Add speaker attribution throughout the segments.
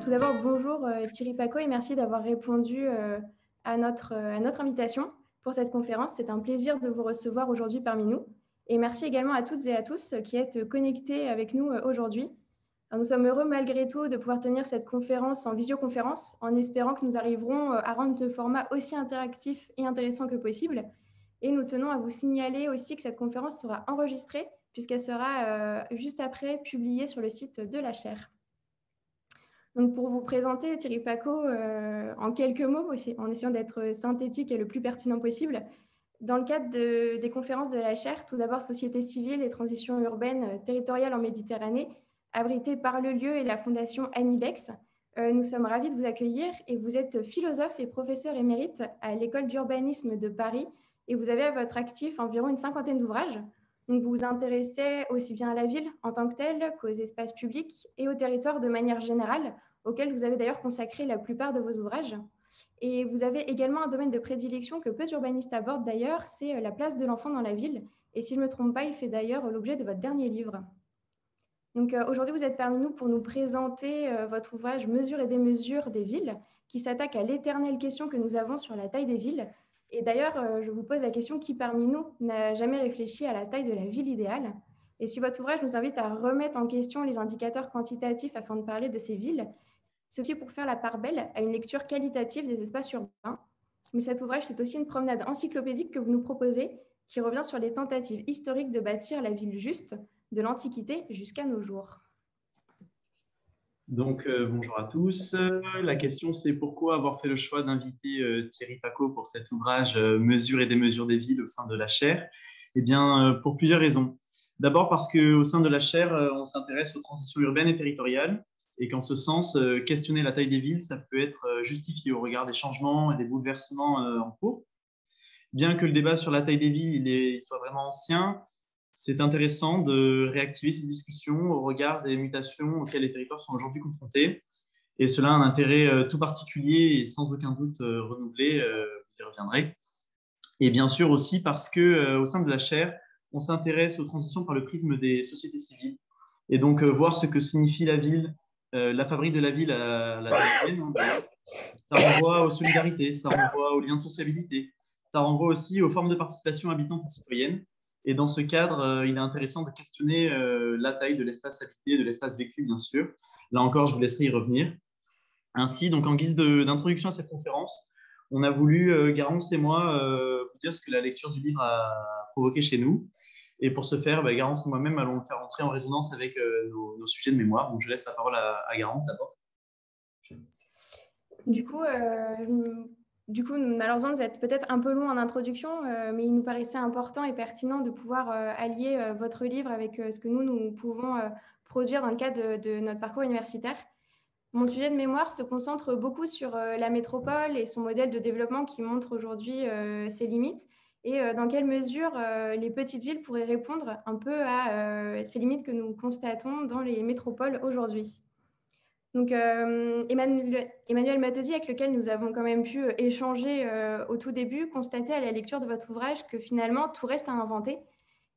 Speaker 1: tout d'abord, bonjour euh, Thierry Paco et merci d'avoir répondu euh, euh, à, notre, invitation pour cette conférence. C'est un plaisir de vous recevoir aujourd'hui parmi nous. Et merci également à toutes et à tous qui êtes connectés avec nous aujourd'hui. Nous sommes heureux malgré tout de pouvoir tenir cette conférence en visioconférence en espérant que nous arriverons à rendre le format aussi interactif et intéressant que possible. Et nous tenons à vous signaler aussi que cette conférence sera enregistrée puisqu'elle sera juste après publiée sur le site de la chaire pour vous présenter, Thierry Paco, euh, en quelques mots, en essayant d'être synthétique et le plus pertinent possible, dans le cadre des conférences de la chaire, tout d'abord Société civile et transition urbaine euh, territoriale en Méditerranée, abritée par le lieu et la fondation Amidex, euh, nous sommes ravis de vous accueillir et vous êtes philosophe et professeur émérite à l'école d'urbanisme de Paris et vous avez à votre actif environ une cinquantaine d'ouvrages, vous vous intéressez aussi bien à la ville en tant que telle qu'aux espaces publics et au territoire de manière générale, auquel vous avez d'ailleurs consacré la plupart de vos ouvrages. Et vous avez également un domaine de prédilection que peu d'urbanistes abordent d'ailleurs, c'est la place de l'enfant dans la ville. Et si je ne me trompe pas, il fait d'ailleurs l'objet de votre dernier livre. Donc euh, aujourd'hui, vous êtes parmi nous pour nous présenter euh, votre ouvrage Mesures et démesures des villes, qui s'attaque à l'éternelle question que nous avons sur la taille des villes et d'ailleurs, euh, je vous pose la question, qui parmi nous n'a jamais réfléchi à la taille de la ville idéale Et si votre ouvrage nous invite à remettre en question les indicateurs quantitatifs afin de parler de ces villes, c'est aussi pour faire la part belle à une lecture qualitative des espaces urbains. Mais cet ouvrage, c'est aussi une promenade encyclopédique que vous nous proposez, qui revient sur les tentatives historiques de bâtir la ville juste, de l'Antiquité jusqu'à nos jours.
Speaker 2: Donc, euh, bonjour à tous. Euh, la question, c'est pourquoi avoir fait le choix d'inviter euh, Thierry Paco pour cet ouvrage Mesures et démesures des villes au sein de la chaire Eh bien, pour plusieurs raisons. D'abord parce qu'au sein de la chaire, on s'intéresse aux transitions urbaines et territoriales et qu'en ce sens, questionner la taille des villes, ça peut être justifié au regard des changements et des bouleversements en cours. Bien que le débat sur la taille des villes soit vraiment ancien, c'est intéressant de réactiver ces discussions au regard des mutations auxquelles les territoires sont aujourd'hui confrontés. Et cela a un intérêt euh, tout particulier et sans aucun doute euh, renouvelé, euh, vous y reviendrez. Et bien sûr aussi parce que au sein de la chaire, on s'intéresse aux transitions par le prisme des sociétés civiles. Et donc voir ce que signifie la ville, la fabrique de la ville à la ville, hein, ça renvoie aux solidarités, ça renvoie aux liens de sociabilité, ça renvoie aussi aux formes de participation habitante et citoyenne et dans ce cadre, euh, il est intéressant de questionner euh, la taille de l'espace habité, de l'espace vécu, bien sûr. Là encore, je vous laisserai y revenir. Ainsi, donc en guise d'introduction à cette conférence, on a voulu, euh, Garance et moi, vous dire ce que la lecture du livre a provoqué chez nous. Et pour ce faire, bah, Garance et moi-même allons le faire entrer en résonance avec nos, sujets de mémoire. Donc je laisse la parole à, à Garance d'abord.
Speaker 1: Du coup, du coup, malheureusement, vous êtes peut-être un peu long en introduction, euh, mais il nous paraissait important et pertinent de pouvoir euh, allier euh, votre livre avec ce que nous, nous pouvons produire dans le cadre de, notre parcours universitaire. Mon sujet de mémoire se concentre beaucoup sur la métropole et son modèle de développement qui montre aujourd'hui ses limites et dans quelle mesure les petites villes pourraient répondre un peu à ces limites que nous constatons dans les métropoles aujourd'hui. Donc euh, Emmanuel, Emmanuel avec lequel nous avons quand même pu euh, échanger euh, au tout début, constater à la lecture de votre ouvrage que finalement tout reste à inventer.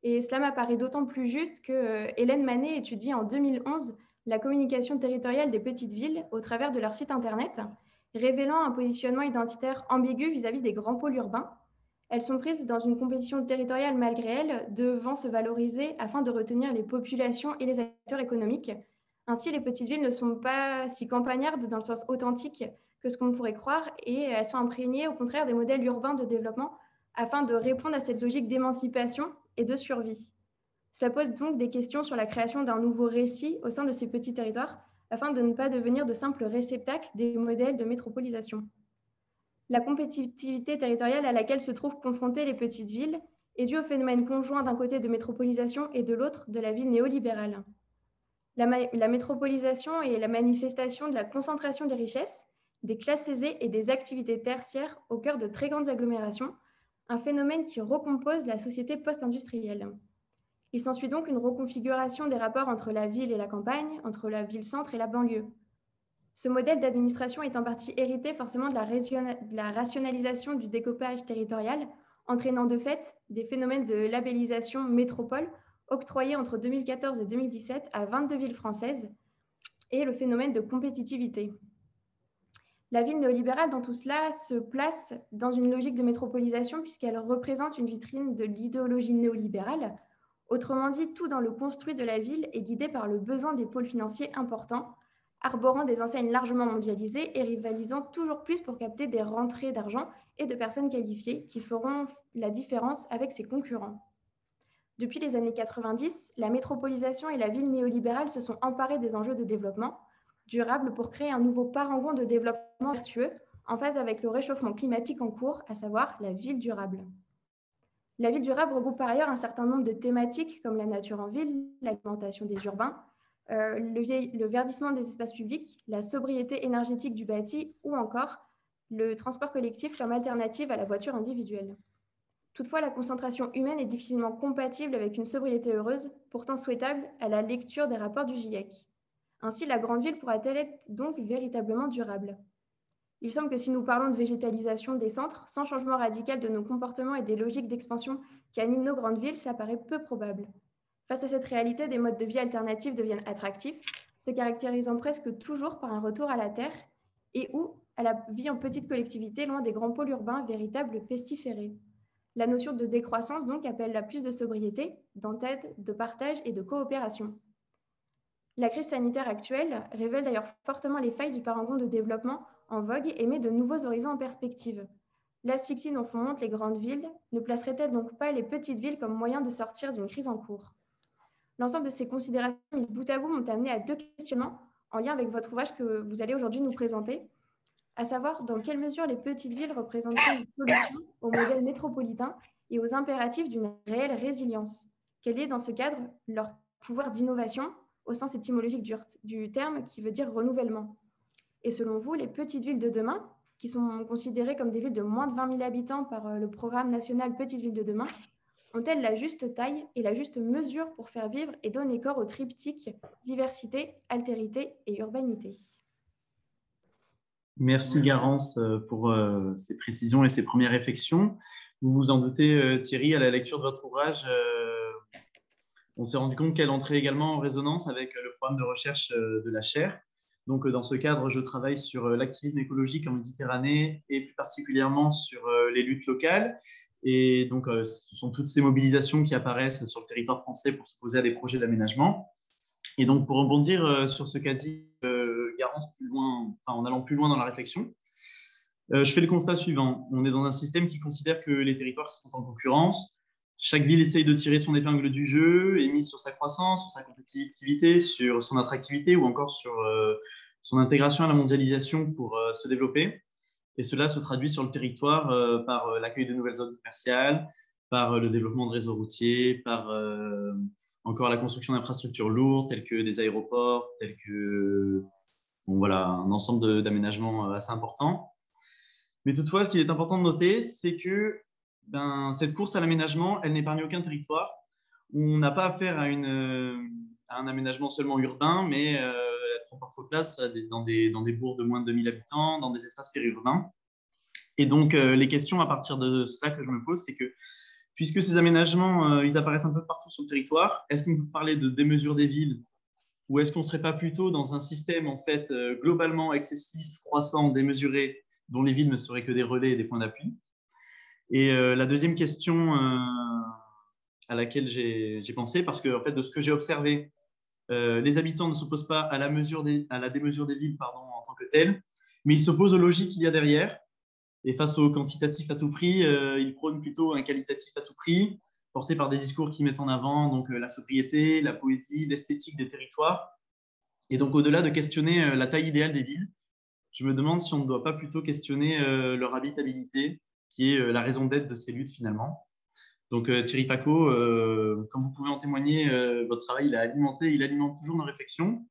Speaker 1: Et cela m'apparaît d'autant plus juste que Hélène Manet étudie en 2011 la communication territoriale des petites villes au travers de leur site internet, révélant un positionnement identitaire ambigu vis à -vis des grands pôles urbains. Elles sont prises dans une compétition territoriale malgré elles, devant se valoriser afin de retenir les populations et les acteurs économiques ainsi, les petites villes ne sont pas si campagnardes dans le sens authentique que ce qu'on pourrait croire et elles sont imprégnées au contraire des modèles urbains de développement afin de répondre à cette logique d'émancipation et de survie. Cela pose donc des questions sur la création d'un nouveau récit au sein de ces petits territoires afin de ne pas devenir de simples réceptacles des modèles de métropolisation. La compétitivité territoriale à laquelle se trouvent confrontées les petites villes est due au phénomène conjoint d'un côté de métropolisation et de l'autre de la ville néolibérale la, métropolisation est la manifestation de la concentration des richesses, des classes aisées et des activités tertiaires au cœur de très grandes agglomérations, un phénomène qui recompose la société post-industrielle. Il s'ensuit donc une reconfiguration des rapports entre la ville et la campagne, entre la ville-centre et la banlieue. Ce modèle d'administration est en partie hérité forcément de la rationalisation du découpage territorial, entraînant de fait des phénomènes de labellisation métropole octroyée entre 2014 et 2017 à 22 villes françaises et le phénomène de compétitivité. La ville néolibérale, dans tout cela, se place dans une logique de métropolisation puisqu'elle représente une vitrine de l'idéologie néolibérale. Autrement dit, tout dans le construit de la ville est guidé par le besoin des pôles financiers importants, arborant des enseignes largement mondialisées et rivalisant toujours plus pour capter des rentrées d'argent et de personnes qualifiées qui feront la différence avec ses concurrents. Depuis les années 90, la métropolisation et la ville néolibérale se sont emparées des enjeux de développement durable pour créer un nouveau parangon de développement vertueux en phase avec le réchauffement climatique en cours, à savoir la ville durable. La ville durable regroupe par ailleurs un certain nombre de thématiques comme la nature en ville, l'alimentation des urbains, euh, le, verdissement des espaces publics, la sobriété énergétique du bâti ou encore le transport collectif comme alternative à la voiture individuelle. Toutefois, la concentration humaine est difficilement compatible avec une sobriété heureuse, pourtant souhaitable à la lecture des rapports du GIEC. Ainsi, la grande ville pourra-t-elle être donc véritablement durable Il semble que si nous parlons de végétalisation des centres, sans changement radical de nos comportements et des logiques d'expansion qui animent nos grandes villes, cela paraît peu probable. Face à cette réalité, des modes de vie alternatifs deviennent attractifs, se caractérisant presque toujours par un retour à la terre et ou à la vie en petite collectivité loin des grands pôles urbains véritables pestiférés. La notion de décroissance, donc, appelle la plus de sobriété, d'entête, de partage et de coopération. La crise sanitaire actuelle révèle d'ailleurs fortement les failles du parangon de développement en vogue et met de nouveaux horizons en perspective. L'asphyxie dont font montre les grandes villes ne placerait-elle donc pas les petites villes comme moyen de sortir d'une crise en cours L'ensemble de ces considérations mises bout à bout m'ont amené à deux questionnements en lien avec votre ouvrage que vous allez aujourd'hui nous présenter, à savoir dans quelle mesure les petites villes représentent une solution au modèle métropolitain et aux impératifs d'une réelle résilience. Quel est dans ce cadre leur pouvoir d'innovation au sens étymologique du, terme qui veut dire renouvellement Et selon vous, les petites villes de demain, qui sont considérées comme des villes de moins de 20 000 habitants par euh, le programme national Petites villes de demain, ont-elles la juste taille et la juste mesure pour faire vivre et donner corps au triptyque diversité, altérité et urbanité
Speaker 2: Merci Garance euh, pour euh, ces précisions et ces premières réflexions. Vous vous en doutez, euh, Thierry, à la lecture de votre ouvrage, on s'est rendu compte qu'elle entrait également en résonance avec le programme de recherche de la chaire. Donc, dans ce cadre, je travaille sur l'activisme écologique en Méditerranée et plus particulièrement sur les luttes locales. Et donc, ce sont toutes ces mobilisations qui apparaissent sur le territoire français pour s'opposer à des projets d'aménagement. Et donc, pour rebondir sur ce qu'a dit en allant plus loin dans la réflexion. Euh, je fais le constat suivant. On est dans un système qui considère que les territoires sont en concurrence. Chaque ville essaye de tirer son épingle du jeu et mise sur sa croissance, sur sa compétitivité, sur son attractivité ou encore sur euh, son intégration à la mondialisation pour euh, se développer. Et cela se traduit sur le territoire par l'accueil de nouvelles zones commerciales, par le développement de réseaux routiers, par encore la construction d'infrastructures lourdes telles que des aéroports, telles que donc voilà, un ensemble d'aménagements euh, assez important. Mais toutefois, ce qu'il est important de noter, c'est que ben, cette course à l'aménagement, elle n'épargne aucun territoire. On n'a pas affaire à, euh, un aménagement seulement urbain, mais elle prend parfois place dans des, bourgs de moins de 2000 habitants, dans des espaces périurbains. Et donc, euh, les questions à partir de cela que je me pose, c'est que puisque ces aménagements, ils apparaissent un peu partout sur le territoire, est-ce qu'on peut parler de démesure des villes ou est-ce qu'on ne serait pas plutôt dans un système en fait euh, globalement excessif, croissant, démesuré, dont les villes ne seraient que des relais et des points d'appui Et euh, la deuxième question euh, à laquelle j'ai pensé, parce que en fait, de ce que j'ai observé, les habitants ne s'opposent pas à la, mesure à la démesure des villes pardon, en tant que telles, mais ils s'opposent aux logiques qu'il y a derrière. Et face au quantitatif à tout prix, ils prônent plutôt un qualitatif à tout prix, porté par des discours qui mettent en avant donc, euh, la sobriété, la poésie, l'esthétique des territoires. Et donc, au-delà de questionner euh, la taille idéale des villes, je me demande si on ne doit pas plutôt questionner euh, leur habitabilité, qui est la raison d'être de ces luttes finalement. Donc Thierry Paco, comme vous pouvez en témoigner, votre travail il a alimenté, il alimente toujours nos réflexions.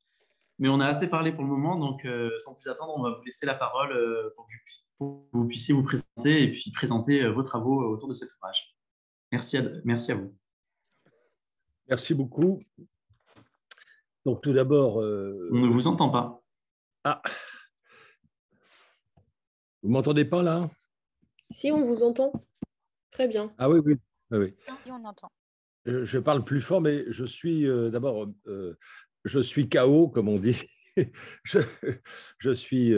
Speaker 2: Mais on a assez parlé pour le moment, donc sans plus attendre, on va vous laisser la parole pour que, vous puissiez vous présenter et puis présenter vos travaux autour de cet ouvrage. Merci à, vous. Merci beaucoup.
Speaker 3: Donc tout d'abord... Euh, on ne vous entend pas. Ah. Vous m'entendez pas là
Speaker 1: Si, on vous entend. Très bien.
Speaker 3: Ah oui, oui.
Speaker 1: Ah, on entend.
Speaker 3: Je, parle plus fort, mais je suis euh, d'abord, euh, je suis KO, comme on dit. je, je, suis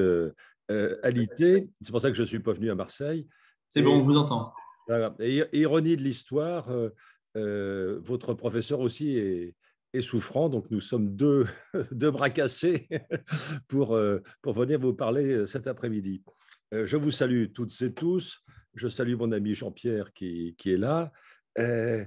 Speaker 3: alité. C'est pour ça que je ne suis pas venu à Marseille.
Speaker 2: C'est bon, on vous entend
Speaker 3: ironie de l'histoire, euh, euh, votre professeur aussi est, souffrant, donc nous sommes deux, bras cassés euh, pour, venir vous parler cet après-midi. je vous salue toutes et tous. Je salue mon ami Jean-Pierre qui, est là. et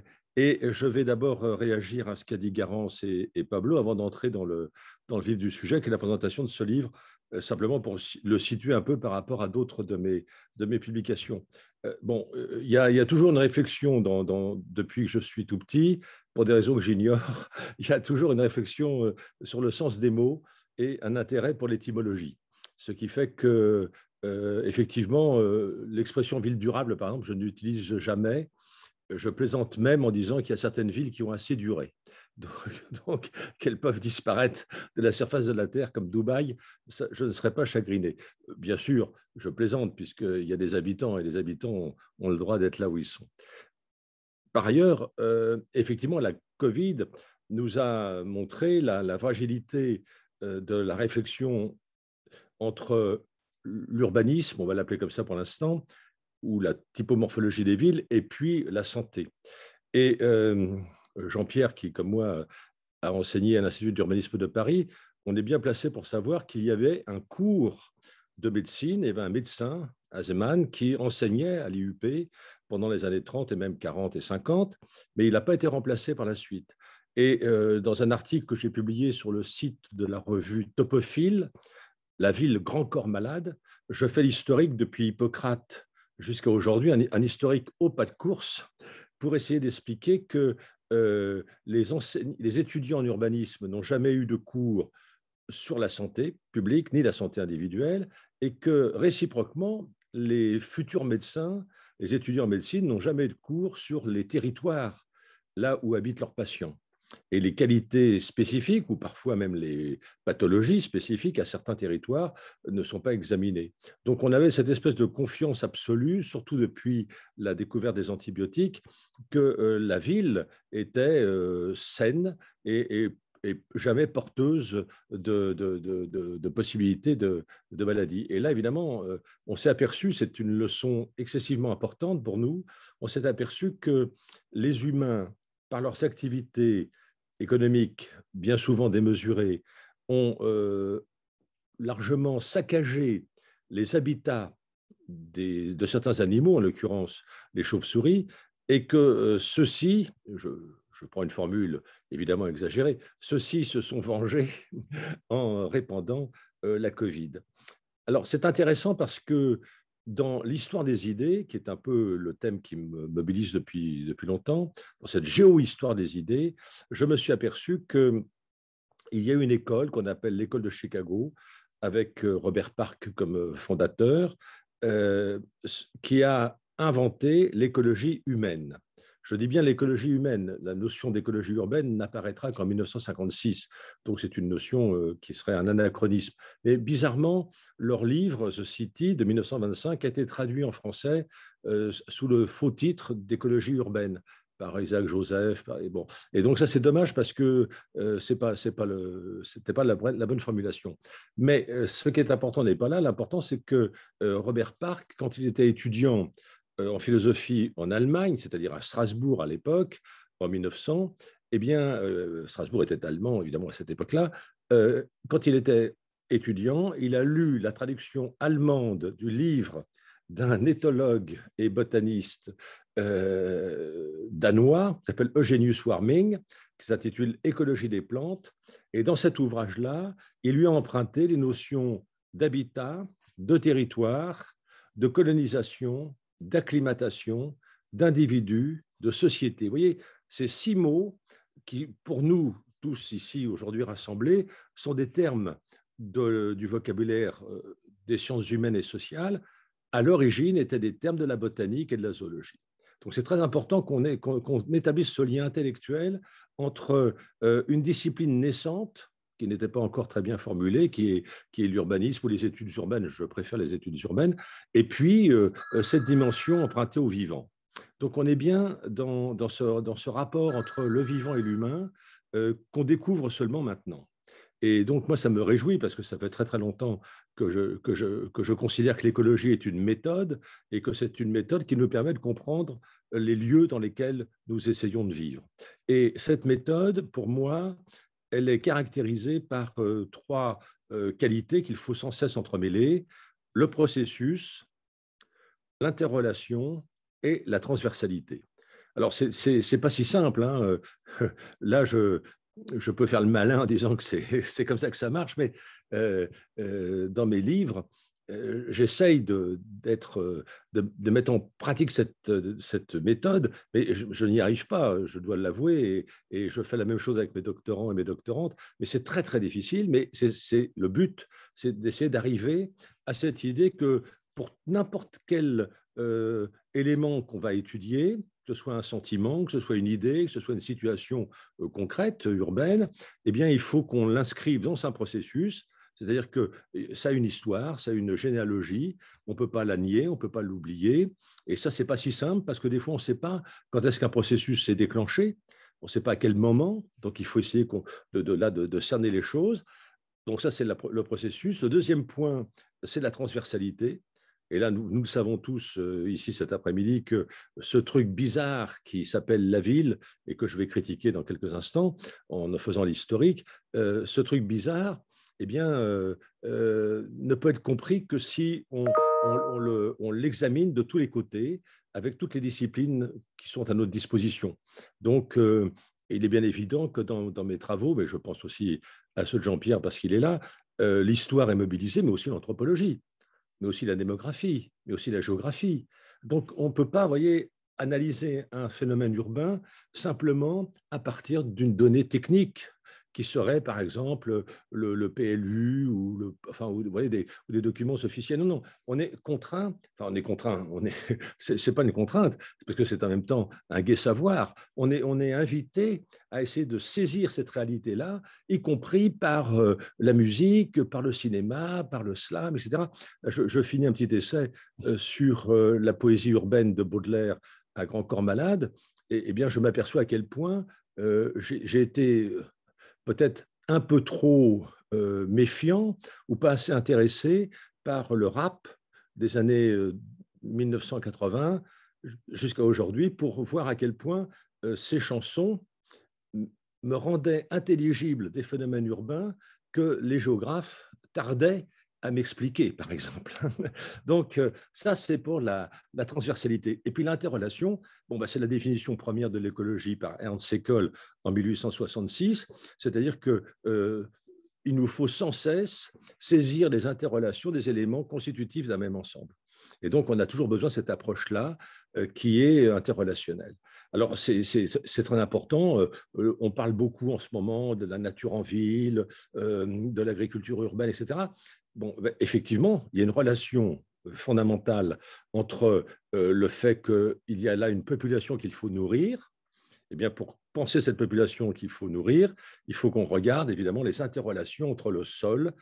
Speaker 3: je vais d'abord réagir à ce qu'a dit Garance et, Pablo avant d'entrer dans le, dans le vif du sujet, qui est la présentation de ce livre euh, simplement pour le situer un peu par rapport à d'autres de mes, de mes publications. Euh, bon, euh, il y, a toujours une réflexion dans, depuis que je suis tout petit, pour des raisons que j'ignore, il y a toujours une réflexion sur le sens des mots et un intérêt pour l'étymologie. Ce qui fait que, effectivement, l'expression ville durable, par exemple, je n'utilise jamais. Je plaisante même en disant qu'il y a certaines villes qui ont assez duré. donc, qu'elles peuvent disparaître de la surface de la Terre comme Dubaï, je ne serais pas chagriné. Bien sûr, je plaisante, puisqu'il y a des habitants et les habitants ont, le droit d'être là où ils sont. Par ailleurs, euh, effectivement, la Covid nous a montré la, fragilité euh, de la réflexion entre l'urbanisme, on va l'appeler comme ça pour l'instant, ou la typomorphologie des villes, et puis la santé. Et euh, euh, Jean-Pierre, qui, comme moi, a enseigné à l'Institut d'urbanisme de Paris, on est bien placé pour savoir qu'il y avait un cours de médecine, et ben, un médecin, Azeman, qui enseignait à l'IUP pendant les années 30 et même 40 et 50, mais il n'a pas été remplacé par la suite. Et euh, dans un article que j'ai publié sur le site de la revue Topophile, la ville Grand Corps Malade, je fais l'historique depuis Hippocrate jusqu'à aujourd'hui, un, historique au pas de course, pour essayer d'expliquer que euh, les, les, étudiants en urbanisme n'ont jamais eu de cours sur la santé publique ni la santé individuelle, et que réciproquement, les futurs médecins, les étudiants en médecine n'ont jamais eu de cours sur les territoires, là où habitent leurs patients et les qualités spécifiques ou parfois même les pathologies spécifiques à certains territoires ne sont pas examinées. Donc on avait cette espèce de confiance absolue, surtout depuis la découverte des antibiotiques, que euh, la ville était euh, saine et, jamais porteuse de, possibilités de, maladies. Et là, évidemment, euh, on s'est aperçu, c'est une leçon excessivement importante pour nous, on s'est aperçu que les humains par leurs activités économiques bien souvent démesurées, ont euh, largement saccagé les habitats des, de certains animaux, en l'occurrence les chauves-souris, et que euh, ceux-ci, je, prends une formule évidemment exagérée, ceux-ci se sont vengés en répandant euh, la Covid. Alors c'est intéressant parce que dans l'histoire des idées, qui est un peu le thème qui me mobilise depuis, longtemps, dans cette géohistoire des idées, je me suis aperçu qu'il y a une école qu'on appelle l'école de Chicago, avec euh, Robert Park comme euh, fondateur, euh, qui a inventé l'écologie humaine. Je dis bien l'écologie humaine. La notion d'écologie urbaine n'apparaîtra qu'en 1956. Donc c'est une notion euh, qui serait un anachronisme. Mais bizarrement, leur livre, The City, de 1925, a été traduit en français euh, sous le faux titre d'écologie urbaine par Isaac Joseph. et, donc ça, c'est dommage parce que euh, ce n'était pas, pas la, bonne formulation. Mais ce qui est important n'est pas là. L'important, c'est que Robert Park, quand il était étudiant, euh, en philosophie en Allemagne, c'est-à-dire à Strasbourg à l'époque, en 1900, eh bien, euh, Strasbourg était allemand, évidemment, à cette époque-là. Euh, quand il était étudiant, il a lu la traduction allemande du livre d'un éthologue et botaniste danois, qui s'appelle Eugenius Warming, qui s'intitule Écologie des plantes. Et dans cet ouvrage-là, il lui a emprunté les notions d'habitat, de territoire, de colonisation, d'acclimatation, d'individus, de société. Vous voyez, ces six mots qui, pour nous tous ici aujourd'hui rassemblés, sont des termes du vocabulaire euh, des sciences humaines et sociales, à l'origine étaient des termes de la botanique et de la zoologie. Donc c'est très important qu'on établisse ce lien intellectuel entre euh, une discipline naissante qui n'était pas encore très bien formulé, qui est, l'urbanisme ou les études urbaines. Je préfère les études urbaines. Et puis, euh, euh, cette dimension empruntée au vivant. Donc, on est bien dans, ce, rapport entre le vivant et l'humain euh, qu'on découvre seulement maintenant. Et donc, moi, ça me réjouit parce que ça fait très, très longtemps que je considère que l'écologie est une méthode et que c'est une méthode qui nous permet de comprendre les lieux dans lesquels nous essayons de vivre. Et cette méthode, pour moi, elle est caractérisée par euh, trois euh, qualités qu'il faut sans cesse entremêler, le processus, l'interrelation et la transversalité. Alors, ce n'est pas si simple. Hein, euh, là, je, peux faire le malin en disant que c'est comme ça que ça marche, mais dans mes livres, euh, j'essaye euh, de, mettre en pratique cette, euh, méthode, mais je, n'y arrive pas, je dois l'avouer, et, je fais la même chose avec mes doctorants et mes doctorantes, mais c'est très très difficile, mais c'est, le but, c'est d'essayer d'arriver à cette idée que pour n'importe quel élément qu'on va étudier, que ce soit un sentiment, que ce soit une idée, que ce soit une situation concrète, urbaine, eh bien, il faut qu'on l'inscrive dans un processus c'est-à-dire que ça a une histoire, ça a une généalogie, on ne peut pas la nier, on ne peut pas l'oublier. Et ça, ce n'est pas si simple parce que des fois, on ne sait pas quand est-ce qu'un processus s'est déclenché, on ne sait pas à quel moment, donc il faut essayer de, cerner les choses. Donc ça, c'est le processus. Le deuxième point, c'est la transversalité. Et là, nous, le savons tous euh, ici cet après-midi que ce truc bizarre qui s'appelle la ville et que je vais critiquer dans quelques instants en faisant l'historique, euh, ce truc bizarre, eh bien, euh, euh, ne peut être compris que si on, l'examine de tous les côtés, avec toutes les disciplines qui sont à notre disposition. Donc, euh, il est bien évident que dans, dans, mes travaux, mais je pense aussi à ceux de Jean-Pierre parce qu'il est là, l'histoire est mobilisée, mais aussi l'anthropologie, mais aussi la démographie, mais aussi la géographie. Donc, on ne peut pas, voyez, analyser un phénomène urbain simplement à partir d'une donnée technique qui serait par exemple, le, PLU ou, le, enfin, ou, voyez, des, documents officiels. Non, non, on est contraint, enfin, on est contraint, on est, c'est, pas une contrainte, parce que c'est en même temps un gai savoir. On est, on est invité à essayer de saisir cette réalité-là, y compris par euh, la musique, par le cinéma, par le slam, etc. Je, finis un petit essai euh, sur euh, la poésie urbaine de Baudelaire à Grand Corps Malade. Et, eh bien, je m'aperçois à quel point j'ai été peut-être un peu trop euh, méfiant ou pas assez intéressé par le rap des années 1980 euh, jusqu'à aujourd'hui pour voir à quel point euh, ces chansons me rendaient intelligible des phénomènes urbains que les géographes tardaient à m'expliquer, par exemple. Donc, euh, ça, c'est pour la, transversalité. Et puis l'interrelation, bon, bah, c'est la définition première de l'écologie par Ernst Haeckel en 1866, c'est-à-dire que euh, il nous faut sans cesse saisir les interrelations des éléments constitutifs d'un même ensemble. Et donc, on a toujours besoin de cette approche-là euh, qui est interrelationnelle. Alors, c'est très important. on parle beaucoup en ce moment de la nature en ville, de l'agriculture urbaine, etc. Ben, effectivement, il y a une relation euh, fondamentale entre euh, le fait qu'il y a là une population qu'il faut nourrir. Et eh bien, pour penser cette population qu'il faut nourrir, il faut qu'on regarde évidemment les interrelations entre le sol,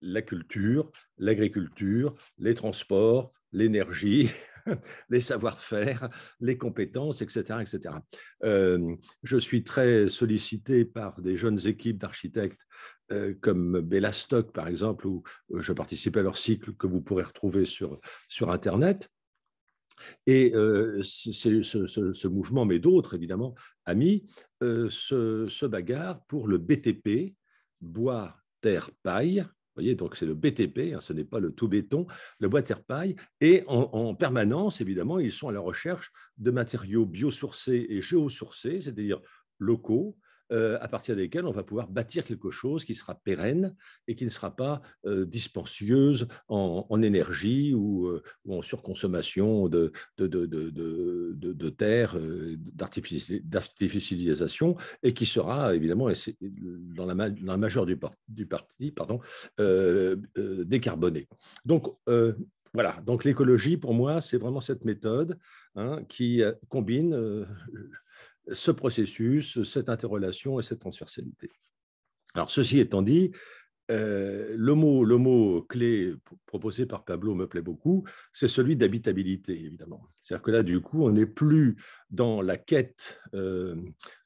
Speaker 3: la culture, l'agriculture, les transports, l'énergie, les savoir-faire, les compétences, etc. etc. Euh, je suis très sollicité par des jeunes équipes d'architectes euh, comme Bellastock, par exemple, où euh, je participais à leur cycle que vous pourrez retrouver sur, Internet. Et ce, mouvement, mais d'autres évidemment, amis, mis ce bagarre pour le BTP, bois, terre, paille, voyez, donc c'est le BTP, hein, ce n'est pas le tout béton, le bois terre-paille. Et en, permanence, évidemment, ils sont à la recherche de matériaux biosourcés et géosourcés, c'est-à-dire locaux, euh, à partir desquelles on va pouvoir bâtir quelque chose qui sera pérenne et qui ne sera pas euh, dispensieuse en, énergie euh, ou, en surconsommation de, de, de, de, de terre, d'artificialisation, et qui sera évidemment, dans la, la majeure du, du parti, pardon, décarbonée. Donc, voilà, donc l'écologie, pour moi, c'est vraiment cette méthode hein, qui combine, ce processus, cette interrelation et cette transversalité. Alors, ceci étant dit, euh, le, mot, le mot clé proposé par Pablo me plaît beaucoup, c'est celui d'habitabilité, évidemment. C'est-à-dire que là, du coup, on n'est plus dans la quête euh,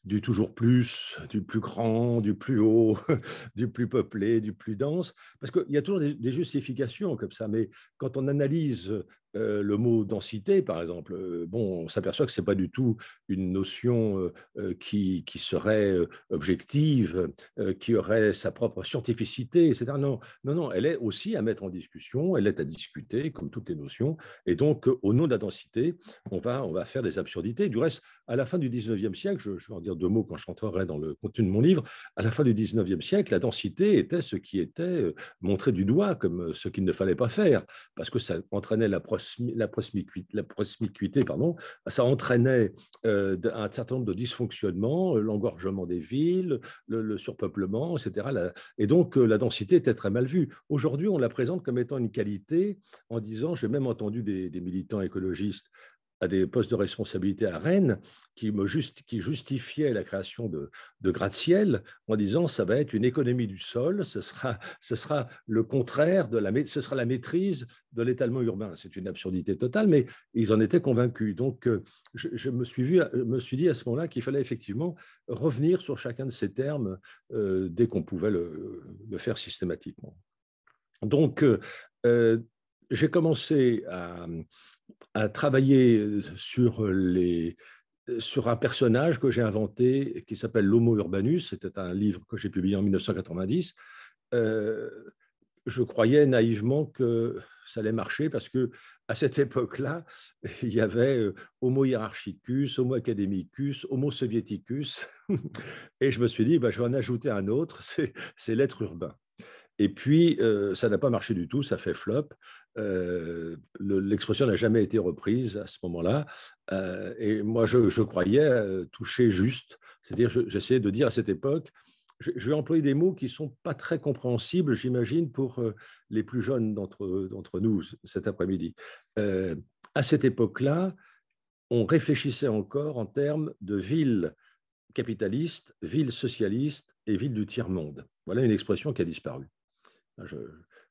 Speaker 3: du toujours plus, du plus grand, du plus haut, du plus peuplé, du plus dense, parce qu'il y a toujours des, justifications comme ça, mais quand on analyse euh, le mot densité, par exemple, euh, bon, on s'aperçoit que ce n'est pas du tout une notion euh, qui, qui, serait objective, qui aurait sa propre scientificité, etc. Non, non, non, elle est aussi à mettre en discussion, elle est à discuter, comme toutes les notions, et donc, au nom de la densité, on va, on va faire des absurdités. Du reste, à la fin du 19e siècle, je, je vais en dire deux mots quand je rentrerai dans le contenu de mon livre, à la fin du 19e siècle, la densité était ce qui était euh, montré du doigt comme euh, ce qu'il ne fallait pas faire, parce que ça entraînait la, la, la pardon, ça entraînait euh, un certain nombre de dysfonctionnements, l'engorgement des villes, le, surpeuplement, etc. et donc la densité était très mal vue. Aujourd'hui, on la présente comme étant une qualité en disant, j'ai même entendu des militants écologistes à des postes de responsabilité à Rennes qui, me qui justifiaient la création de, de gratte-ciel en disant ça va être une économie du sol, ce sera, ce sera le contraire, de la, ce sera la maîtrise de l'étalement urbain. C'est une absurdité totale, mais ils en étaient convaincus. Donc, euh, je, me, suis vu, euh, me suis dit à ce moment-là qu'il fallait effectivement revenir sur chacun de ces termes euh, dès qu'on pouvait le, le, faire systématiquement. Donc, j'ai commencé à, à travailler euh, sur, euh, les, euh, sur un personnage que j'ai inventé qui s'appelle L'Homo Urbanus. C'était un livre que j'ai publié en 1990. je croyais naïvement que ça allait marcher parce que à cette époque-là, il y avait Homo hierarchicus, Homo academicus, Homo Sovieticus. et je me suis dit, bah, je vais en ajouter un autre, c'est l'être urbain. Et puis, euh, ça n'a pas marché du tout, ça fait flop. Euh, l'expression n'a jamais été reprise à ce moment-là. Euh, et moi, je, croyais toucher juste. C'est-à-dire, j'essayais de dire à cette époque, je, je, vais employer des mots qui ne sont pas très compréhensibles, j'imagine, pour les plus jeunes d'entre nous cet après-midi. à cette époque-là, on réfléchissait encore en termes de ville capitaliste, ville socialiste et ville du tiers-monde. Voilà une expression qui a disparu. Je,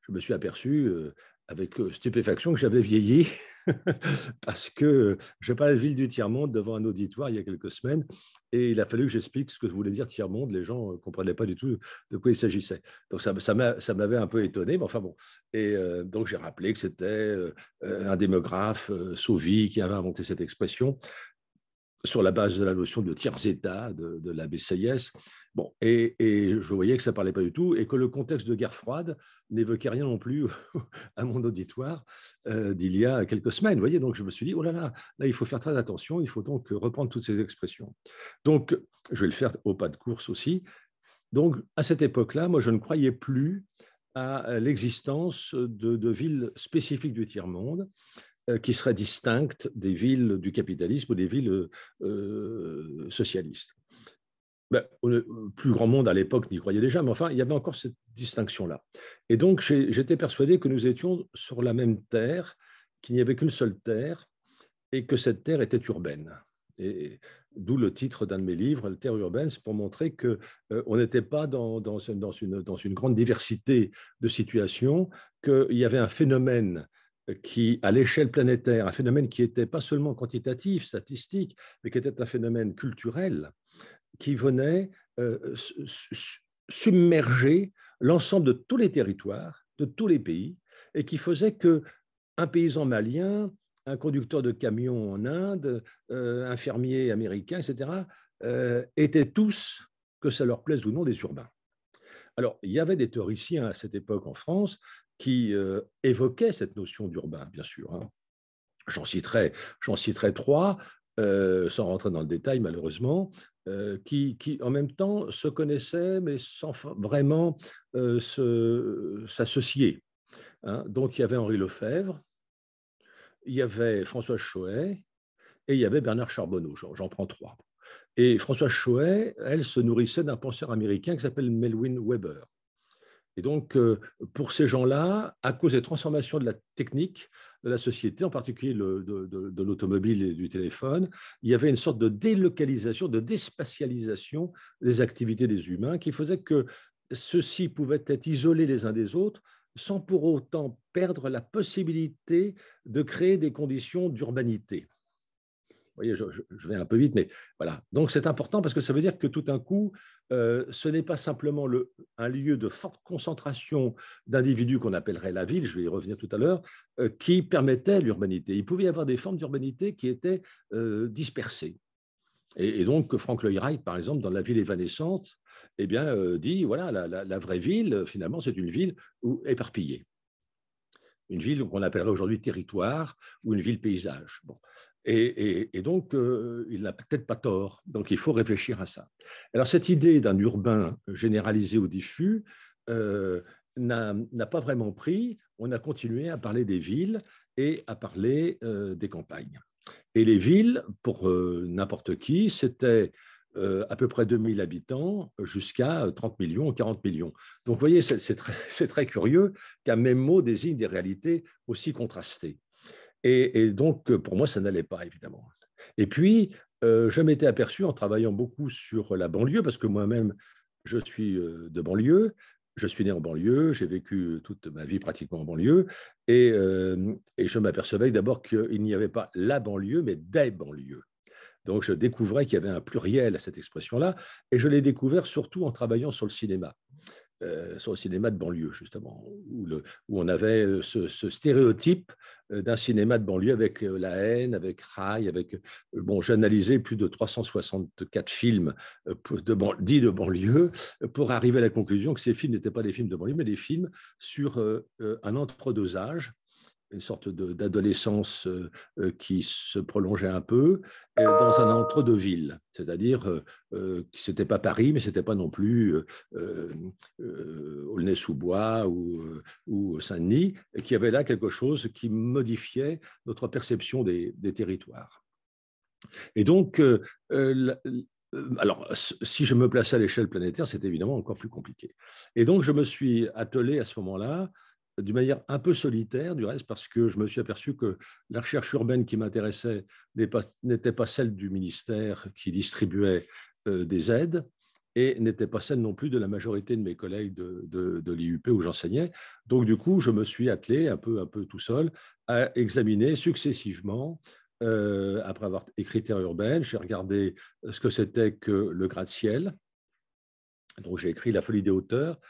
Speaker 3: me suis aperçu euh, avec euh, stupéfaction que j'avais vieilli parce que euh, je parlais de ville du tiers-monde devant un auditoire il y a quelques semaines et il a fallu que j'explique ce que voulait dire tiers-monde. Les gens ne comprenaient pas du tout de quoi il s'agissait. Donc ça, m'avait un peu étonné, mais enfin bon. Et donc j'ai rappelé que c'était un démographe, euh, qui avait inventé cette expression sur la base de la notion de tiers-État de, la la Bon, et, je voyais que ça ne parlait pas du tout et que le contexte de guerre froide n'évoquait rien non plus à mon auditoire euh, d'il y a quelques semaines. voyez, donc je me suis dit, oh là là, là, il faut faire très attention, il faut donc reprendre toutes ces expressions. Donc, je vais le faire au pas de course aussi. Donc, à cette époque-là, moi, je ne croyais plus à l'existence de, de villes spécifiques du tiers-monde. Euh, qui serait distincte des villes du capitalisme ou des villes euh, euh, socialistes. Ben, plus grand monde à l'époque n'y croyait déjà, mais enfin, il y avait encore cette distinction-là. Et donc, j'étais persuadé que nous étions sur la même terre, qu'il n'y avait qu'une seule terre, et que cette terre était urbaine. Et d'où le titre d'un de mes livres, Terre urbaine, c'est pour montrer qu'on n'était pas dans, une, dans, une, grande diversité de situations, qu'il y avait un phénomène qui, à l'échelle planétaire, un phénomène qui était pas seulement quantitatif, statistique, mais qui était un phénomène culturel, qui venait euh, submerger l'ensemble de tous les territoires, de tous les pays, et qui faisait que un paysan malien, un conducteur de camion en Inde, euh, un fermier américain, etc., euh, étaient tous, que ça leur plaise ou non, des urbains. Alors, il y avait des théoriciens à cette époque en France qui euh, évoquait évoquaient cette notion d'urbain, bien sûr. Hein. J'en citerai, citerai trois, euh, sans rentrer dans le détail malheureusement, euh, qui, qui, en même temps se connaissaient, mais sans vraiment s'associer. Hein. Donc il y avait Henri Lefebvre, il y avait François Choet et il y avait Bernard Charbonneau, j'en prends trois. Et François Choet, elle se nourrissait d'un penseur américain qui s'appelle Melvin Weber. Et donc, euh, pour ces gens-là, à cause des transformations de la technique, de la société, en particulier de, de l'automobile et du téléphone, il y avait une sorte de délocalisation, de déspatialisation des activités des humains qui faisait que ceux-ci pouvaient être isolés les uns des autres sans pour autant perdre la possibilité de créer des conditions d'urbanité voyez, je, vais un peu vite, mais voilà. Donc c'est important parce que ça veut dire que tout d'un coup, euh, ce n'est pas simplement le, un lieu de forte concentration d'individus qu'on appellerait la ville, je vais y revenir tout à l'heure, euh, qui permettait l'urbanité. Il pouvait y avoir des formes d'urbanité qui étaient euh, dispersées. Et, donc Frank Lloyd Wright, par exemple, dans La ville évanescente, eh bien, dit voilà, la, vraie ville, finalement, c'est une ville où, éparpillée une ville qu'on appellerait aujourd'hui territoire ou une ville paysage. Bon. Et, donc, euh, il n'a peut-être pas tort. Donc, il faut réfléchir à ça. Alors, cette idée d'un urbain généralisé ou diffus euh, n'a pas vraiment pris. On a continué à parler des villes et à parler euh, des campagnes. Et les villes, pour n'importe qui, c'était à peu près 2000 habitants jusqu'à 30 millions ou 40 millions. Donc, vous voyez, c'est très, très, curieux qu'un même mot désigne des réalités aussi contrastées. Et, donc, euh, pour moi, ça n'allait pas, évidemment. Et puis, euh, je m'étais aperçu en travaillant beaucoup sur la banlieue, parce que moi-même, je suis euh, de banlieue, je suis né en banlieue, j'ai vécu toute ma vie pratiquement en banlieue, et, et je m'apercevais d'abord qu'il n'y avait pas la banlieue, mais des banlieues. Donc je découvrais qu'il y avait un pluriel à cette expression-là, et je l'ai découvert surtout en travaillant sur le cinéma. Euh, sur le cinéma de banlieue, justement, où, on avait euh, ce, stéréotype euh, d'un cinéma de banlieue avec La haine, avec Rail, avec... Bon, j'analysais plus de 364 films de dits de banlieue pour arriver à la conclusion que ces films n'étaient pas des films de banlieue, mais des films sur un entre dosage une sorte d'adolescence euh, euh, qui se prolongeait un peu euh, dans un entre-deux villes, c'est-à-dire que n'était pas Paris, mais n'était pas non plus Aulnay-sous-Bois ou, Saint-Denis, qui avait là quelque chose qui modifiait notre perception des, territoires. Et donc, alors, si je me plaçais à l'échelle planétaire, c'est évidemment encore plus compliqué. Et donc, je me suis attelé à ce moment-là d'une manière un peu solitaire, du reste, parce que je me suis aperçu que la recherche urbaine qui m'intéressait n'était pas celle du ministère qui distribuait euh, des aides et n'était pas celle non plus de la majorité de mes collègues de, l'IUP où j'enseignais. Donc, du coup, je me suis attelé un peu, un peu tout seul à examiner successivement euh, après avoir écrit Terre urbaine, j'ai regardé euh, ce que c'était que le gratte-ciel. Donc j'ai écrit La folie des hauteurs,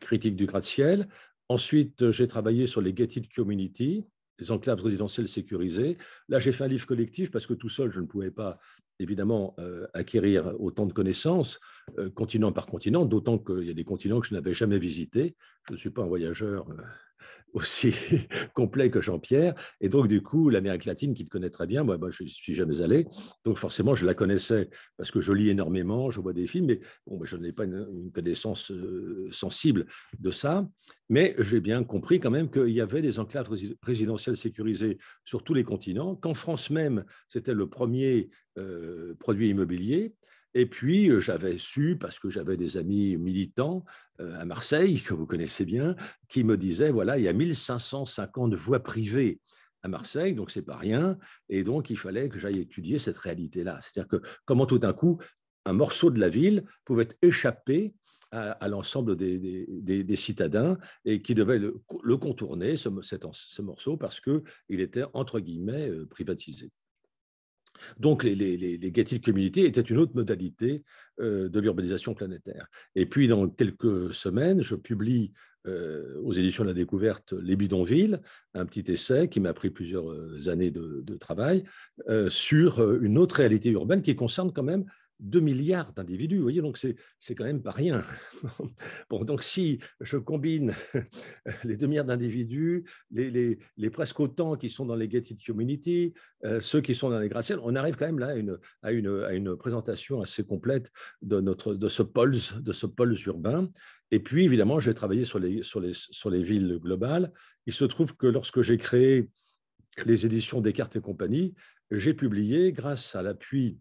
Speaker 3: critique du gratte-ciel. Ensuite, euh, j'ai travaillé sur les gated communities, les enclaves résidentielles sécurisées. Là, j'ai fait un livre collectif parce que tout seul, je ne pouvais pas évidemment euh, acquérir autant de connaissances, euh, continent par continent, d'autant qu'il y a des continents que je n'avais jamais visités. Je ne suis pas un voyageur euh, aussi complet que Jean-Pierre. Et donc, du coup, l'Amérique latine, qu'il connaît très bien, moi, je ne suis jamais allé. Donc, forcément, je la connaissais parce que je lis énormément, je vois des films, mais bon, je n'ai pas une connaissance sensible de ça. Mais j'ai bien compris quand même qu'il y avait des enclaves résidentielles sécurisées sur tous les continents, qu'en France même, c'était le premier euh, produits immobiliers. Et puis, euh, j'avais su, parce que j'avais des amis militants euh, à Marseille, que vous connaissez bien, qui me disaient, voilà, il y a 1550 voies privées à Marseille, donc c'est pas rien. Et donc, il fallait que j'aille étudier cette réalité-là. C'est-à-dire que comment tout d'un coup, un morceau de la ville pouvait échapper à, à l'ensemble des, citadins et qui devait le, contourner, ce, ce morceau, parce qu'il était, entre guillemets, privatisé. Donc les, les, les communities étaient une autre modalité euh, de l'urbanisation planétaire. Et puis dans quelques semaines, je publie euh, aux éditions de la découverte Les bidonvilles, un petit essai qui m'a pris plusieurs euh, années de, travail sur une autre réalité urbaine qui concerne quand même 2 milliards d'individus. Vous voyez, donc c'est quand même pas rien. bon, donc si je combine les 2 milliards d'individus, les, les, presque autant qui sont dans les gated community, euh, ceux qui sont dans les gratte on arrive quand même là à une, à une, à une présentation assez complète de, notre, de, ce pulse, de ce pulse urbain. Et puis, évidemment, j'ai travaillé sur les, sur, les, sur les villes globales. Il se trouve que lorsque j'ai créé les éditions Descartes et compagnie, j'ai publié, grâce à l'appui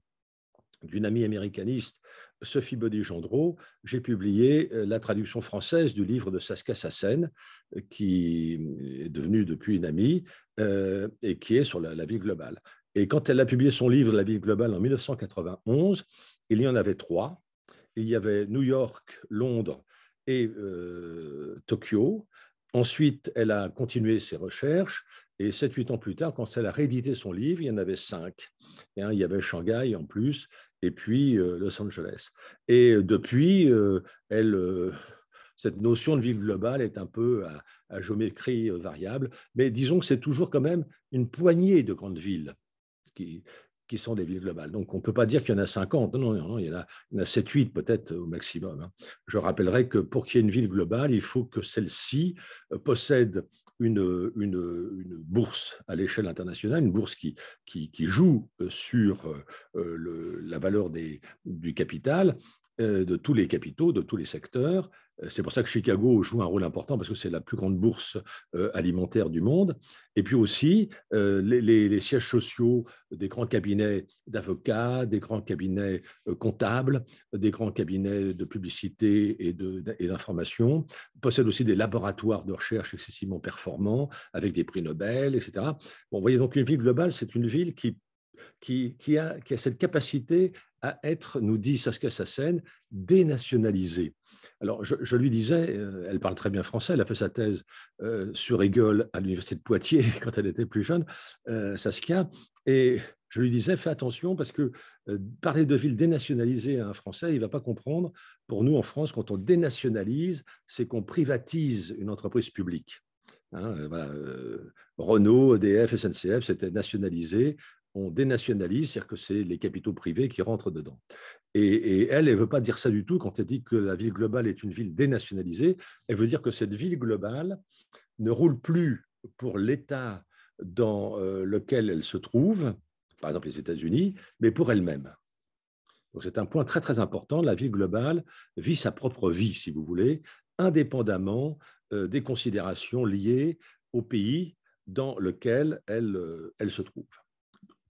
Speaker 3: d'une amie américaniste, Sophie baudet j'ai publié euh, la traduction française du livre de Saskia Sassen, euh, qui est devenue depuis une amie euh, et qui est sur la, vie globale. Et quand elle a publié son livre La vie globale en 1991, il y en avait trois. Il y avait New York, Londres et Tokyo. Ensuite, elle a continué ses recherches et 7 huit ans plus tard, quand elle a réédité son livre, il y en avait 5. il y avait Shanghai en plus, et puis euh, Los Angeles. Et euh, depuis, euh, elle cette notion de ville globale est un peu à, à géométrie variable, mais disons que c'est toujours quand même une poignée de grandes villes qui, sont des villes globales. Donc on ne peut pas dire qu'il y en a 50, non, non, il y en a 7, 8 peut-être au maximum. Hein. Je rappellerai que pour qu'il y ait une ville globale, il faut que celle-ci possède une, bourse à l'échelle internationale, une bourse qui, joue euh, sur euh, la valeur des, du capital, euh, de tous les capitaux, de tous les secteurs, euh, c'est pour ça que Chicago joue un rôle important parce que c'est la plus grande bourse euh, alimentaire du monde. Et puis aussi, euh, les, sièges sociaux des grands cabinets d'avocats, des grands cabinets comptables, des grands cabinets de publicité et, d'information possèdent aussi des laboratoires de recherche excessivement performants avec des prix Nobel, etc. Bon, vous voyez donc une ville globale, c'est une ville qui a, qui, a, cette capacité à être, nous dit Saskia Sassen, dénationalisée. Alors, je, lui disais, euh, elle parle très bien français, elle a fait sa thèse euh, sur Hegel à l'université de Poitiers quand elle était plus jeune, euh, Saskia, et je lui disais, fais attention parce que parler de ville dénationalisée à un Français, il ne va pas comprendre. Pour nous, en France, quand on dénationalise, c'est qu'on privatise une entreprise publique. Hein, Renault, EDF, SNCF, c'était nationalisé on dénationalise, c'est-à-dire que c'est les capitaux privés qui rentrent dedans. Et, elle, elle ne veut pas dire ça du tout quand elle dit que la ville globale est une ville dénationalisée. Elle veut dire que cette ville globale ne roule plus pour l'État dans euh, lequel elle se trouve, par exemple les États-Unis, mais pour elle-même. Donc c'est un point très très important. La ville globale vit sa propre vie, si vous voulez, indépendamment euh, des considérations liées au pays dans lequel elle, euh, elle se trouve.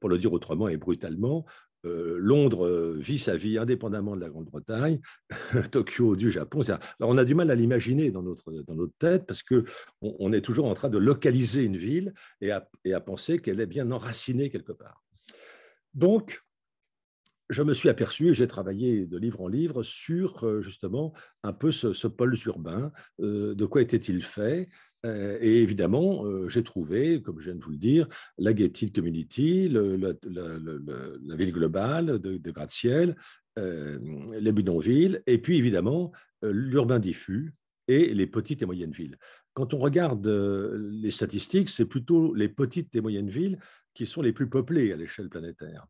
Speaker 3: Pour le dire autrement et brutalement, euh, Londres euh, vit sa vie indépendamment de la Grande-Bretagne, Tokyo du Japon. Alors on a du mal à l'imaginer dans notre, dans tête parce qu'on on est toujours en train de localiser une ville et à, penser qu'elle est bien enracinée quelque part. Donc, je me suis aperçu, j'ai travaillé de livre en livre sur euh, justement un peu ce, pôle urbain, de quoi était-il fait, euh, et évidemment, euh, j'ai trouvé, comme je viens de vous le dire, la Getty Community, la, ville globale de, de Gratte-Ciel, euh, les bidonvilles, et puis évidemment l'urbain diffus et les petites et moyennes villes. Quand on regarde les statistiques, c'est plutôt les petites et moyennes villes qui sont les plus peuplées à l'échelle planétaire.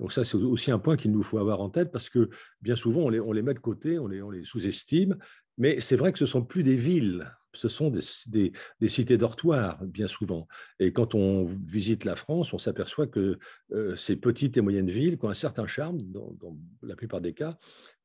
Speaker 3: Donc ça, c'est aussi un point qu'il nous faut avoir en tête parce que bien souvent, on les, met de côté, on les, on les sous-estime, mais c'est vrai que ce sont plus des villes ce sont des, cités dortoirs, bien souvent. Et quand on visite la France, on s'aperçoit que euh, ces petites et moyennes villes, qui ont un certain charme, dans, la plupart des cas,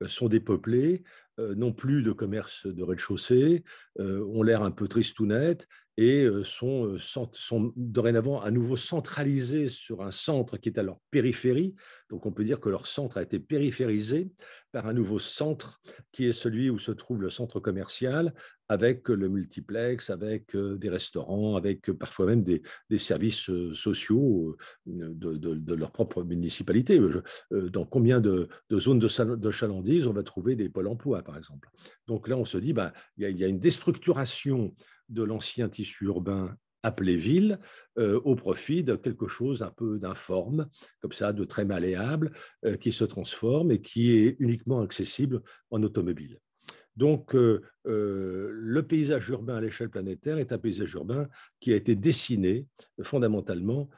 Speaker 3: euh, sont dépeuplées, euh, n'ont plus de commerce de rez-de-chaussée, ont l'air un peu ou nettes, et sont, sont, dorénavant à nouveau centralisés sur un centre qui est à leur périphérie. Donc on peut dire que leur centre a été périphérisé par un nouveau centre qui est celui où se trouve le centre commercial avec le multiplex, avec des restaurants, avec parfois même des, services sociaux de, leur propre municipalité. Dans combien de, zones de, chalandise on va trouver des pôles emploi, par exemple Donc là, on se dit, qu'il bah, y a une déstructuration de l'ancien tissu urbain appelé ville euh, au profit de quelque chose un peu d'informe, comme ça, de très malléable, euh, qui se transforme et qui est uniquement accessible en automobile. Donc, euh, le paysage urbain à l'échelle planétaire est un paysage urbain qui a été dessiné fondamentalement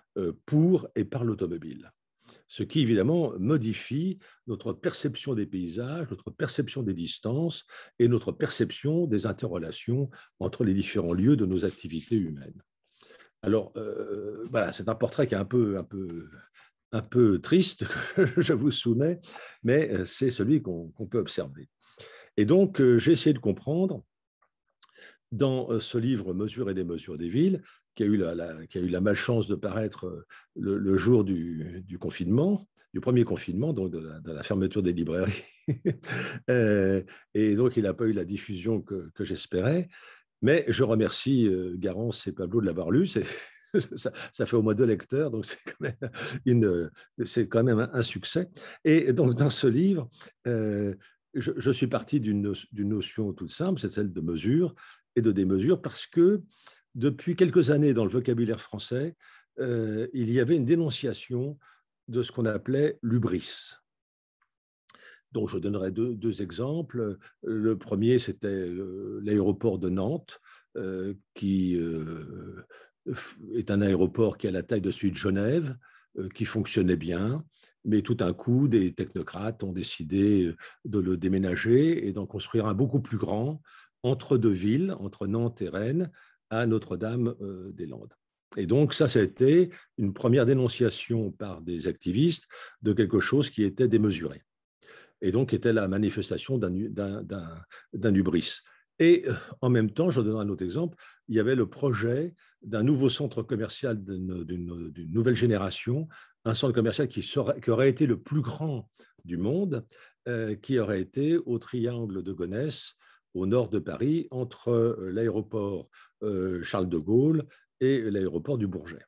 Speaker 3: pour et par l'automobile ce qui évidemment modifie notre perception des paysages, notre perception des distances et notre perception des interrelations entre les différents lieux de nos activités humaines. Alors, euh, voilà, c'est un portrait qui est un peu, un peu, triste je vous soumets, mais euh, c'est celui qu'on peut observer. Et donc, euh, j'ai essayé de comprendre dans ce livre Mesures et des mesures des villes, qui a eu la, qui a eu la malchance de paraître euh, le, jour du, confinement, du premier confinement, donc de la, fermeture des librairies. Euh, et donc, il n'a pas eu la diffusion que, j'espérais. Mais je remercie euh, Garance et Pablo de l'avoir lu. Ça, ça, fait au moins deux lecteurs, donc c'est quand, quand, même un succès. Et donc, dans ce livre, je, je, suis parti d'une notion toute simple, c'est celle de mesure et de démesure, parce que depuis quelques années dans le vocabulaire français, euh, il y avait une dénonciation de ce qu'on appelait l'ubris. Donc je donnerai deux, exemples. Le premier, c'était l'aéroport de Nantes, euh, qui euh, est un aéroport qui a la taille de celui de Genève, qui fonctionnait bien, mais tout à coup, des technocrates ont décidé de le déménager et d'en construire un beaucoup plus grand entre deux villes, entre Nantes et Rennes, à Notre-Dame euh, des Landes. Et donc ça, ça a été une première dénonciation par des activistes de quelque chose qui était démesuré. Et donc était la manifestation d'un hubris. Et euh, en même temps, je donnerai un autre exemple, il y avait le projet d'un nouveau centre commercial d'une nouvelle génération, un centre commercial qui, qui, aurait été le plus grand du monde, euh, qui aurait été au triangle de Gonesse, au nord de Paris, entre euh, l'aéroport euh, Charles de Gaulle et l'aéroport du Bourget.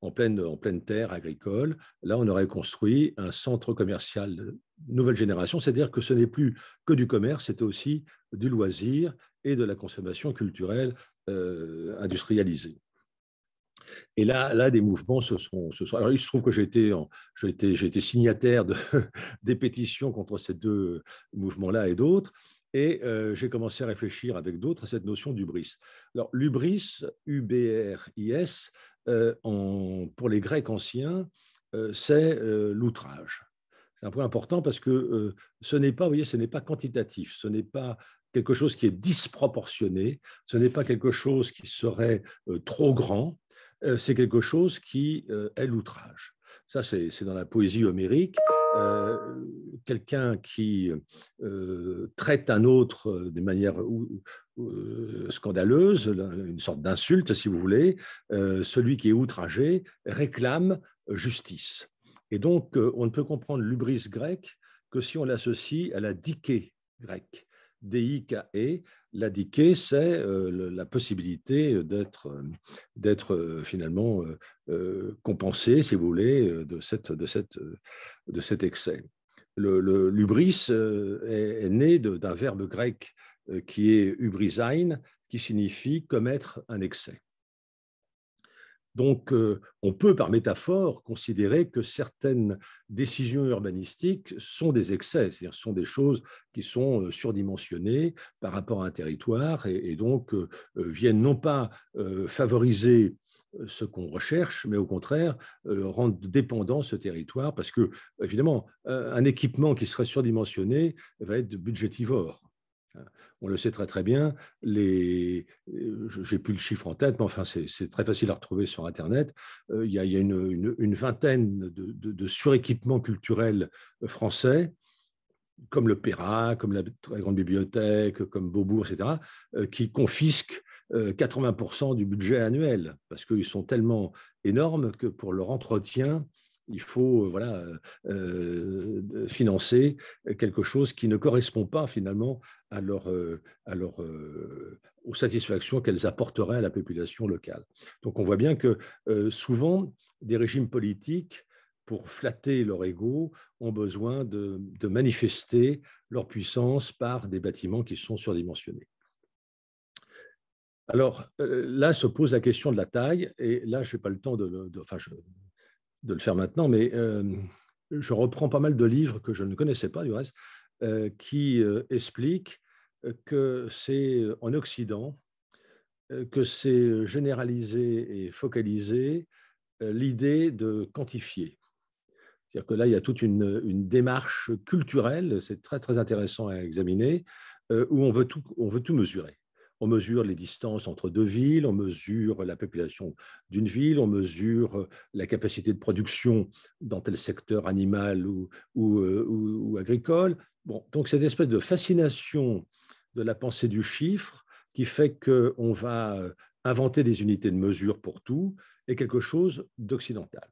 Speaker 3: En pleine, en pleine, terre agricole. Là, on aurait construit un centre commercial nouvelle génération, c'est-à-dire que ce n'est plus que du commerce, c'était aussi du loisir et de la consommation culturelle euh, industrialisée. Et là, là, des mouvements se sont, se sont... Alors, il se trouve que j'ai été, signataire de, des pétitions contre ces deux mouvements-là et d'autres. Et euh, j'ai commencé à réfléchir avec d'autres à cette notion d'ubris. Alors, l'ubris, U-B-R-I-S, euh, pour les Grecs anciens, euh, c'est l'outrage. C'est un point important parce que ce n'est pas, voyez, ce n'est pas quantitatif, ce n'est pas quelque chose qui est disproportionné, ce n'est pas quelque chose qui serait trop grand, c'est quelque chose qui est l'outrage. Ça, c'est dans la poésie homérique. Euh, quelqu'un qui euh, traite un autre euh, de manière scandaleuse, une sorte d'insulte si vous voulez, celui qui est outragé réclame justice. Et donc on ne peut comprendre l'ubris grec que si on l'associe à la diké grecque. DIKE. La DIKE, c'est euh, la possibilité d'être, euh, euh, finalement compensé, si vous voulez, de, cet excès. Le, l'ubris est, né d'un verbe grec qui est ubrisain qui signifie commettre un excès. Donc, euh, on peut, par métaphore, considérer que certaines décisions urbanistiques sont des excès, c'est-à-dire sont des choses qui sont euh, surdimensionnées par rapport à un territoire et, donc euh, viennent non pas favoriser ce qu'on recherche, mais au contraire, rendre dépendant ce territoire, parce que, évidemment, un équipement qui serait surdimensionné va être budgétivore. On le sait très très bien, euh, j'ai plus le chiffre en tête, mais enfin c'est très facile à retrouver sur Internet. Euh, il y a, une, vingtaine de, suréquipements culturels français, comme le l'Opéra, comme la très grande bibliothèque, comme Beaubourg, etc., euh, qui confisquent 80% du budget annuel, parce qu'ils sont tellement énormes que pour leur entretien, il faut euh, voilà, euh, financer quelque chose qui ne correspond pas finalement euh, aux satisfactions qu'elles apporteraient à la population locale. Donc on voit bien que souvent, des régimes politiques, pour flatter leur ego, ont besoin de, manifester leur puissance par des bâtiments qui sont surdimensionnés. Alors là se pose la question de la taille, et là je n'ai pas le temps de, de de le faire maintenant, mais euh, mm. je reprends pas mal de livres que je ne connaissais pas du reste, euh, qui euh, expliquent que c'est en Occident que c'est généralisé et focalisé l'idée de quantifier. C'est-à-dire que là, il y a toute une, une démarche culturelle, c'est très, très intéressant à examiner, où on veut tout, on veut tout mesurer. On mesure les distances entre deux villes, on mesure la population d'une ville, on mesure euh, la capacité de production dans tel secteur animal euh, ou, agricole. Bon, donc cette espèce de fascination de la pensée du chiffre qui fait qu'on va euh, inventer des unités de mesure pour tout est quelque chose d'occidental.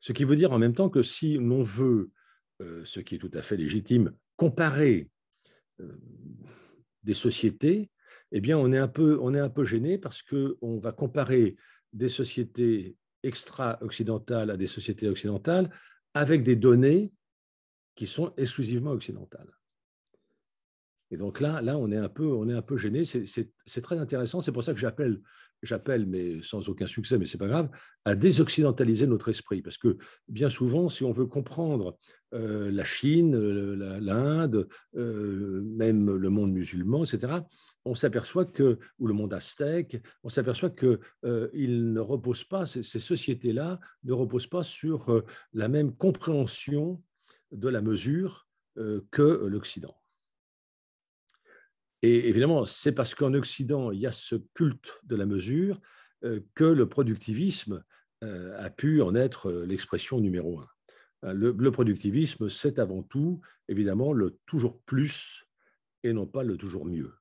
Speaker 3: Ce qui veut dire en même temps que si l'on veut, ce qui est tout à fait légitime, comparer des sociétés, eh bien, on est un peu, gêné parce qu'on va comparer des sociétés extra-occidentales à des sociétés occidentales avec des données qui sont exclusivement occidentales. Et donc là, là on est un peu, gêné. C'est très intéressant. C'est pour ça que j'appelle, mais sans aucun succès, mais c'est pas grave, à désoccidentaliser notre esprit, parce que bien souvent, si on veut comprendre euh, la Chine, euh, l'Inde, euh, même le monde musulman, etc., on s'aperçoit que, ou le monde aztèque, on s'aperçoit que euh, ne repose pas, ces, sociétés-là ne reposent pas sur euh, la même compréhension de la mesure euh, que l'Occident. Et évidemment, c'est parce qu'en Occident, il y a ce culte de la mesure que le productivisme a pu en être l'expression numéro un. le productivisme, c'est avant tout, évidemment, le toujours plus et non pas le toujours mieux.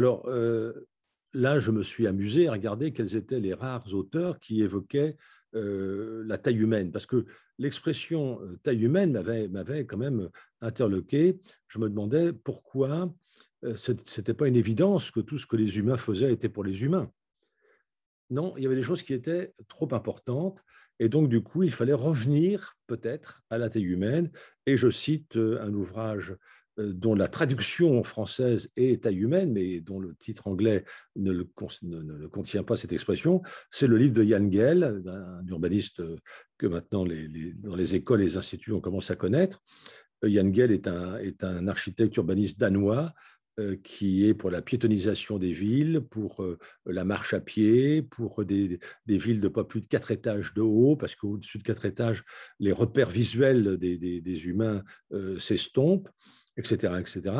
Speaker 3: Alors euh, là, je me suis amusé à regarder quels étaient les rares auteurs qui évoquaient euh, la taille humaine, parce que l'expression euh, taille humaine m'avait quand même interloqué. Je me demandais pourquoi ce n'était pas une évidence que tout ce que les humains faisaient était pour les humains. Non, il y avait des choses qui étaient trop importantes. Et donc, du coup, il fallait revenir peut-être à la taille humaine. Et je cite un ouvrage euh, dont la traduction française est taille humaine, mais dont le titre anglais ne ne, contient pas cette expression, c'est le livre de Jan Gell, un urbaniste euh, que maintenant dans les écoles et les instituts on commence à connaître. Jan euh, Gell est un, est un architecte urbaniste danois qui est pour la piétonisation des villes, pour la marche à pied, pour des, des villes de pas plus de quatre étages de haut, parce qu'au-dessus de quatre étages, les repères visuels des, des, humains s'estompent etc., etc.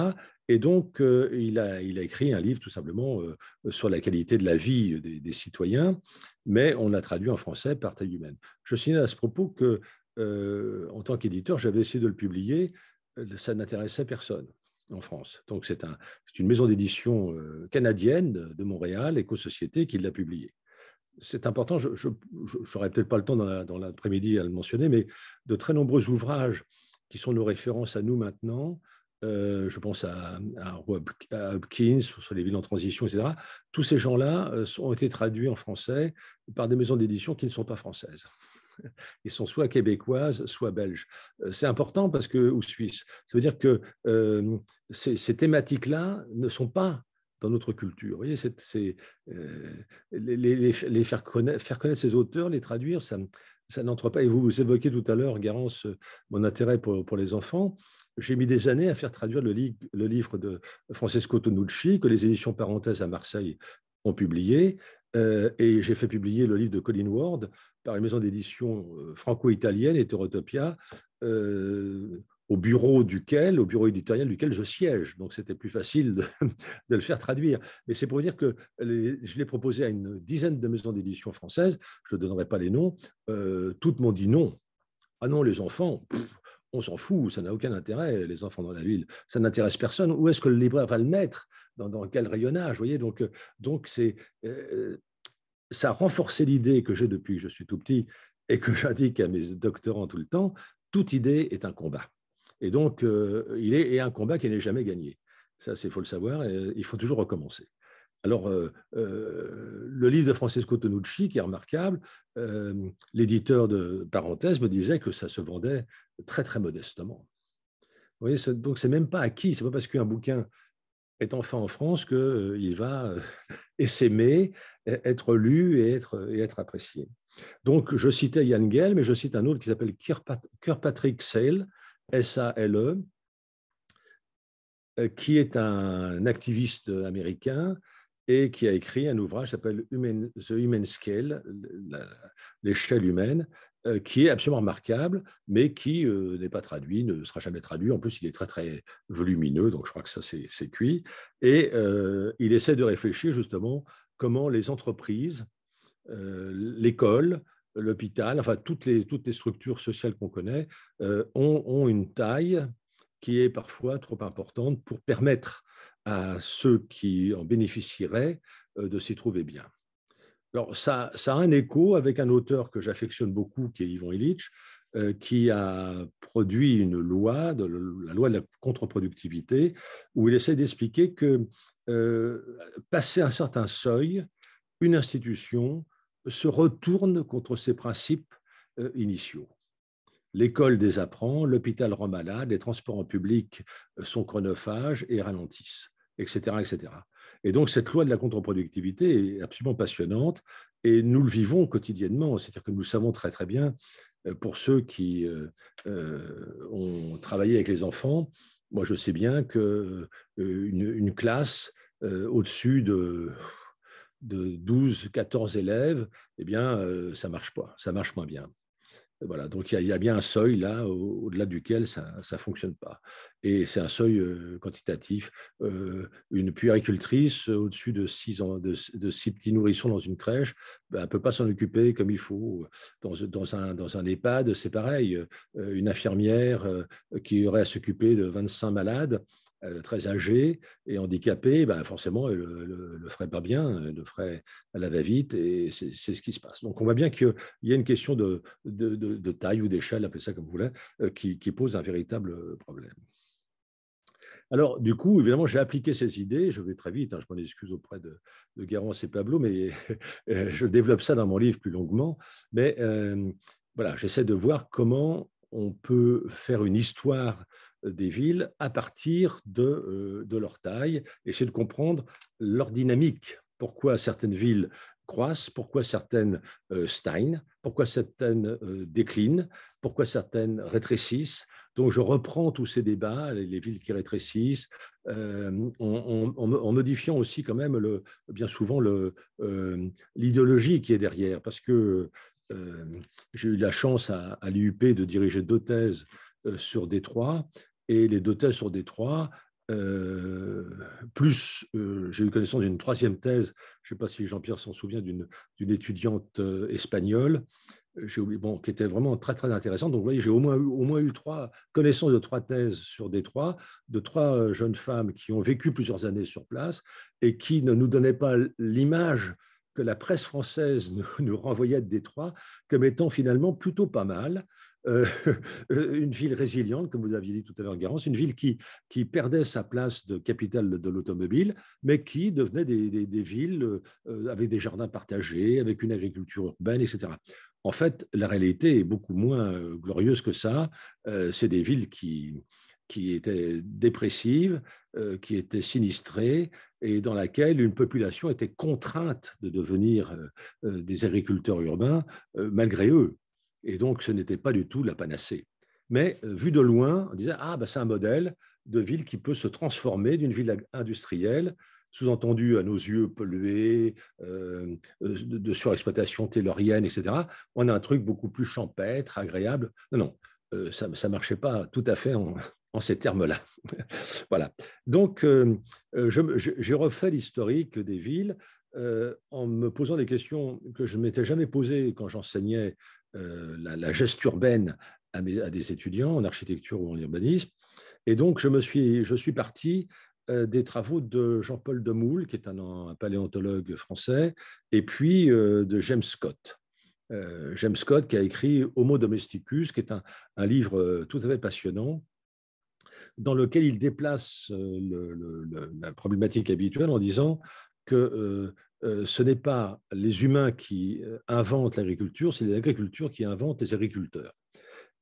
Speaker 3: Et donc, euh, il, a, écrit un livre tout simplement euh, sur la qualité de la vie euh, des, citoyens, mais on l'a traduit en français par taille humaine. Je signale à ce propos que, en tant qu'éditeur, j'avais essayé de le publier, ça n'intéressait personne en France. Donc, c'est une maison d'édition canadienne de, Montréal, Éco-Société, qui l'a publié c'est important, je n'aurai peut-être pas le temps dans l'après-midi à le mentionner, mais de très nombreux ouvrages qui sont nos références à nous maintenant euh, je pense à, Hopkins, sur les villes en transition, etc. Tous ces gens-là euh, ont été traduits en français par des maisons d'édition qui ne sont pas françaises. Ils sont soit québécoises, soit belges. Euh, c'est important parce que, ou suisses. Ça veut dire que ces, thématiques-là ne sont pas dans notre culture. Vous voyez, les, faire, connaître, ces auteurs, les traduire, ça, n'entre pas. Et vous, vous évoquez tout à l'heure, Garance, mon intérêt pour les enfants j'ai mis des années à faire traduire le, livre de Francesco Tonucci, que les éditions parenthèses à Marseille ont publié. Euh, et j'ai fait publier le livre de Colin Ward par une maison d'édition euh, franco-italienne, Heterotopia, euh, au bureau duquel, au bureau éditorial duquel je siège. Donc c'était plus facile de, le faire traduire. Mais c'est pour dire que je l'ai proposé à une dizaine de maisons d'édition françaises, je ne donnerai pas les noms, toutes m'ont dit non. Ah non, les enfants, on s'en fout, ça n'a aucun intérêt, les enfants dans la ville, ça n'intéresse personne. Où est-ce que le libraire va le mettre dans, quel rayonnage voyez Donc, euh, donc c'est, euh, ça a renforcé l'idée que j'ai depuis que je suis tout petit et que j'indique à mes doctorants tout le temps toute idée est un combat. Et donc, euh, il est un combat qui n'est jamais gagné. Ça, il faut le savoir, il faut toujours recommencer. Alors, euh, euh, le livre de Francesco Tonucci, qui est remarquable, euh, l'éditeur de parenthèse me disait que ça se vendait très, très modestement. Vous voyez, n'est donc, c'est même pas acquis. n'est pas parce qu'un bouquin est enfin en France qu'il va s'aimer, e-, être lu et être, apprécié. Donc, je citais Yann Gell, mais je cite un autre qui s'appelle Kirkpatrick Sale, S-A-L-E, qui est un activiste américain et qui a écrit un ouvrage qui s'appelle The Human Scale, l'échelle humaine, euh, qui est absolument remarquable, mais qui euh, n'est pas traduit, ne sera jamais traduit. En plus, il est très, très volumineux, donc je crois que ça, c'est cuit. Et euh, il essaie de réfléchir justement comment les entreprises, l'école, l'hôpital, enfin toutes les, toutes les structures sociales qu'on connaît, ont, ont, une taille qui est parfois trop importante pour permettre à ceux qui en bénéficieraient euh, de s'y trouver bien. Alors, ça, a un écho avec un auteur que j'affectionne beaucoup, qui est Yvon Illich, euh, qui a produit une loi, la loi de la contre-productivité, où il essaie d'expliquer que, euh, passé un certain seuil, une institution se retourne contre ses principes initiaux. L'école désapprend, l'hôpital rend malade, les transports en public euh, sont chronophages et ralentissent, etc., etc. Et donc cette loi de la contre-productivité est absolument passionnante et nous le vivons quotidiennement, c'est-à-dire que nous savons très très bien, euh, pour ceux qui euh, ont travaillé avec les enfants, moi je sais bien qu'une une classe au-dessus de de 12, 14 élèves, eh bien, ça marche pas, ça marche moins bien. Voilà, donc il y, a bien un seuil là au-delà duquel ça ne fonctionne pas. Et c'est un seuil euh, quantitatif. Euh, une puéricultrice euh, au-dessus de six, petits nourrissons dans une crèche ben, ne peut pas s'en occuper comme il faut. Dans, un, dans un EHPAD, c'est pareil. une infirmière qui aurait à s'occuper de 25 malades, euh, très âgée et handicapée, bah, forcément, elle ne le, ferait pas bien, elle euh, le ferait à la va-vite, et c'est ce qui se passe. Donc, on voit bien qu'il y a une question de, de, de, taille ou d'échelle, appelez ça comme vous voulez, euh, qui, pose un véritable problème. Alors, du coup, évidemment, j'ai appliqué ces idées, je vais très vite, hein, je m'en excuse auprès de, de et Pablo, mais je développe ça dans mon livre plus longuement, mais voilà, j'essaie de voir comment on peut faire une histoire des villes à partir euh, de, leur taille, essayer de comprendre leur dynamique, pourquoi certaines villes croissent, pourquoi certaines euh, stagnent, pourquoi certaines euh, déclinent, pourquoi certaines rétrécissent. Donc je reprends tous ces débats, les, villes qui rétrécissent, en, modifiant aussi quand même le, bien souvent l'idéologie qui est derrière, parce que j'ai eu la chance à, à l'IUP de diriger deux thèses sur Détroit et les deux thèses sur Détroit. Euh, plus, euh, j'ai eu connaissance d'une troisième thèse, je ne sais pas si Jean-Pierre s'en souvient, d'une étudiante euh, espagnole, oublié, bon, qui était vraiment très très intéressante. Donc, vous voyez, j'ai au moins eu, au trois connaissances de trois thèses sur Détroit, de trois jeunes femmes qui ont vécu plusieurs années sur place et qui ne nous donnaient pas l'image que la presse française nous, nous renvoyait de Détroit comme étant finalement plutôt pas mal. Euh, une ville résiliente, comme vous aviez dit tout à l'heure, Garance, une ville qui, perdait sa place de capitale de l'automobile, mais qui devenait des, villes euh, avec des jardins partagés, avec une agriculture urbaine, etc. En fait, la réalité est beaucoup moins euh, glorieuse que ça. c'est des villes qui, étaient dépressives, qui étaient sinistrées, et dans laquelle une population était contrainte de devenir des agriculteurs urbains malgré eux. Et donc, ce n'était pas du tout la panacée. Mais euh, vu de loin, on disait, ah, ben, c'est un modèle de ville qui peut se transformer d'une ville industrielle, sous-entendu à nos yeux polluée, euh, euh, de, surexploitation taylorienne, etc. On a un truc beaucoup plus champêtre, agréable. Non, non, ça ne marchait pas tout à fait en, ces termes-là. voilà. Donc, j'ai refait l'historique des villes en me posant des questions que je ne m'étais jamais posées quand j'enseignais euh, la, geste urbaine à, des étudiants en architecture ou en urbanisme. Et donc, je, me suis, je suis parti euh, des travaux de Jean-Paul Demoule, qui est un, paléontologue français, et puis euh, de James Scott. James Scott qui a écrit Homo Domesticus, qui est un, livre tout à fait passionnant, dans lequel il déplace la problématique habituelle en disant que euh, ce n'est pas les humains qui euh, inventent l'agriculture, c'est l'agriculture qui invente les agriculteurs.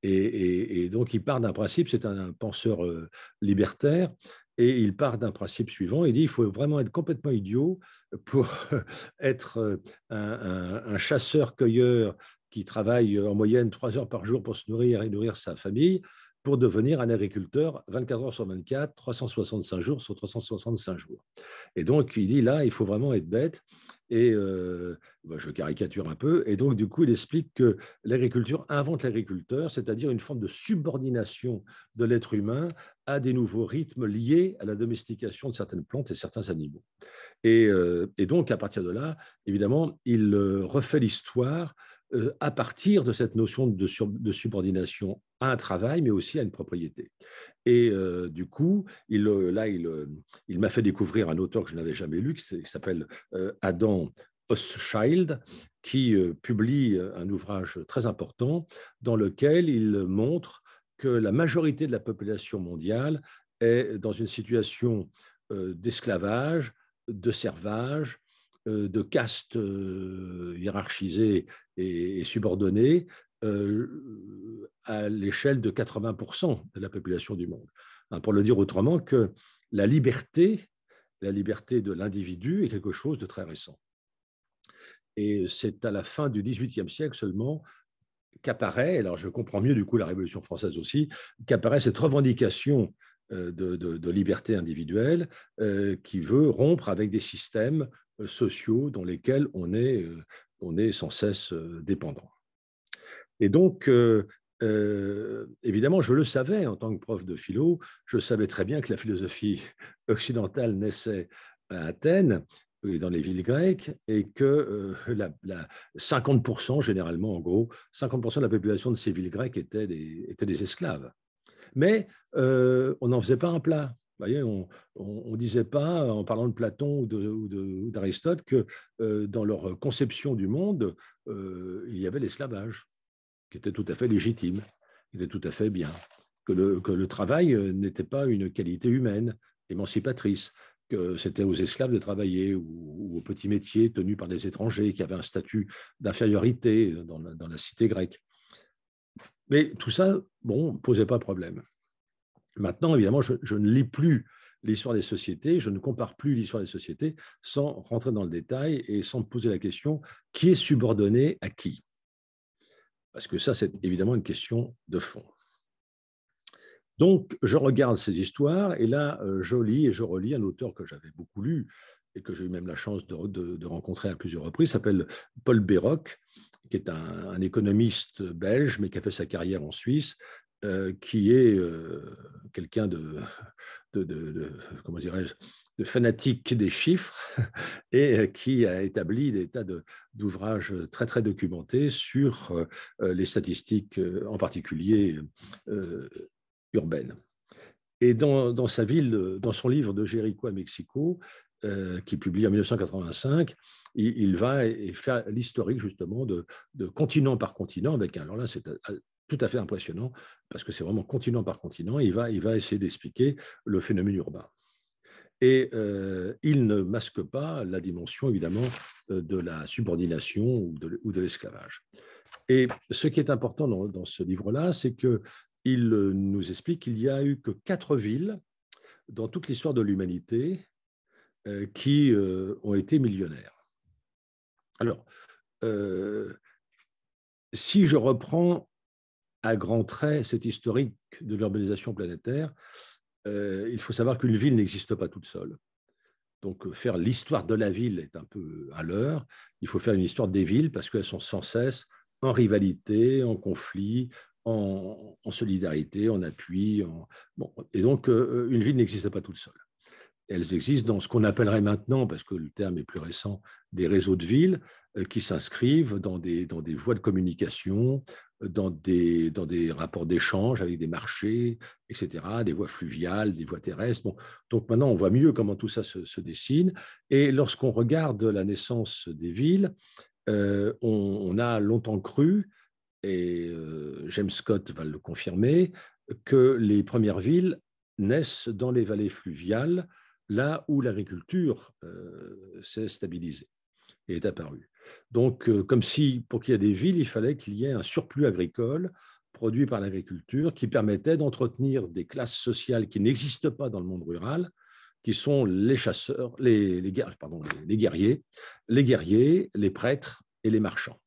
Speaker 3: Et, donc, il part d'un principe, c'est un, penseur euh, libertaire, et il part d'un principe suivant, il dit, il faut vraiment être complètement idiot pour être un chasseur-cueilleur qui travaille en moyenne trois heures par jour pour se nourrir et nourrir sa famille, pour devenir un agriculteur 24 heures sur 24, 365 jours sur 365 jours. Et donc, il dit là, il faut vraiment être bête. Et euh, bah, je caricature un peu. Et donc, du coup, il explique que l'agriculture invente l'agriculteur, c'est-à-dire une forme de subordination de l'être humain à des nouveaux rythmes liés à la domestication de certaines plantes et certains animaux. et euh, donc, à partir de là, évidemment, il euh, refait l'histoire euh, à partir de cette notion de, subordination à un travail, mais aussi à une propriété. Et euh, du coup, euh, là, il, m'a fait découvrir un auteur que je n'avais jamais lu, qui, s'appelle Adam Osschild, qui publie un ouvrage très important dans lequel il montre que la majorité de la population mondiale est dans une situation d'esclavage, de servage, euh, de castes euh, hiérarchisées et, subordonnées euh, à l'échelle de 80% de la population du monde. Hein, pour le dire autrement, que la liberté, la liberté de l'individu est quelque chose de très récent. Et c'est à la fin du XVIIIe siècle seulement qu'apparaît, alors je comprends mieux du coup la Révolution française aussi, qu'apparaît cette revendication euh, de, liberté individuelle euh, qui veut rompre avec des systèmes euh, sociaux dans lesquels on est, sans cesse dépendant. Et donc, évidemment, je le savais en tant que prof de philo, je savais très bien que la philosophie occidentale naissait à Athènes et dans les villes grecques, et que 50% généralement, en gros, 50% de la population de ces villes grecques étaient des esclaves mais euh, on n'en faisait pas un plat. on ne disait pas, en parlant de Platon ou d'Aristote, que euh, dans leur conception du monde, euh, il y avait l'esclavage, qui était tout à fait légitime, qui était tout à fait bien, que le, travail n'était pas une qualité humaine, émancipatrice, que c'était aux esclaves de travailler ou, aux petits métiers tenus par des étrangers qui avaient un statut d'infériorité dans la cité grecque. Mais tout ça, bon, ne posait pas de problème. Maintenant, évidemment, je, ne lis plus l'histoire des sociétés, je ne compare plus l'histoire des sociétés sans rentrer dans le détail et sans me poser la question qui est subordonné à qui Parce que ça, c'est évidemment une question de fond. Donc, je regarde ces histoires et là, euh, je lis et je relis un auteur que j'avais beaucoup lu et que j'ai eu même la chance de, de rencontrer à plusieurs reprises, s'appelle Paul Béroc, qui est un, économiste belge, mais qui a fait sa carrière en Suisse, euh, qui est euh, quelqu'un de, de, comment dirais de fanatique des chiffres et euh, qui a établi des tas d'ouvrages très très documentés sur les statistiques, en particulier urbaines. Et dans, dans, sa ville, dans son livre de Jericho à Mexico, euh, qui publie en 1985, il, va faire l'historique justement de, continent par continent avec alors là c'est euh, tout à fait impressionnant parce que c'est vraiment continent par continent. Il va, il va essayer d'expliquer le phénomène urbain. Et euh, il ne masque pas la dimension évidemment de la subordination ou de, l'esclavage. Et ce qui est important dans, ce livre-là, c'est que il nous explique qu'il n'y a eu que quatre villes dans toute l'histoire de l'humanité euh, qui euh, ont été millionnaires. Alors, euh, si je reprends à grands traits cet historique de l'urbanisation planétaire, il faut savoir qu'une ville n'existe pas toute seule. Donc faire l'histoire de la ville est un peu à l'heure. Il faut faire une histoire des villes parce qu'elles sont sans cesse en rivalité, en conflit, en, solidarité, en appui. En... Bon. Et donc une ville n'existe pas toute seule elles existent dans ce qu'on appellerait maintenant, parce que le terme est plus récent, des réseaux de villes euh, qui s'inscrivent dans des, voies de communication, euh, dans des, rapports d'échange avec des marchés, etc., des voies fluviales, des voies terrestres. donc maintenant, on voit mieux comment tout ça se, dessine. Et lorsqu'on regarde la naissance des villes, euh, on, a longtemps cru, et James Scott va le confirmer, que les premières villes naissent dans les vallées fluviales là où l'agriculture euh, s'est stabilisée et est apparue. Donc, euh, comme si pour qu'il y ait des villes, il fallait qu'il y ait un surplus agricole produit par l'agriculture qui permettait d'entretenir des classes sociales qui n'existent pas dans le monde rural, qui sont les chasseurs, les, guerriers, les guerriers, les prêtres et les marchands.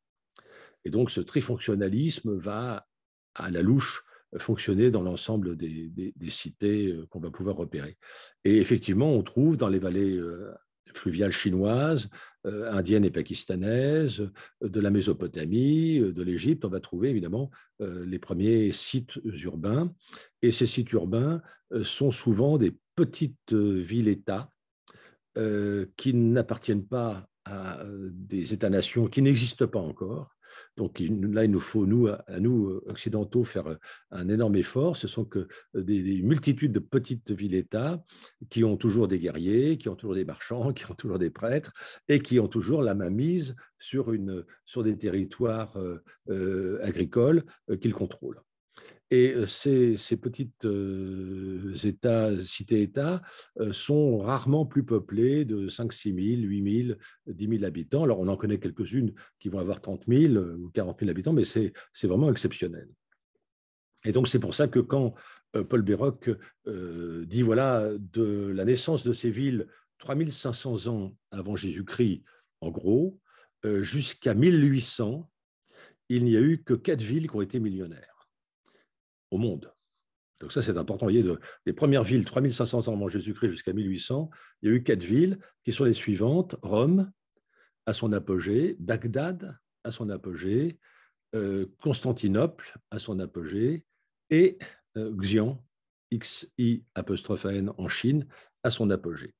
Speaker 3: Et donc, ce trifonctionnalisme va à la louche fonctionner dans l'ensemble des, cités euh, qu'on va pouvoir repérer. Et effectivement, on trouve dans les vallées euh, fluviales chinoises, euh, indiennes et pakistanaises, de la Mésopotamie, de l'Égypte, on va trouver évidemment les premiers sites urbains. Et ces sites urbains sont souvent des petites villes-États qui n'appartiennent pas à des États-nations, qui n'existent pas encore, donc là, il nous faut, nous, à nous, euh, occidentaux, faire euh, un énorme effort. Ce sont que euh, des, multitudes de petites villes-États qui ont toujours des guerriers, qui ont toujours des marchands, qui ont toujours des prêtres et qui ont toujours la mise sur, une, sur des territoires agricoles qu'ils contrôlent. Et ces, petites états, euh, cités-États sont rarement plus peuplées de 5, 6 000, 8 000, 10 000 habitants. Alors, on en connaît quelques-unes qui vont avoir 30 000 ou 40 000 habitants, mais c'est vraiment exceptionnel. Et donc, c'est pour ça que quand Paul Béroc dit, voilà, de la naissance de ces villes 3500 ans avant Jésus-Christ, en gros, jusqu'à 1800, il n'y a eu que quatre villes qui ont été millionnaires au monde. Donc ça, c'est important. Vous voyez, de, des premières villes, 3500 ans avant Jésus-Christ jusqu'à 1800, il y a eu quatre villes qui sont les suivantes. Rome, à son apogée, Bagdad, à son apogée, euh, Constantinople, à son apogée, et euh, Xian, XI en Chine, à son apogée.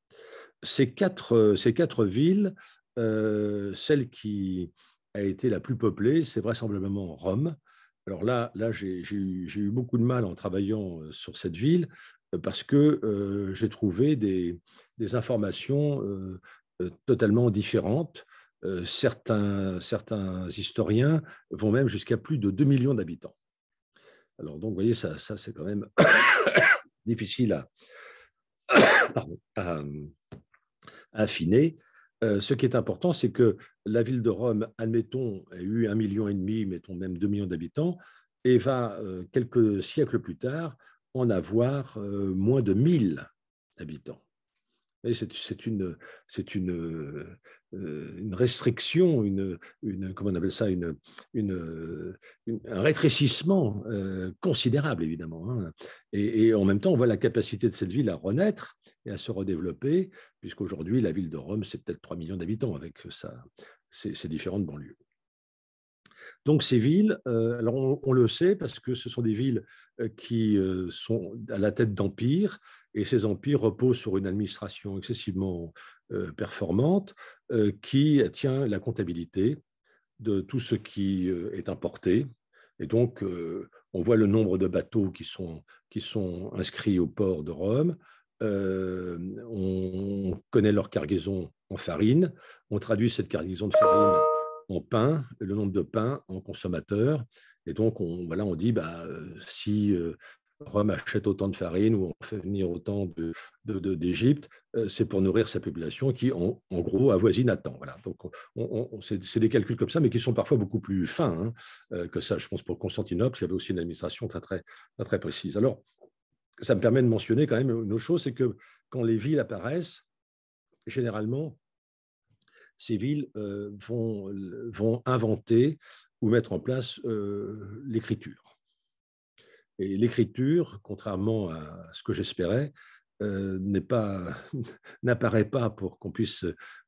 Speaker 3: Ces quatre, euh, ces quatre villes, euh, celle qui a été la plus peuplée, c'est vraisemblablement Rome, alors là, là j'ai eu beaucoup de mal en travaillant euh, sur cette ville euh, parce que euh, j'ai trouvé des, informations totalement différentes. certains, certains historiens vont même jusqu'à plus de 2 millions d'habitants. Alors donc, vous voyez, ça, ça c'est quand même difficile à affiner. Euh, ce qui est important, c'est que la ville de Rome, admettons, a eu un million et demi, mettons même deux millions d'habitants, et va, euh, quelques siècles plus tard, en avoir euh, moins de 1000 habitants. C'est une, restriction, une, on appelle ça, un rétrécissement considérable, évidemment. Hein. et, en même temps, on voit la capacité de cette ville à renaître et à se redévelopper puisqu'aujourd'hui, la ville de Rome, c'est peut-être 3 millions d'habitants avec euh, sa, ses, différentes banlieues. Donc ces villes, euh, alors on, le sait parce que ce sont des villes euh, qui sont à la tête d'empires, et ces empires reposent sur une administration excessivement performante qui tient la comptabilité de tout ce qui est importé, et donc, on voit le nombre de bateaux qui sont, qui sont, inscrits au port de Rome, euh, on connaît leur cargaison en farine, on traduit cette cargaison de farine en pain, le nombre de pains en consommateurs, et donc on, voilà, on dit bah, euh, si euh, Rome achète autant de farine ou on fait venir autant d'Égypte, de, c'est pour nourrir sa population qui, en, gros, avoisine à temps. Voilà. Donc, c'est des calculs comme ça, mais qui sont parfois beaucoup plus fins hein, que ça. Je pense pour Constantinople, il y avait aussi une administration très, très précise. Alors, ça me permet de mentionner quand même une autre chose, c'est que quand les villes apparaissent, généralement, ces villes euh, vont, euh, vont, inventer ou mettre en place euh, l'écriture. Et l'écriture, contrairement à ce que j'espérais, pas, n'apparaît pas pour qu'on puisse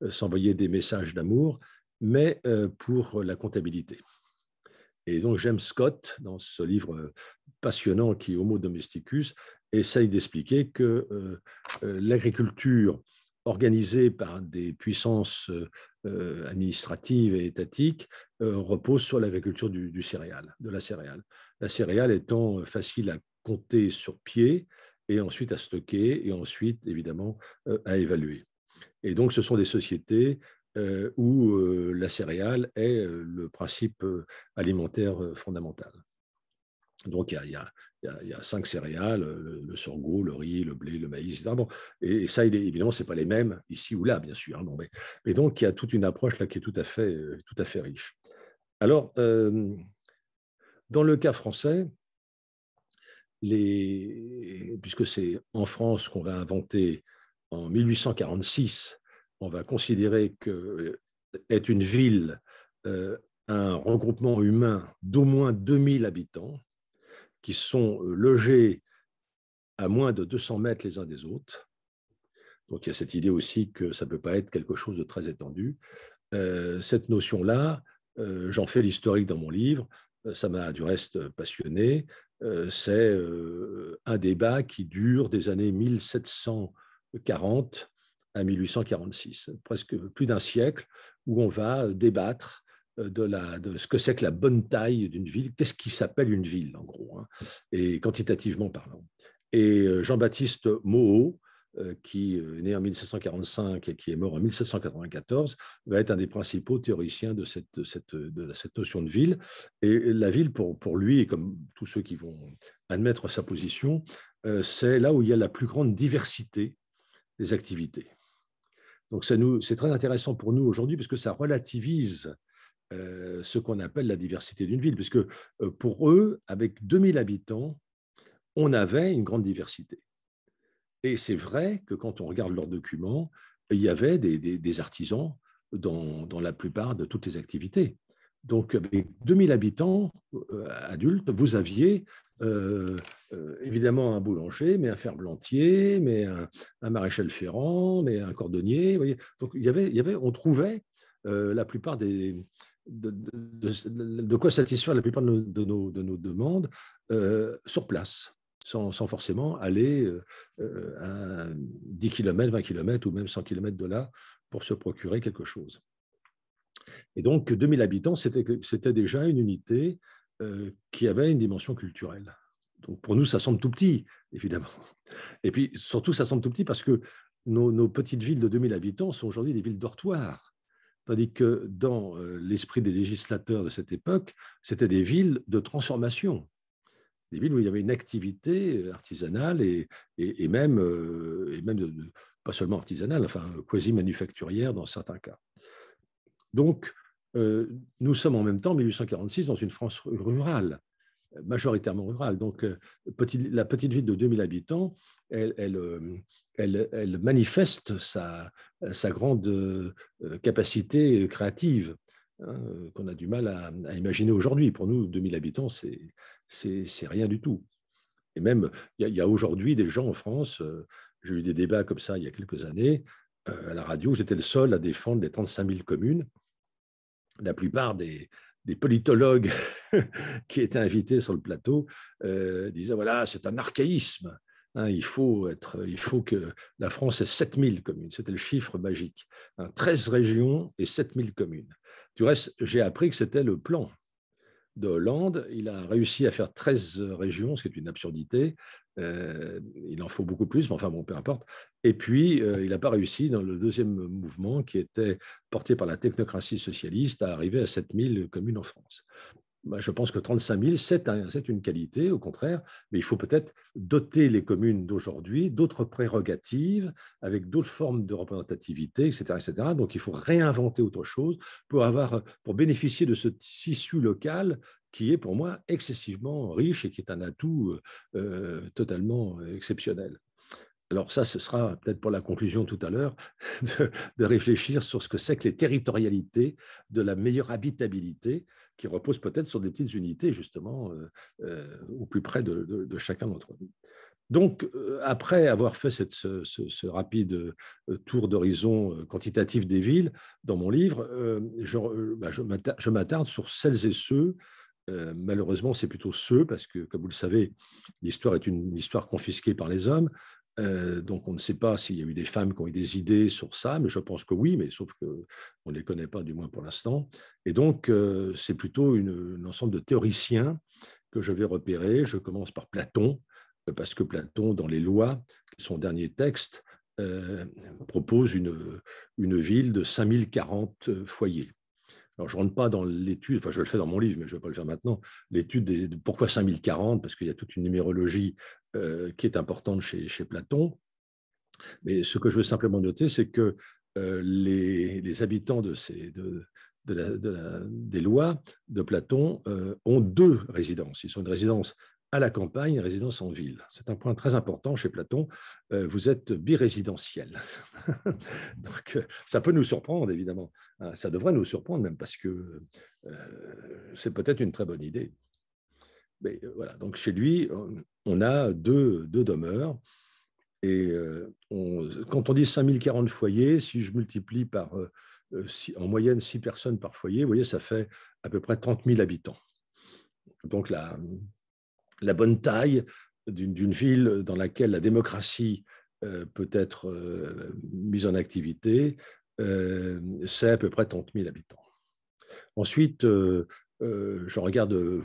Speaker 3: s'envoyer des messages d'amour, mais pour la comptabilité. Et donc j'aime Scott, dans ce livre passionnant qui est Homo Domesticus, essaye d'expliquer que euh, euh, l'agriculture organisée par des puissances euh, administratives et étatiques repose sur l'agriculture du, céréale, de la céréale. La céréale étant facile à compter sur pied et ensuite à stocker et ensuite évidemment à évaluer. Et donc ce sont des sociétés où la céréale est le principe alimentaire fondamental. Donc il il y a, il y, a, cinq céréales, euh, le, sorgho, le riz, le blé, le maïs, etc. et, ça, évidemment, ce n'est pas les mêmes ici ou là, bien sûr. Hein, mais, donc, il y a toute une approche là qui est tout à fait, euh, tout à fait riche. Alors, euh, dans le cas français, les, puisque c'est en France qu'on va inventer en 1846, on va considérer que est une ville un regroupement humain d'au moins 2000 habitants, qui sont euh, logés à moins de 200 mètres les uns des autres. Donc il y a cette idée aussi que ça ne peut pas être quelque chose de très étendu. Euh, cette notion-là, euh, j'en fais l'historique dans mon livre, ça m'a du reste passionné. c'est un débat qui dure des années 1740 à 1846, presque plus d'un siècle, où on va débattre euh, de, la, ce que c'est que la bonne taille d'une ville, qu'est-ce qui s'appelle une ville, en gros, hein, et quantitativement parlant. Et euh, Jean-Baptiste Moho, euh, qui est né en 1745 et qui est mort en 1794, va être un des principaux théoriciens de cette, notion de ville. Et la ville, pour, pour lui, et comme tous ceux qui vont admettre sa position, c'est là où il y a la plus grande diversité des activités. Donc c'est très intéressant pour nous aujourd'hui parce que ça relativise euh, ce qu'on appelle la diversité d'une ville, puisque euh, pour eux, avec 2000 habitants, on avait une grande diversité. Et c'est vrai que quand on regarde leurs documents, il y avait des, artisans dans, la plupart de toutes les activités. Donc, avec 2000 habitants euh, adultes, vous aviez évidemment un boulanger, mais un ferblantier, mais un, maréchal ferrant, mais un cordonnier. Donc, il y avait, on trouvait la plupart des, de, quoi satisfaire la plupart de nos, demandes euh, sur place, sans, forcément aller à 10 km, 20 km ou même 100 km de là pour se procurer quelque chose. Et donc, 2000 habitants, c'était déjà une unité euh, qui avait une dimension culturelle. Donc, pour nous, ça semble tout petit, évidemment. Et puis, surtout, ça semble tout petit parce que nos, nos petites villes de 2000 habitants sont aujourd'hui des villes dortoirs Tandis que dans euh, l'esprit des législateurs de cette époque, c'était des villes de transformation, des villes où il y avait une activité euh, artisanale et, même, euh, pas seulement artisanale, enfin quasi-manufacturière dans certains cas. Donc, nous sommes en même temps, 1846, dans une France rurale, majoritairement rurale. Donc, la petite ville de 2000 habitants, elle, elle, manifeste sa, grande euh, capacité créative hein, qu'on a du mal à, imaginer aujourd'hui. Pour nous, 2000 habitants, c'est rien du tout. Et même, il y a, aujourd'hui des gens en France, euh, j'ai eu des débats comme ça il y a quelques années, euh, à la radio, j'étais le seul à défendre les 35 000 communes. La plupart des, politologues qui étaient invités sur le plateau disaient, voilà, c'est un archaïsme. Hein, il, faut être, il faut que la France ait 7000 communes, c'était le chiffre magique. 13 hein, régions et 7000 communes. Du reste, j'ai appris que c'était le plan de Hollande. Il a réussi à faire 13 régions, ce qui est une absurdité. Euh, il en faut beaucoup plus, mais enfin bon, peu importe. Et puis, euh, il n'a pas réussi dans le deuxième mouvement qui était porté par la technocratie socialiste à arriver à 7000 communes en France. Bah, je pense que 35 000, c'est une qualité, au contraire, mais il faut peut-être doter les communes d'aujourd'hui d'autres prérogatives, avec d'autres formes de représentativité, etc., Donc il faut réinventer autre chose pour, avoir, pour bénéficier de ce tissu local qui est pour moi excessivement riche et qui est un atout euh, euh, totalement exceptionnel alors ça, ce sera peut-être pour la conclusion tout à l'heure, de, réfléchir sur ce que c'est que les territorialités de la meilleure habitabilité, qui repose peut-être sur des petites unités, justement, euh, euh, au plus près de, chacun d'entre nous. Donc, euh, après avoir fait cette, ce, rapide tour d'horizon quantitatif des villes dans mon livre, bah, je, m'attarde sur celles et ceux, malheureusement c'est plutôt ceux, parce que comme vous le savez, l'histoire est une histoire confisquée par les hommes, euh, donc on ne sait pas s'il y a eu des femmes qui ont eu des idées sur ça, mais je pense que oui, mais sauf qu'on ne les connaît pas, du moins pour l'instant. Et donc euh, c'est plutôt un ensemble de théoriciens que je vais repérer. Je commence par Platon, euh, parce que Platon, dans les lois, son dernier texte, propose une, une ville de 5040 foyers je ne rentre pas dans l'étude, enfin, je le fais dans mon livre, mais je ne vais pas le faire maintenant, l'étude de pourquoi 5040, parce qu'il y a toute une numérologie euh, qui est importante chez, Platon. Mais ce que je veux simplement noter, c'est que euh, les, habitants des lois de Platon euh, ont deux résidences. Ils ont une résidence à la campagne résidence en ville. C'est un point très important chez Platon. Euh, vous êtes birésidentiel. Donc, euh, ça peut nous surprendre, évidemment. Hein, ça devrait nous surprendre, même parce que euh, c'est peut-être une très bonne idée. Mais voilà, donc chez lui, on a deux, deux demeures. Et on, quand on dit 5040 foyers, si je multiplie par en moyenne 6 personnes par foyer, vous voyez, ça fait à peu près 30 000 habitants. Donc la, la bonne taille d'une ville dans laquelle la démocratie euh, peut être euh, mise en activité, euh, c'est à peu près 30 000 habitants. Ensuite, je regarde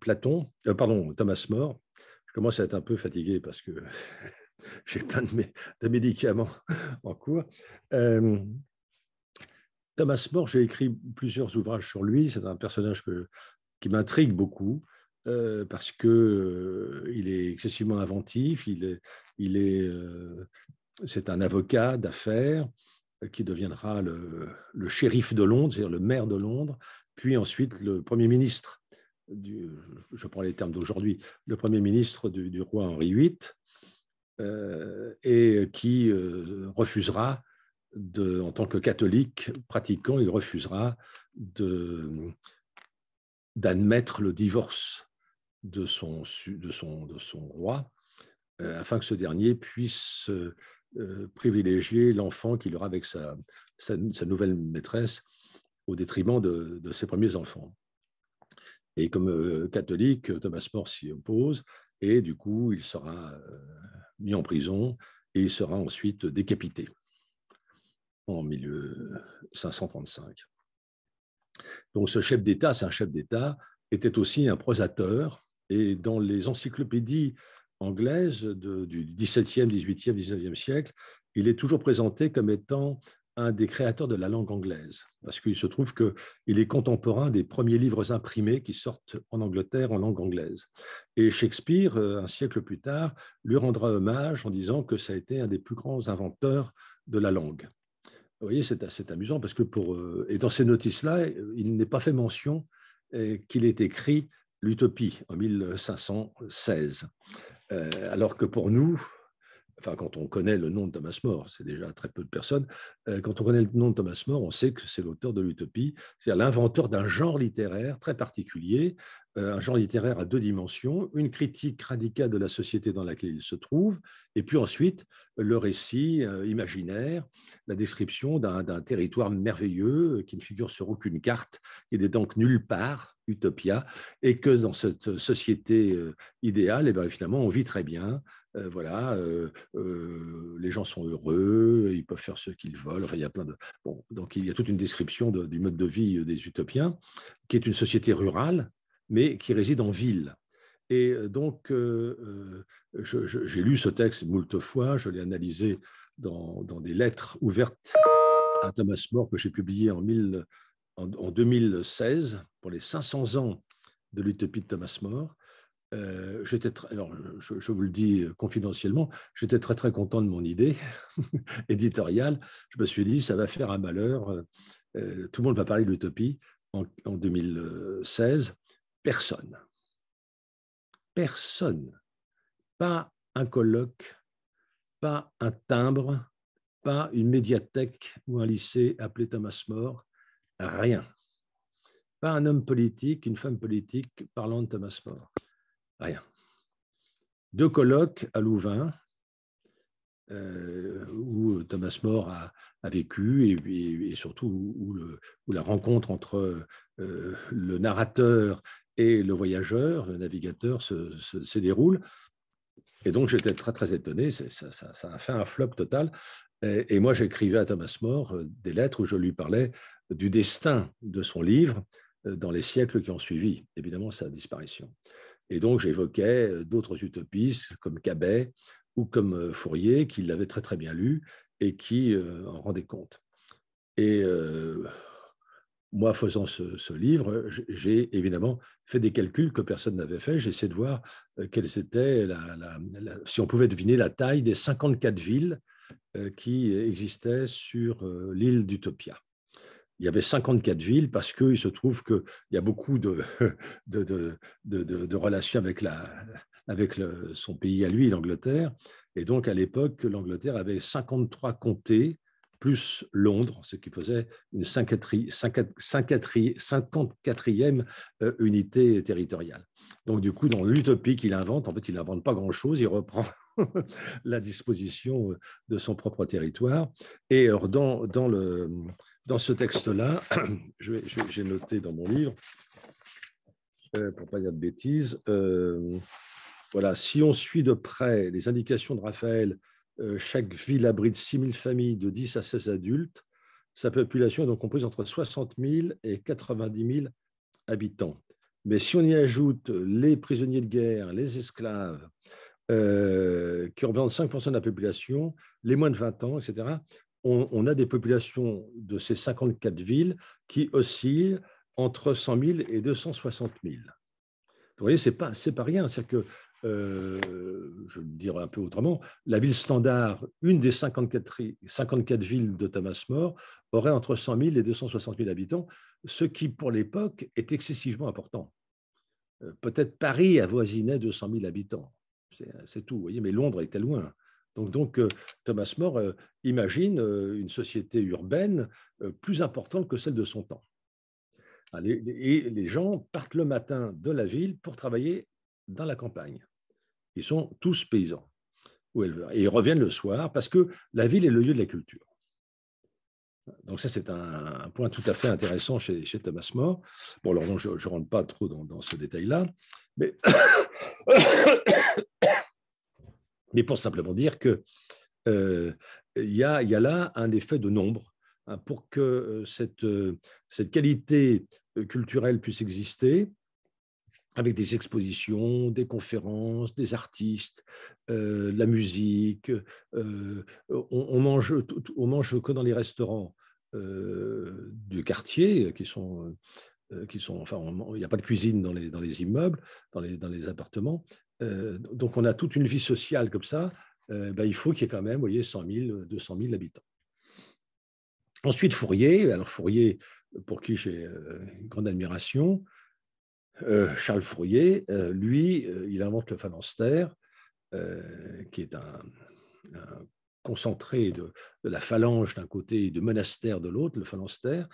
Speaker 3: Platon, pardon, Thomas More. Je commence à être un peu fatigué parce que j'ai plein de, médicaments en cours. Thomas More, j'ai écrit plusieurs ouvrages sur lui. C'est un personnage qui m'intrigue beaucoup. Euh, parce que euh, il est excessivement inventif, il est, euh, c'est un avocat d'affaires qui deviendra le, shérif de Londres, c'est-à-dire le maire de Londres, puis ensuite le premier ministre. je prends les termes d'aujourd'hui, le premier ministre du, roi Henri VIII, et qui refusera, de, en tant que catholique pratiquant, il refusera d'admettre le divorce de son, de son, roi, euh, afin que ce dernier puisse euh, euh, privilégier l'enfant qu'il aura avec sa, nouvelle maîtresse au détriment de, ses premiers enfants. Et comme catholique, Thomas More s'y oppose, et du coup, il sera mis en prison et il sera ensuite décapité en milieu 1535. Donc ce chef d'État, c'est un chef d'État, était aussi un prosateur et dans les encyclopédies anglaises du XVIIe, XVIIIe, XIXe siècle, il est toujours présenté comme étant un des créateurs de la langue anglaise, parce qu'il se trouve qu'il est contemporain des premiers livres imprimés qui sortent en Angleterre en langue anglaise. Et Shakespeare, euh, un siècle plus tard, lui rendra hommage en disant que ça a été un des plus grands inventeurs de la langue. Vous voyez, c'est assez amusant parce que pour euh, et dans ces notices-là, il n'est pas fait mention euh, qu'il ait écrit l'utopie en 1516, euh, alors que pour nous, enfin quand on connaît le nom de Thomas More, c'est déjà très peu de personnes, euh, quand on connaît le nom de Thomas More, on sait que c'est l'auteur de l'utopie, c'est-à-dire l'inventeur d'un genre littéraire très particulier, euh, un genre littéraire à deux dimensions, une critique radicale de la société dans laquelle il se trouve, et puis ensuite le récit euh, imaginaire, la description d'un territoire merveilleux qui ne figure sur aucune carte, qui n'est donc nulle part, utopia, et que dans cette société idéale, et eh ben, finalement, on vit très bien, voilà, les gens sont heureux, ils peuvent faire ce qu'ils veulent. il y a plein de. donc il y a toute une description du mode de vie des utopiens, qui est une société rurale, mais qui réside en ville. Et donc, j'ai lu ce texte moult fois, je l'ai analysé dans, des lettres ouvertes à Thomas More que j'ai publié en 2016 pour les 500 ans de l'utopie de Thomas More j'étais alors je, vous le dis confidentiellement, j'étais très très content de mon idée éditoriale. Je me suis dit, ça va faire un malheur. tout le monde va parler de l'utopie en 2016. Personne, personne, pas un colloque, pas un timbre, pas une médiathèque ou un lycée appelé Thomas More, rien. Pas un homme politique, une femme politique parlant de Thomas More. Rien. Deux colloques à Louvain, euh, où Thomas More a, vécu et, surtout où, la rencontre entre euh, le narrateur et le voyageur, le navigateur, se, déroule. Et donc j'étais très très étonné, ça, a fait un flop total. et moi j'écrivais à Thomas More euh, des lettres où je lui parlais du destin de son livre dans les siècles qui ont suivi, évidemment sa disparition. Et donc, j'évoquais euh, d'autres utopistes comme Cabet ou comme euh, Fourier, qui l'avaient très très bien lu et qui euh, en rendaient compte. Et moi, faisant ce, livre, j'ai évidemment fait des calculs que personne n'avait fait. J'ai essayé de voir quelle étaient, si on pouvait deviner la taille des 54 villes qui existaient sur l'île d'Utopia il y avait 54 villes parce qu'il se trouve qu'il y a beaucoup de, de, de, relations avec, la, avec son pays à lui, l'Angleterre. Et donc, à l'époque, l'Angleterre avait 53 comtés plus Londres, ce qui faisait une 54e euh, unité territoriale. Donc, du coup, dans l'utopie qu'il invente, en fait, il n'invente pas grand-chose, il reprend la disposition de son propre territoire. Et alors, dans, dans le, dans ce texte-là, j'ai noté dans mon livre, euh, pour pas dire de bêtises, euh, voilà, si on suit de près les indications de Raphaël, euh, chaque ville abrite 6000 familles de 10 à 16 adultes. Sa population est donc comprise entre 60 000 et 90 000 habitants. Mais si on y ajoute les prisonniers de guerre, les esclaves, qui représentent 5% de la population, les moins de 20 ans, etc., on, a des populations de ces 54 villes qui oscillent entre 100 000 et 260 000. vous voyez, ce n'est pas, pas rien. cest que euh, je le dire un peu autrement, la ville standard, une des 54, 54 villes de Thomas-More, aurait entre 100 000 et 260 000 habitants, ce qui, pour l'époque, est excessivement important. Euh, peut-être Paris avoisinait 200 000 habitants, c'est tout, vous voyez, mais Londres était loin. Donc, Thomas More imagine une société urbaine plus importante que celle de son temps. Et les gens partent le matin de la ville pour travailler dans la campagne. Ils sont tous paysans ou Et ils reviennent le soir parce que la ville est le lieu de la culture. Donc ça, c'est un, point tout à fait intéressant chez, Thomas More. Bon, alors je ne rentre pas trop dans ce détail-là, mais mais pour simplement dire que euh, il y, a, là un effet de nombre hein, pour que euh, cette, euh, cette qualité culturelle puisse exister avec des expositions, des conférences, des artistes, la musique. on, on, mange, on mange que dans les restaurants du quartier qui sont qui sont, il n'y a pas de cuisine dans les, dans les immeubles, dans les, dans les appartements, euh, donc on a toute une vie sociale comme ça, euh, ben, il faut qu'il y ait quand même 100 000, 200 000 habitants. Ensuite, Fourier, alors Fourier, pour qui j'ai euh, une grande admiration, Charles Fourier, lui, il invente le phalanstère, qui est un, concentré de, de, la phalange d'un côté et de monastère de l'autre, le phalanstère.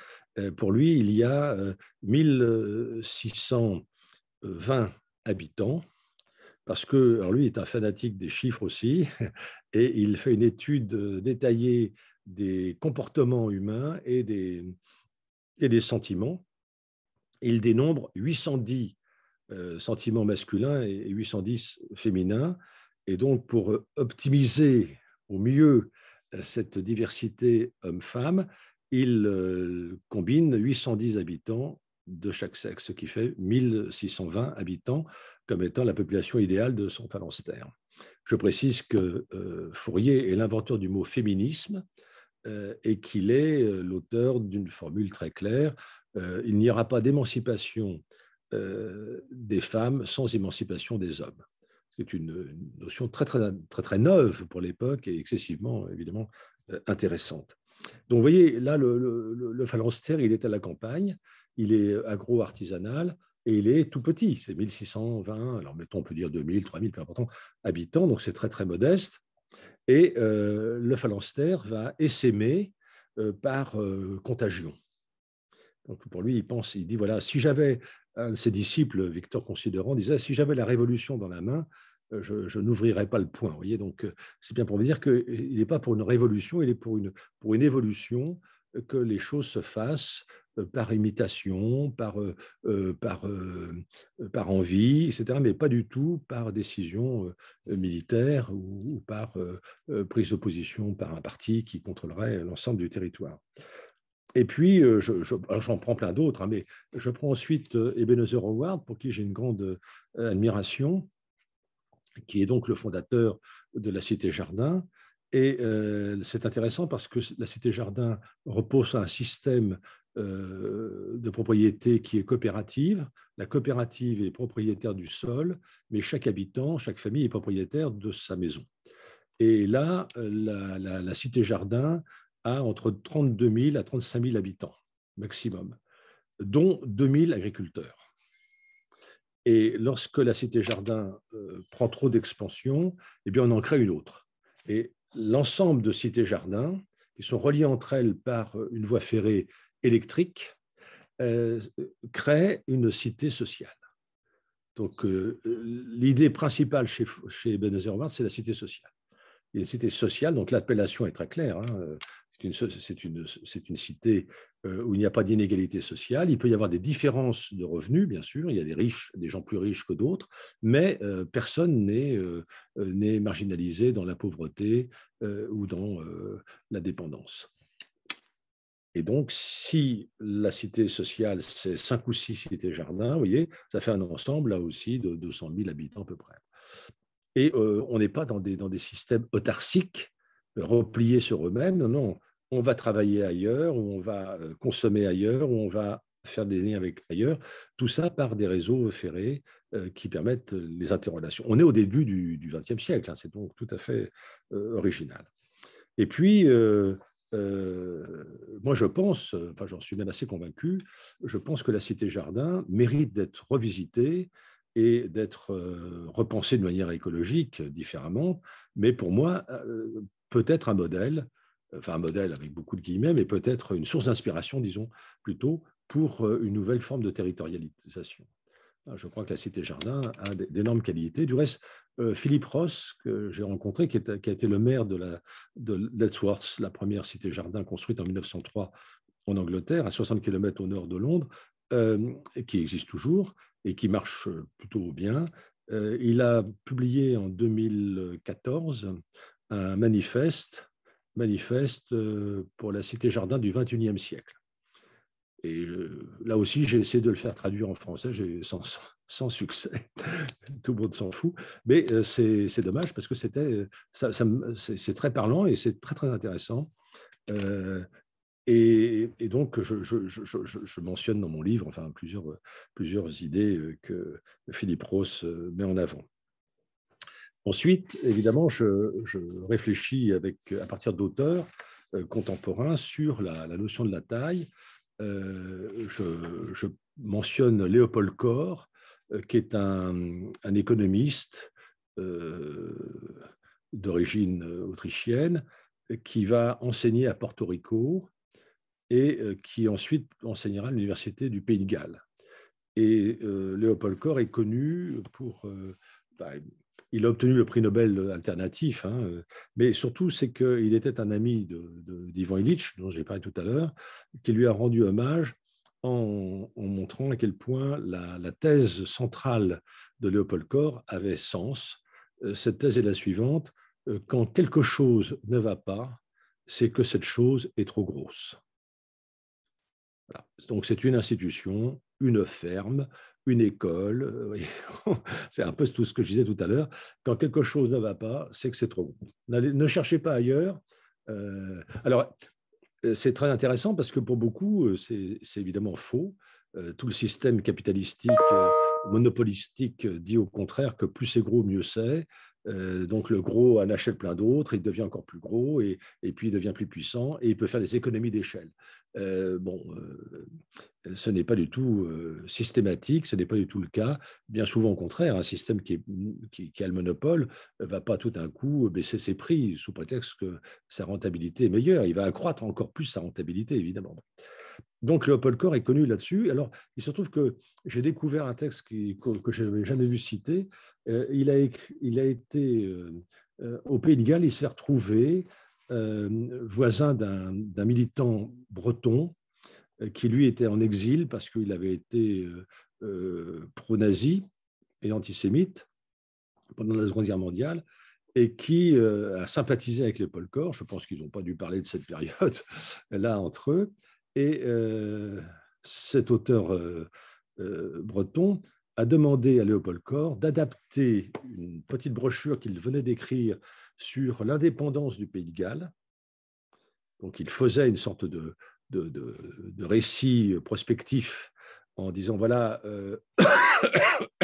Speaker 3: pour lui, il y a 1620 habitants parce que alors lui est un fanatique des chiffres aussi, et il fait une étude euh, détaillée des comportements humains et des, et des sentiments. Il dénombre 810 euh, sentiments masculins et 810 féminins. Et donc, pour euh, optimiser au mieux cette diversité homme-femme, il combine 810 habitants de chaque sexe, ce qui fait 1620 habitants comme étant la population idéale de son phalanstère. Je précise que euh, Fourier est l'inventeur du mot féminisme euh, et qu'il est euh, l'auteur d'une formule très claire. il n'y aura pas d'émancipation des femmes sans émancipation des hommes. C'est une, notion très, très, très, très neuve pour l'époque et excessivement, évidemment, intéressante. Donc, vous voyez, là, le, le, le phalanstère, il est à la campagne, il est agro-artisanal, et il est tout petit, c'est 1620, alors mettons, on peut dire 2000, 3000, peu importe, habitants, donc c'est très très modeste. Et euh, le phalanstère va essaimer euh, par euh, contagion. Donc pour lui, il pense, il dit voilà, si j'avais un de ses disciples, Victor Considérant, disait si j'avais la révolution dans la main, je, n'ouvrirais pas le point. Vous voyez, donc c'est bien pour vous dire qu'il n'est pas pour une révolution, il est pour une, pour une évolution que les choses se fassent euh, par imitation, par, euh, euh, par, par envie, etc., mais pas du tout par décision militaire ou, par prise de par un parti qui contrôlerait l'ensemble du territoire. Et puis, j'en prends plein d'autres, hein, mais je prends ensuite Ebenezer Howard, pour qui j'ai une grande admiration, qui est donc le fondateur de la Cité Jardin. Et c'est intéressant parce que la Cité Jardin repose sur un système euh, de propriété qui est coopérative. La coopérative est propriétaire du sol, mais chaque habitant, chaque famille est propriétaire de sa maison. Et là, la, cité-jardin a entre 32 000 à 35 000 habitants maximum, dont 2 000 agriculteurs. Et lorsque la cité-jardin euh, prend trop d'expansion, eh bien on en crée une autre. Et l'ensemble de cités-jardins, qui sont reliés entre elles par une voie ferrée électrique euh, crée une cité sociale. Donc, euh, l'idée principale chez, chez Benazir c'est la cité sociale. Et une cité sociale, donc l'appellation est très claire, hein. c'est une, cité euh, où il n'y a pas d'inégalité sociale. Il peut y avoir des différences de revenus, bien sûr. Il y a des riches, des gens plus riches que d'autres, mais personne n'est marginalisé dans la pauvreté ou dans la dépendance. Et donc, si la cité sociale, c'est cinq ou six cités jardins, vous voyez, ça fait un ensemble là aussi de 200 000 habitants à peu près. Et euh, on n'est pas dans des, dans des systèmes autarciques, euh, repliés sur eux-mêmes. Non, non, on va travailler ailleurs, on va euh, consommer ailleurs, on va faire des liens avec ailleurs. Tout ça par des réseaux ferrés qui permettent les interrelations. On est au début du XXe siècle, hein, c'est donc tout à fait original. Et puis, euh, moi je pense, enfin j'en suis même assez convaincu, je pense que la Cité Jardin mérite d'être revisitée et d'être euh, repensée de manière écologique différemment, mais pour moi, euh, peut-être un modèle, enfin un modèle avec beaucoup de guillemets, mais peut-être une source d'inspiration, disons, plutôt pour une nouvelle forme de territorialisation. Ah, je crois que la Cité Jardin a d'énormes qualités. Du reste, euh, Philippe Ross, que j'ai rencontré, qui, a été le maire de, la, la première Cité Jardin construite en 1903 en Angleterre, à 60 km au nord de Londres, euh, qui existe toujours et qui marche plutôt bien. Euh, il a publié en 2014 un manifeste, manifeste pour la Cité Jardin du 21e siècle. Et là aussi, j'ai essayé de le faire traduire en français, sans, succès. Tout le monde s'en fout. Mais euh, c'est dommage parce que c'était, euh, ça, c'est très parlant et c'est très, très intéressant. Euh, et, donc, je, mentionne dans mon livre enfin, plusieurs, plusieurs idées que Philippe Ross met en avant. Ensuite, évidemment, je, réfléchis avec, à partir d'auteurs contemporains sur la, la, notion de la taille euh, je, mentionne Léopold Kor euh, qui est un, économiste euh, d'origine autrichienne, qui va enseigner à Porto Rico et qui ensuite enseignera à l'université du Pays de Galles. Et Léopold Kor est connu pour bah, il a obtenu le prix Nobel euh, alternatif, hein, euh, mais surtout, c'est qu'il était un ami d'Ivan Illich, dont j'ai parlé tout à l'heure, qui lui a rendu hommage en, montrant à quel point la, thèse centrale de Léopold Kor avait sens. Euh, cette thèse est la suivante quand quelque chose ne va pas, c'est que cette chose est trop grosse. Donc, c'est une institution une ferme, une école. Euh, c'est un peu tout ce que je disais tout à l'heure. Quand quelque chose ne va pas, c'est que c'est trop. gros. Ne cherchez pas ailleurs. Euh, alors, euh, c'est très intéressant parce que pour beaucoup, c'est évidemment faux. tout le système capitalistique, monopolistique, dit au contraire que plus c'est gros, mieux c'est. donc le gros en achète plein d'autres, il devient encore plus gros et, et, puis il devient plus puissant et il peut faire des économies d'échelle. Euh, bon, euh, ce n'est pas du tout euh, systématique, ce n'est pas du tout le cas. Bien souvent, au contraire, un système qui, a le monopole ne va pas tout d'un coup baisser ses prix sous prétexte que sa rentabilité est meilleure. Il va accroître encore plus sa rentabilité, évidemment. Donc, Léopold Corr est connu là-dessus. Alors, il se trouve que j'ai découvert un texte que, je n'avais jamais vu citer. il, a, il a été au Pays de Galles, il s'est retrouvé euh, voisin d'un militant breton euh, qui lui était en exil parce qu'il avait été euh, pro-nazi et antisémite pendant la Seconde Guerre mondiale et qui a sympathisé avec Léopold corps, Je pense qu'ils n'ont pas dû parler de cette période là entre eux. Et cet auteur breton a demandé à Léopold Corr d'adapter une petite brochure qu'il venait d'écrire sur l'indépendance du Pays de Galles. Donc il faisait une sorte de, récit prospectif en disant, voilà, euh,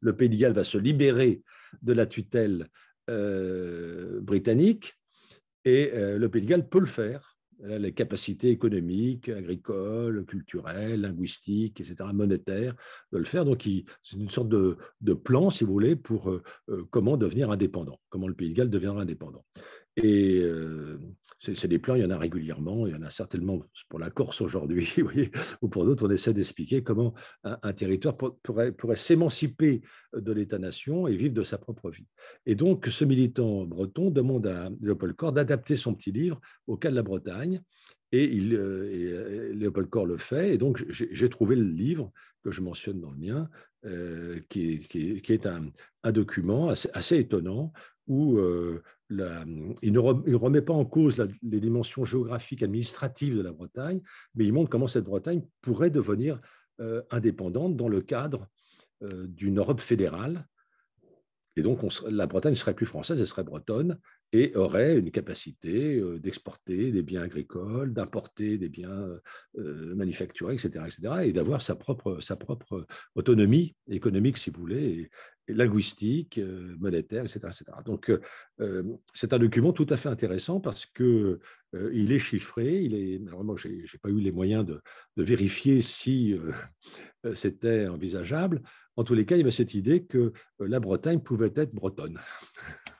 Speaker 3: le Pays de Galles va se libérer de la tutelle euh, britannique et euh, le Pays de Galles peut le faire les capacités économiques, agricoles, culturelles, linguistiques, etc., monétaires de le faire. Donc, c'est une sorte de, plan, si vous voulez, pour euh, euh, comment devenir indépendant, comment le Pays de Galles deviendra indépendant. Et euh, c'est des plans, il y en a régulièrement, il y en a certainement pour la Corse aujourd'hui, ou pour d'autres, on essaie d'expliquer comment un, territoire pourrait, pourrait s'émanciper de l'État-nation et vivre de sa propre vie. Et donc, ce militant breton demande à Léopold Corr d'adapter son petit livre au cas de la Bretagne, et, il, euh, euh, Léopold Corr le fait, et donc j'ai trouvé le livre que je mentionne dans le mien, qui, est un, document assez, étonnant où euh, il, ne remet pas en cause les dimensions géographiques, administratives de la Bretagne, mais il montre comment cette Bretagne pourrait devenir euh, indépendante dans le cadre euh, d'une Europe fédérale. Et donc, la Bretagne serait plus française, elle serait bretonne, et aurait une capacité d'exporter des biens agricoles, d'importer des biens manufacturés, etc., etc., et d'avoir sa propre, sa propre autonomie économique, si vous voulez, linguistique, monétaire, etc., Donc, c'est un document tout à fait intéressant parce que il est chiffré. Il est, vraiment, j'ai je n'ai pas eu les moyens de, de vérifier si euh, c'était envisageable. En tous les cas, il y avait cette idée que la Bretagne pouvait être bretonne.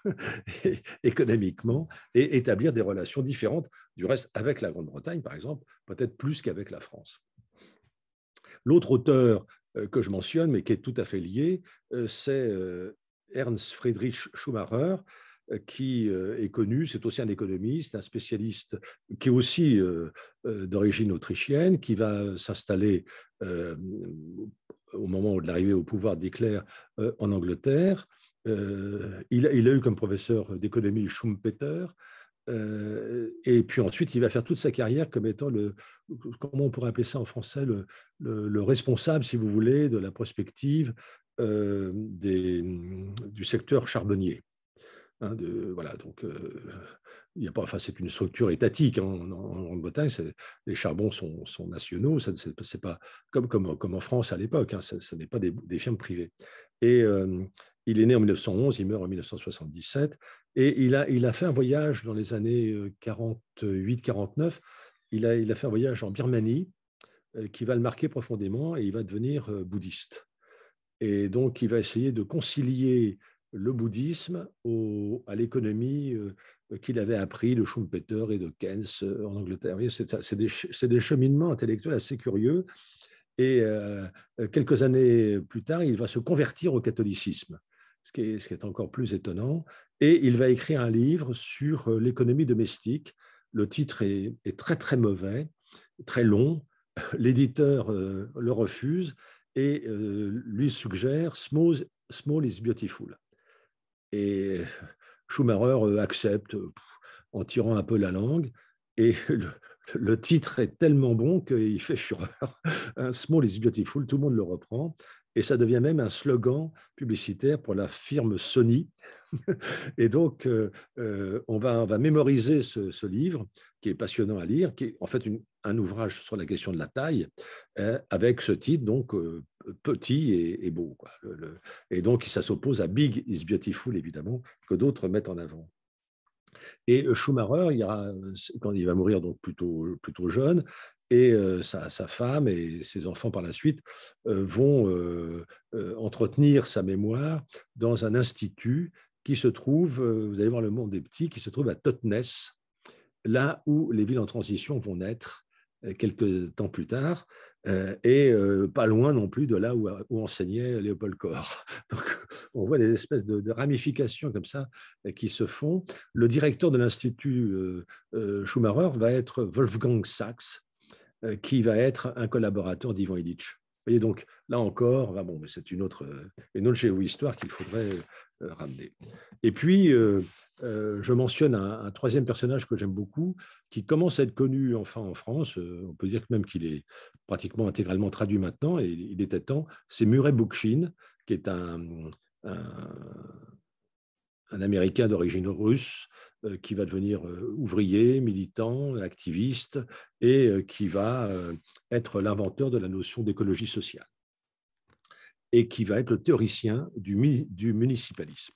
Speaker 3: économiquement et établir des relations différentes, du reste avec la Grande-Bretagne, par exemple, peut-être plus qu'avec la France. L'autre auteur euh, que je mentionne, mais qui est tout à fait lié, euh, c'est euh, Ernst Friedrich Schumacher, qui est connu, c'est aussi un économiste, un spécialiste qui est aussi d'origine autrichienne, qui va s'installer au moment de l'arrivée au pouvoir d'Hitler en Angleterre euh, il, a eu comme professeur d'économie Schumpeter, euh, et puis ensuite, il va faire toute sa carrière comme étant le, comment on pourrait appeler ça en français, le, responsable, si vous voulez, de la prospective euh, du secteur charbonnier. Hein, voilà, donc il y a pas, enfin, c'est une structure étatique hein, en, Grande-Bretagne. Les charbons sont, sont nationaux, c'est, pas comme, en France à l'époque, ce, hein, n'est pas des, des, firmes privées. Et euh, il est né en 1911, il meurt en 1977. Et il a, fait un voyage dans les années 48-49. Euh, il a, fait un voyage en Birmanie euh, qui va le marquer profondément et il va devenir bouddhiste. Et donc, il va essayer de concilier le bouddhisme à l'économie qu'il avait appris de Schumpeter et de Keynes en Angleterre. C'est des, des cheminements intellectuels assez curieux et euh, euh, quelques années plus tard, il va se convertir au catholicisme, ce qui, est, ce qui est encore plus étonnant. Et il va écrire un livre sur euh, l'économie domestique. Le titre est, très très mauvais, très long. L'éditeur le refuse et lui suggère small, small, is beautiful. Et Schumacher accepte en tirant un peu la langue. Et le, le titre est tellement bon qu'il fait fureur. Small is beautiful, tout le monde le reprend. Et ça devient même un slogan publicitaire pour la firme Sony. et donc, euh, euh, on, va, mémoriser ce, livre qui est passionnant à lire, qui est en fait un ouvrage sur la question de la taille, euh, avec ce titre, donc, petit et, beau. et donc, ça s'oppose à Big is Beautiful, évidemment, que d'autres mettent en avant. Et euh, Schumacher, euh, quand il va mourir donc plutôt, jeune, et euh, sa, femme et ses enfants par la suite vont entretenir sa mémoire dans un institut qui se trouve, vous allez voir le monde des petits, qui se trouve à Totnes, là où les villes en transition vont naître euh, quelques temps plus tard, euh, et euh, pas loin non plus de là où, enseignait Léopold Kor. Donc on voit des espèces de, ramifications comme ça qui se font. Le directeur de l'Institut Schumacher va être Wolfgang Sachs, qui va être un collaborateur d'Ivan Illich voyez donc, là encore, ben bon, c'est une autre, euh, une autre géo-histoire qu'il faudrait euh, ramener. Et puis, euh, je mentionne un, troisième personnage que j'aime beaucoup, qui commence à être connu enfin en France. on peut dire même qu'il est pratiquement intégralement traduit maintenant, et il était temps. C'est Murray Bookchin, qui est un un Américain d'origine russe euh, qui va devenir euh, ouvrier, militant, activiste et euh, qui va être l'inventeur de la notion d'écologie sociale et qui va être le théoricien du, municipalisme.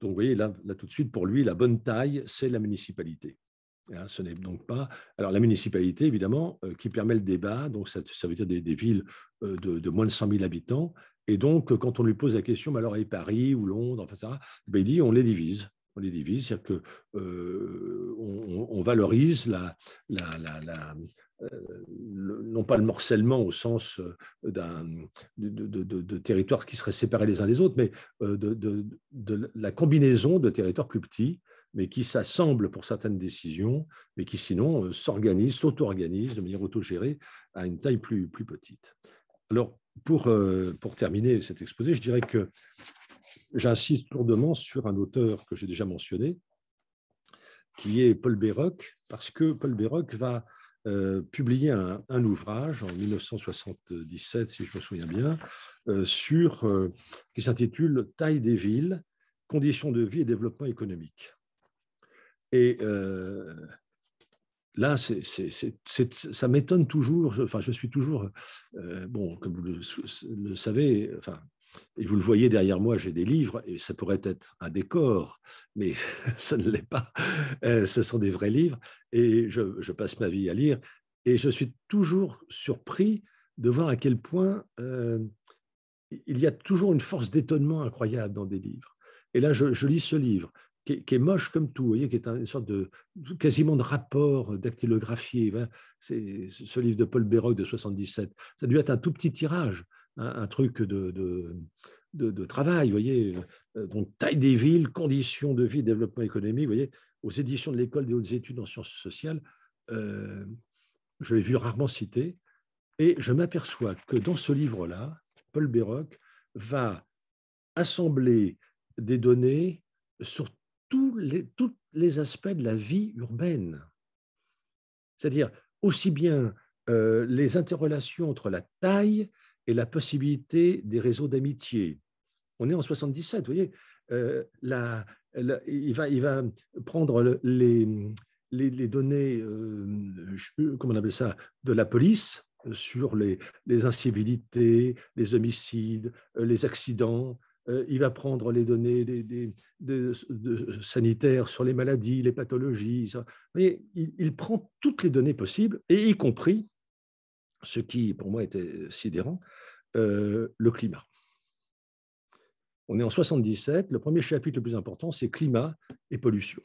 Speaker 3: Donc vous voyez, là, là, tout de suite, pour lui, la bonne taille, c'est la municipalité. Hein. ce n'est donc pas. Alors, la municipalité, évidemment, qui permet le débat, donc ça, veut dire des, villes de, de, moins de 100 000 habitants, et donc, euh, quand on lui pose la question, mais alors, et Paris ou Londres, enfin, ça, ben, il dit, on les divise. On les divise, c'est-à-dire qu'on euh, on, valorise la, euh, non pas le morcellement au sens d'un, de, territoires qui seraient séparés les uns des autres, mais de, la combinaison de territoires plus petits, mais qui s'assemblent pour certaines décisions, mais qui sinon s'organisent, s'auto-organisent de manière autogérée à une taille plus, plus petite. Alors, euh, pour, terminer cet exposé, je dirais que j'insiste lourdement sur un auteur que j'ai déjà mentionné, qui est Paul Béroc, parce que Paul Béroc va euh, publier un, ouvrage en 1977, si je me souviens bien, euh, sur, qui s'intitule Taille des villes, conditions de vie et développement économique. Et là, ça m'étonne toujours. Je, suis toujours, euh, bon, comme vous le, savez, et vous le voyez derrière moi, j'ai des livres, et ça pourrait être un décor, mais ça ne l'est pas. Euh, ce sont des vrais livres, et je, passe ma vie à lire, et je suis toujours surpris de voir à quel point euh, il y a toujours une force d'étonnement incroyable dans des livres. Et là, je lis ce livre qui est, moche comme tout, voyez, qui est une sorte de quasiment de rapport dactylographié. Hein. C'est ce livre de Paul Béroc de 77. Ça a dû être un tout petit tirage, hein, un truc de, de, de, travail, vous voyez. Euh, euh, donc, taille des villes, conditions de vie, développement économique, vous voyez, aux éditions de l'École des hautes études en sciences sociales. Euh, je l'ai vu rarement cité. Et je m'aperçois que dans ce livre-là, Paul Béroc va assembler des données sur tous les, les aspects de la vie urbaine. C'est-à-dire aussi bien euh, les interrelations entre la taille et la possibilité des réseaux d'amitié. On est en 77, vous voyez, euh, il, va, il, va, prendre les, les, données, euh, comment on appelle ça, de la police sur les, les incivilités, les homicides, les accidents, euh, il va prendre les données sanitaires sur les maladies, les pathologies. il, prend toutes les données possibles, et y compris ce qui, pour moi, était sidérant, euh, le climat. On est en 77, le premier chapitre le plus important, c'est climat et pollution.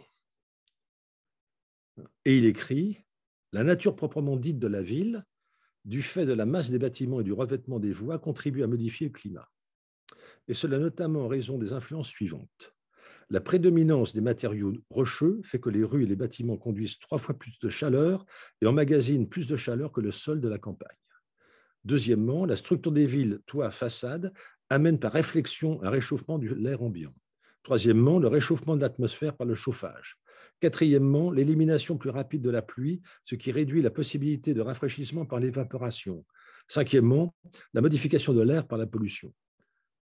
Speaker 3: Et il écrit La nature proprement dite de la ville, du fait de la masse des bâtiments et du revêtement des voies, contribue à modifier le climat et cela notamment en raison des influences suivantes. La prédominance des matériaux rocheux fait que les rues et les bâtiments conduisent trois fois plus de chaleur et emmagasinent plus de chaleur que le sol de la campagne. Deuxièmement, la structure des villes, toits, façades, amène par réflexion un réchauffement de l'air ambiant. Troisièmement, le réchauffement de l'atmosphère par le chauffage. Quatrièmement, l'élimination plus rapide de la pluie, ce qui réduit la possibilité de rafraîchissement par l'évaporation. Cinquièmement, la modification de l'air par la pollution.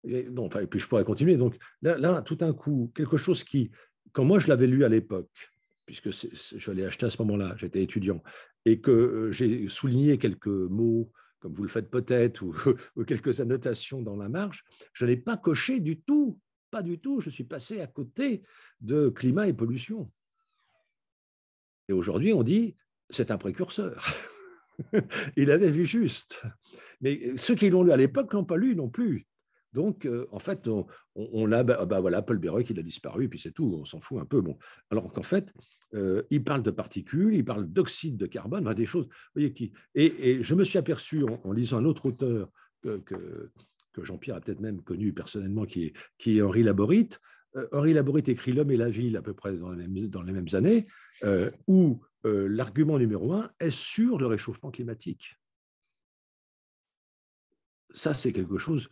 Speaker 3: Et, puis je pourrais continuer. Donc là, tout un coup, quelque chose qui, quand moi je l'avais lu à l'époque, puisque je l'ai acheté à ce moment-là, j'étais étudiant, et que euh, j'ai souligné quelques mots, comme vous le faites peut-être, ou, quelques annotations dans la marge, je n'ai pas coché du tout, pas du tout, je suis passé à côté de climat et pollution. Et aujourd'hui, on dit, c'est un précurseur. Il avait vu juste. Mais ceux qui l'ont lu à l'époque l'ont pas lu non plus. Donc, euh, en fait, on, a, bah, bah voilà, Paul Bérock, il a disparu, et puis c'est tout, on s'en fout un peu. Bon. Alors qu'en fait, euh, il parle de particules, il parle d'oxyde de carbone, des choses. Voyez, Et, je me suis aperçu en, lisant un autre auteur que, Jean-Pierre a peut-être même connu personnellement, qui est, Henri Laborite. Euh, Henri Laborite écrit L'homme et la ville à peu près dans les dans les mêmes années, où l'argument numéro un est sur le réchauffement climatique. Ça, c'est quelque chose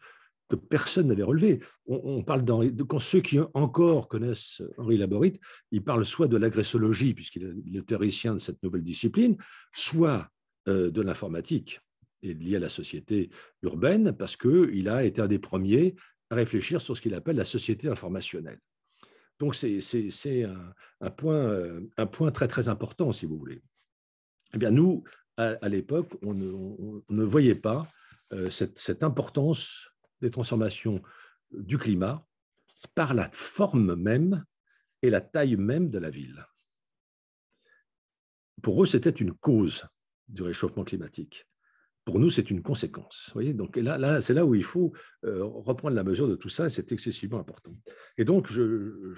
Speaker 3: que personne n'avait relevé. On, parle de, quand ceux qui encore connaissent Henri Laborit, ils parlent soit de l'agressologie, puisqu'il est le théoricien de cette nouvelle discipline, soit euh, de l'informatique et lié à la société urbaine, parce qu'il a été un des premiers à réfléchir sur ce qu'il appelle la société informationnelle. Donc c'est euh, un, point, très très important, si vous voulez. Eh bien nous, à, l'époque, on, ne, voyait pas euh, cette, importance des transformations euh, du climat par la forme même et la taille même de la ville. Pour eux, c'était une cause du réchauffement climatique. Pour nous, c'est une conséquence. Vous voyez donc là, là c'est là où il faut euh, reprendre la mesure de tout ça, et c'est excessivement important. Et donc, je,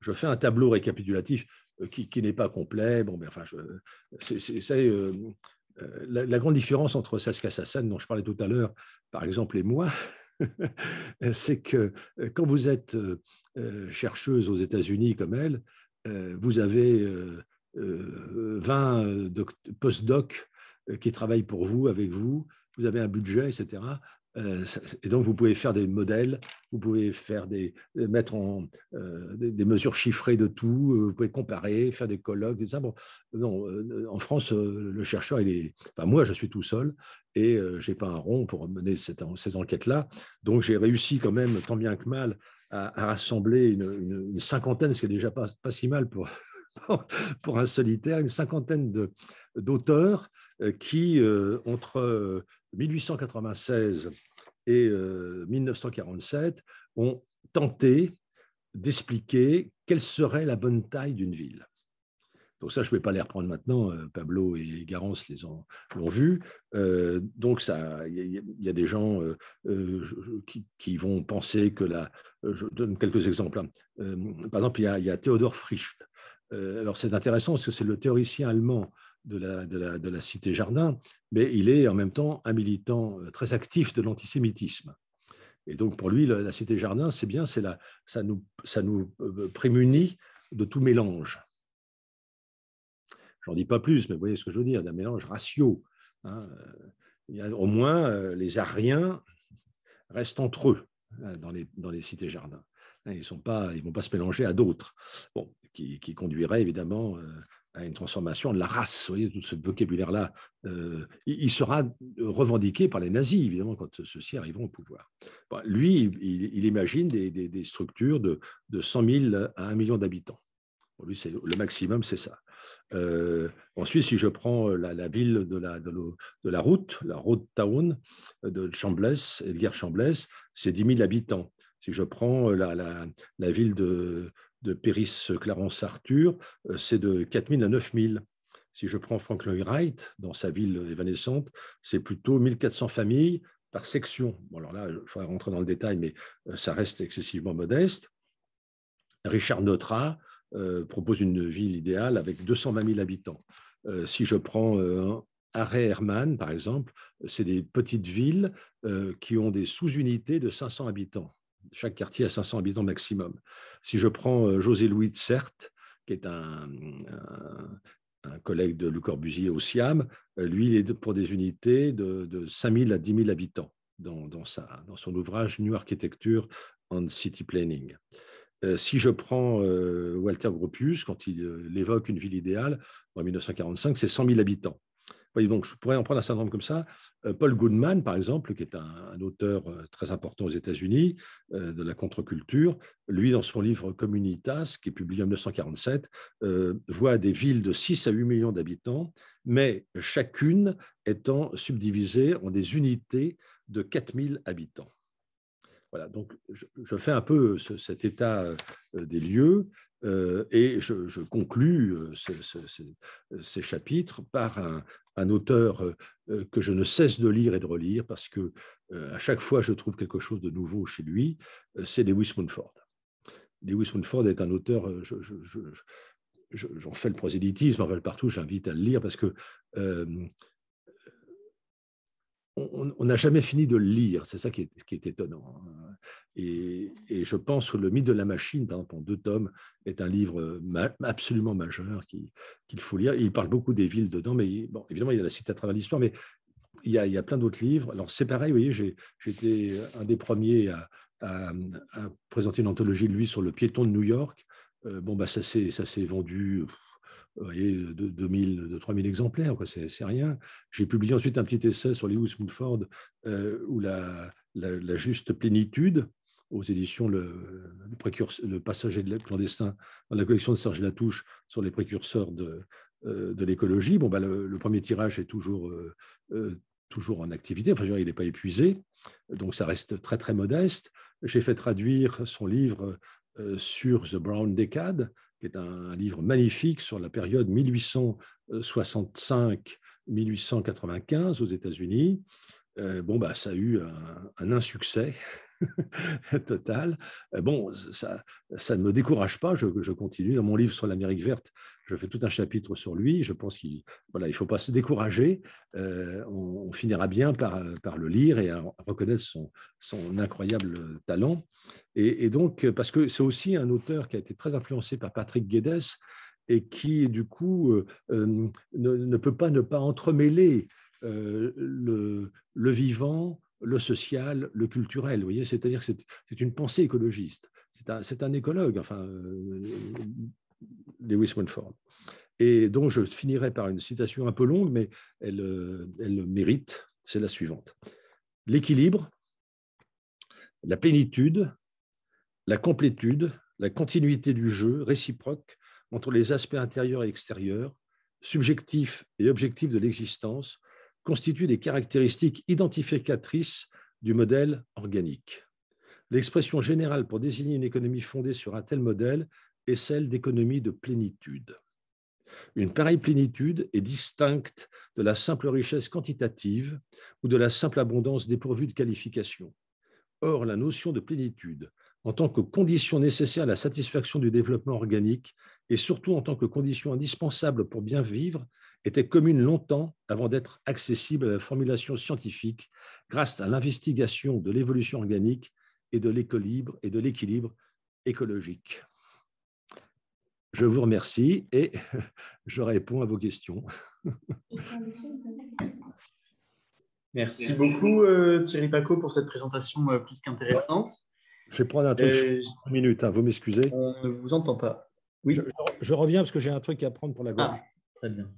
Speaker 3: je, fais un tableau récapitulatif euh, qui, qui n'est pas complet. Bon, mais enfin, c'est la, la, grande différence entre Sassan, dont je parlais tout à l'heure, par exemple, et moi, euh, c'est que euh, quand vous êtes euh, chercheuse aux États-Unis comme elle, vous avez 20 post-docs qui travaillent pour vous, avec vous, vous avez un budget, etc. Euh, et donc, vous pouvez faire des modèles, vous pouvez faire des, euh, mettre en, euh, des, mesures chiffrées de tout, vous pouvez comparer, faire des colloques, etc. non, en France, le chercheur, il est, enfin, moi, je suis tout seul et j'ai je n'ai pas un rond pour mener ces enquêtes-là. Donc, j'ai réussi quand même, tant bien que mal, à, rassembler une, cinquantaine, ce qui est déjà pas, pas si mal pour, pour un solitaire, une cinquantaine d'auteurs qui, entre 1896 et 1947 euh, ont tenté d'expliquer quelle serait la bonne taille d'une ville. Donc ça, je ne vais pas les reprendre maintenant, euh, Pablo et Garance les ont, l'ont vu. Euh, donc ça, il y, a des gens qui, vont penser que la... Je donne quelques exemples. Hein. par exemple, il y, y, a Theodor Frisch. alors c'est intéressant parce que c'est le théoricien allemand de la, cité Jardin, mais il est en même temps un militant euh, très actif de l'antisémitisme. Et donc pour lui, la, cité Jardin, c'est bien, c'est ça, nous, euh, prémunit de tout mélange. J'en dis pas plus, mais vous voyez ce que je veux dire, d'un mélange ratio. Hein. au moins, euh, les Ariens restent entre eux hein, dans les, dans les cités jardins. Ils ne vont pas se mélanger à d'autres, qui, qui conduirait évidemment à une transformation de la race. Vous voyez, tout ce vocabulaire-là, euh, il sera revendiqué par les nazis, évidemment, quand ceux-ci arriveront au pouvoir. lui, il, imagine des, structures de, 100 000 à 1 million d'habitants. Pour lui, c'est, le maximum, c'est ça. Euh, ensuite, si je prends euh, la, ville de la, de, de la, route, la road town de Chamblès, Edgar Chamblès, c'est 10 000 habitants. Si je prends la ville de, de Péris-Clarence-Arthur, euh, c'est de 4 000 à 9 000. Si je prends Frank Lloyd Wright, dans sa ville évanescente, c'est plutôt 1 400 familles par section. alors là, il faudrait rentrer dans le détail, mais euh, ça reste excessivement modeste. Richard Notra euh, propose une ville idéale avec 220 000 habitants. si je prends euh, Arrêt Hermann, par exemple, c'est des petites villes qui ont des sous-unités de 500 habitants. Chaque quartier a 500 habitants maximum. Si je prends euh, José Louis de Certes, qui est un, collègue de Le Corbusier au SIAM, euh, lui, il est pour des unités de, 5 5000 à 10 000 habitants dans, dans son ouvrage New Architecture and City Planning euh, si je prends Walter Gropius, quand il évoque une ville idéale, en 1945, c'est 100 000 habitants donc je pourrais en prendre un certain nombre comme ça. Euh, Paul Goodman, par exemple, qui est un, auteur euh, très important aux États-Unis euh, de la contre-culture, lui, dans son livre Communitas, qui est publié en 1947, voit des villes de 6 à 8 millions d'habitants, mais chacune étant subdivisée en des unités de 4000 habitants. Voilà, donc je, fais un peu cet état des lieux euh, et je, je conclus euh, ces chapitres par un, auteur euh, que je ne cesse de lire et de relire parce que à chaque fois je trouve quelque chose de nouveau chez lui, c'est Lewis Munford. Lewis Munford est un auteur, j'en fais le prosélytisme, en partout, j'invite à le lire parce que on n'a jamais fini de le lire, c'est ça qui est, étonnant. Hein. Et, je pense que le mythe de la machine, par exemple, en deux tomes, est un livre euh, absolument majeur qu'il faut lire. il parle beaucoup des villes dedans, mais bon, évidemment, il y a la cité à travers l'histoire, mais il y a, plein d'autres livres. Alors, c'est pareil, vous voyez, j'étais un des premiers à, présenter une anthologie de lui sur le piéton de New York. Euh, bon, bah, ça s'est vendu vous voyez, de, 2000, 3000 exemplaires, c'est rien. J'ai publié ensuite un petit essai sur Lewis Woodford euh, où la, juste plénitude aux éditions le, le passager de clandestin dans la collection de Serge Latouche sur les précurseurs de, euh, l'écologie. Bon, bah, le, premier tirage est toujours, euh, euh, toujours en activité, enfin, il n'est pas épuisé, donc ça reste très très modeste. J'ai fait traduire son livre sur The Brown Decade, qui est un livre magnifique sur la période 1865-1895 aux États-Unis. Euh, bon, bah, ça a eu un, un insuccès Total. Euh, bon, ça, ne me décourage pas, je, continue. Dans mon livre sur l'Amérique verte, je fais tout un chapitre sur lui. Je pense qu'il voilà, il faut pas se décourager. Euh, on, finira bien par, le lire et reconnaître son, incroyable talent. Et, donc, parce que c'est aussi un auteur qui a été très influencé par Patrick Guedes et qui, du coup, euh, ne, peut pas ne pas entremêler le, vivant, le social, le culturel. voyez, c'est-à-dire que c'est une pensée écologiste. C'est un, écologue, enfin, euh, Lewis Mumford, Et donc, je finirai par une citation un peu longue, mais elle, euh, elle mérite. C'est la suivante. L'équilibre, la plénitude, la complétude, la continuité du jeu réciproque entre les aspects intérieurs et extérieurs, subjectifs et objectifs de l'existence constituent des caractéristiques identificatrices du modèle organique. L'expression générale pour désigner une économie fondée sur un tel modèle est celle d'économie de plénitude. Une pareille plénitude est distincte de la simple richesse quantitative ou de la simple abondance dépourvue de qualification. Or, la notion de plénitude, en tant que condition nécessaire à la satisfaction du développement organique et surtout en tant que condition indispensable pour bien vivre, était commune longtemps avant d'être accessible à la formulation scientifique grâce à l'investigation de l'évolution organique et de l'équilibre et de l'équilibre écologique. Je vous remercie et je réponds à vos questions.
Speaker 2: Merci, beaucoup euh, Thierry Paco pour cette
Speaker 3: présentation euh, plus qu'intéressante. Je vais prendre un truc, euh, une minute, hein, vous m'excusez. On ne vous entend pas. Oui. Je, reviens parce que j'ai un truc à prendre pour la gorge. Ah, très bien.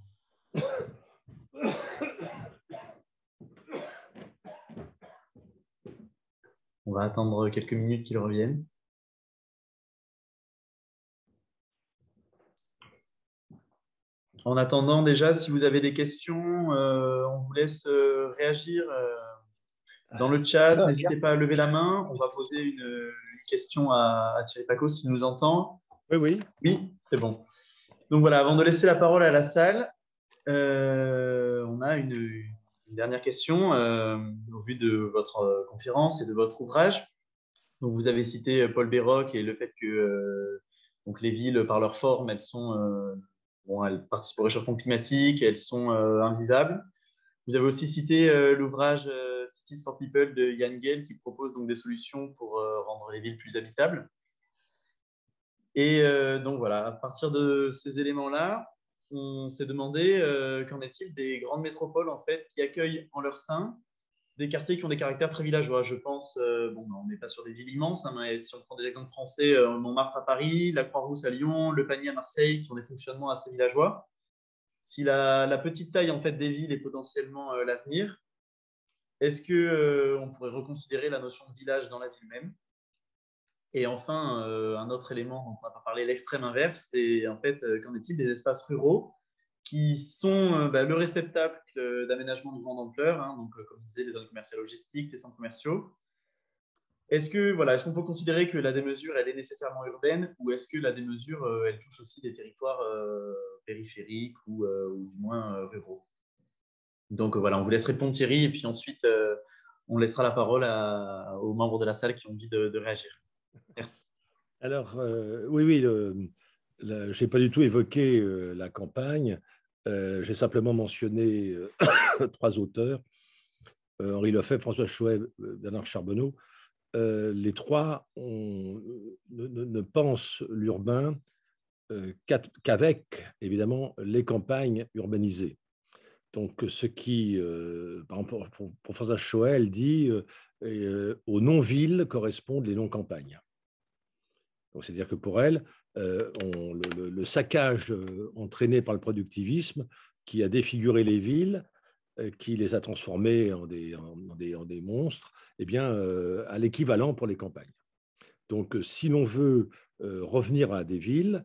Speaker 2: On va attendre quelques minutes qu'il revienne. En attendant, déjà, si vous avez des questions, euh, on vous laisse euh, réagir euh, dans le chat. Ah, N'hésitez pas à lever la main. On va poser une, question à, à, Thierry Paco s'il nous entend. Oui, oui. Oui, c'est bon. Donc voilà, avant de laisser la parole à la salle, on a une, une dernière question, euh, au vu de votre euh, conférence et de votre ouvrage. vous avez cité euh, Paul Béroc et le fait que donc les villes, par leur forme, elles, sont, bon, elles participent au réchauffement climatique, elles sont invivables. Vous avez aussi cité l'ouvrage Cities for People de Yann Gale qui propose donc des solutions pour rendre les villes plus habitables. Et donc voilà, à partir de ces éléments-là, on s'est demandé euh, qu'en est-il des grandes métropoles en fait qui accueillent en leur sein des quartiers qui ont des caractères très villageois. Je pense, euh, bon, ben, on n'est pas sur des villes immenses, hein, mais si on prend des exemples français, euh, Montmartre à Paris, la Croix-Rousse à Lyon, Le Panier à Marseille, qui ont des fonctionnements assez villageois. Si la, petite taille en fait des villes est potentiellement l'avenir, est-ce que on pourrait reconsidérer la notion de village dans la ville même et enfin, euh, un autre élément dont on n'a pas parlé, l'extrême inverse, c'est en fait euh, qu'en est-il des espaces ruraux qui sont euh, bah, le réceptacle d'aménagements de grande ampleur, hein, donc comme je disais, les zones commerciales logistiques, les centres commerciaux. Est-ce que voilà, est-ce qu'on peut considérer que la démesure, elle est nécessairement urbaine, ou est-ce que la démesure, elle touche aussi des territoires périphériques ou, du moins ruraux Donc voilà, on vous laisse répondre Thierry, et puis ensuite on laissera la parole aux membres de la salle qui ont envie de réagir.
Speaker 3: Alors, euh, oui, oui, je n'ai pas du tout évoqué euh, la campagne. Euh, j'ai simplement mentionné trois auteurs, Henri Lefebvre, François Chouet, Bernard Charbonneau. les trois ne, pensent l'urbain qu'avec, évidemment, les campagnes urbanisées. Donc, ce qui, par exemple, pour, François Chouet, elle dit aux non-villes correspondent les non-campagnes. C'est-à-dire que pour elle, euh, le, saccage euh, entraîné par le productivisme qui a défiguré les villes, euh, qui les a transformées en des, monstres, eh bien, à l'équivalent pour les campagnes. Donc, si l'on veut revenir à des villes,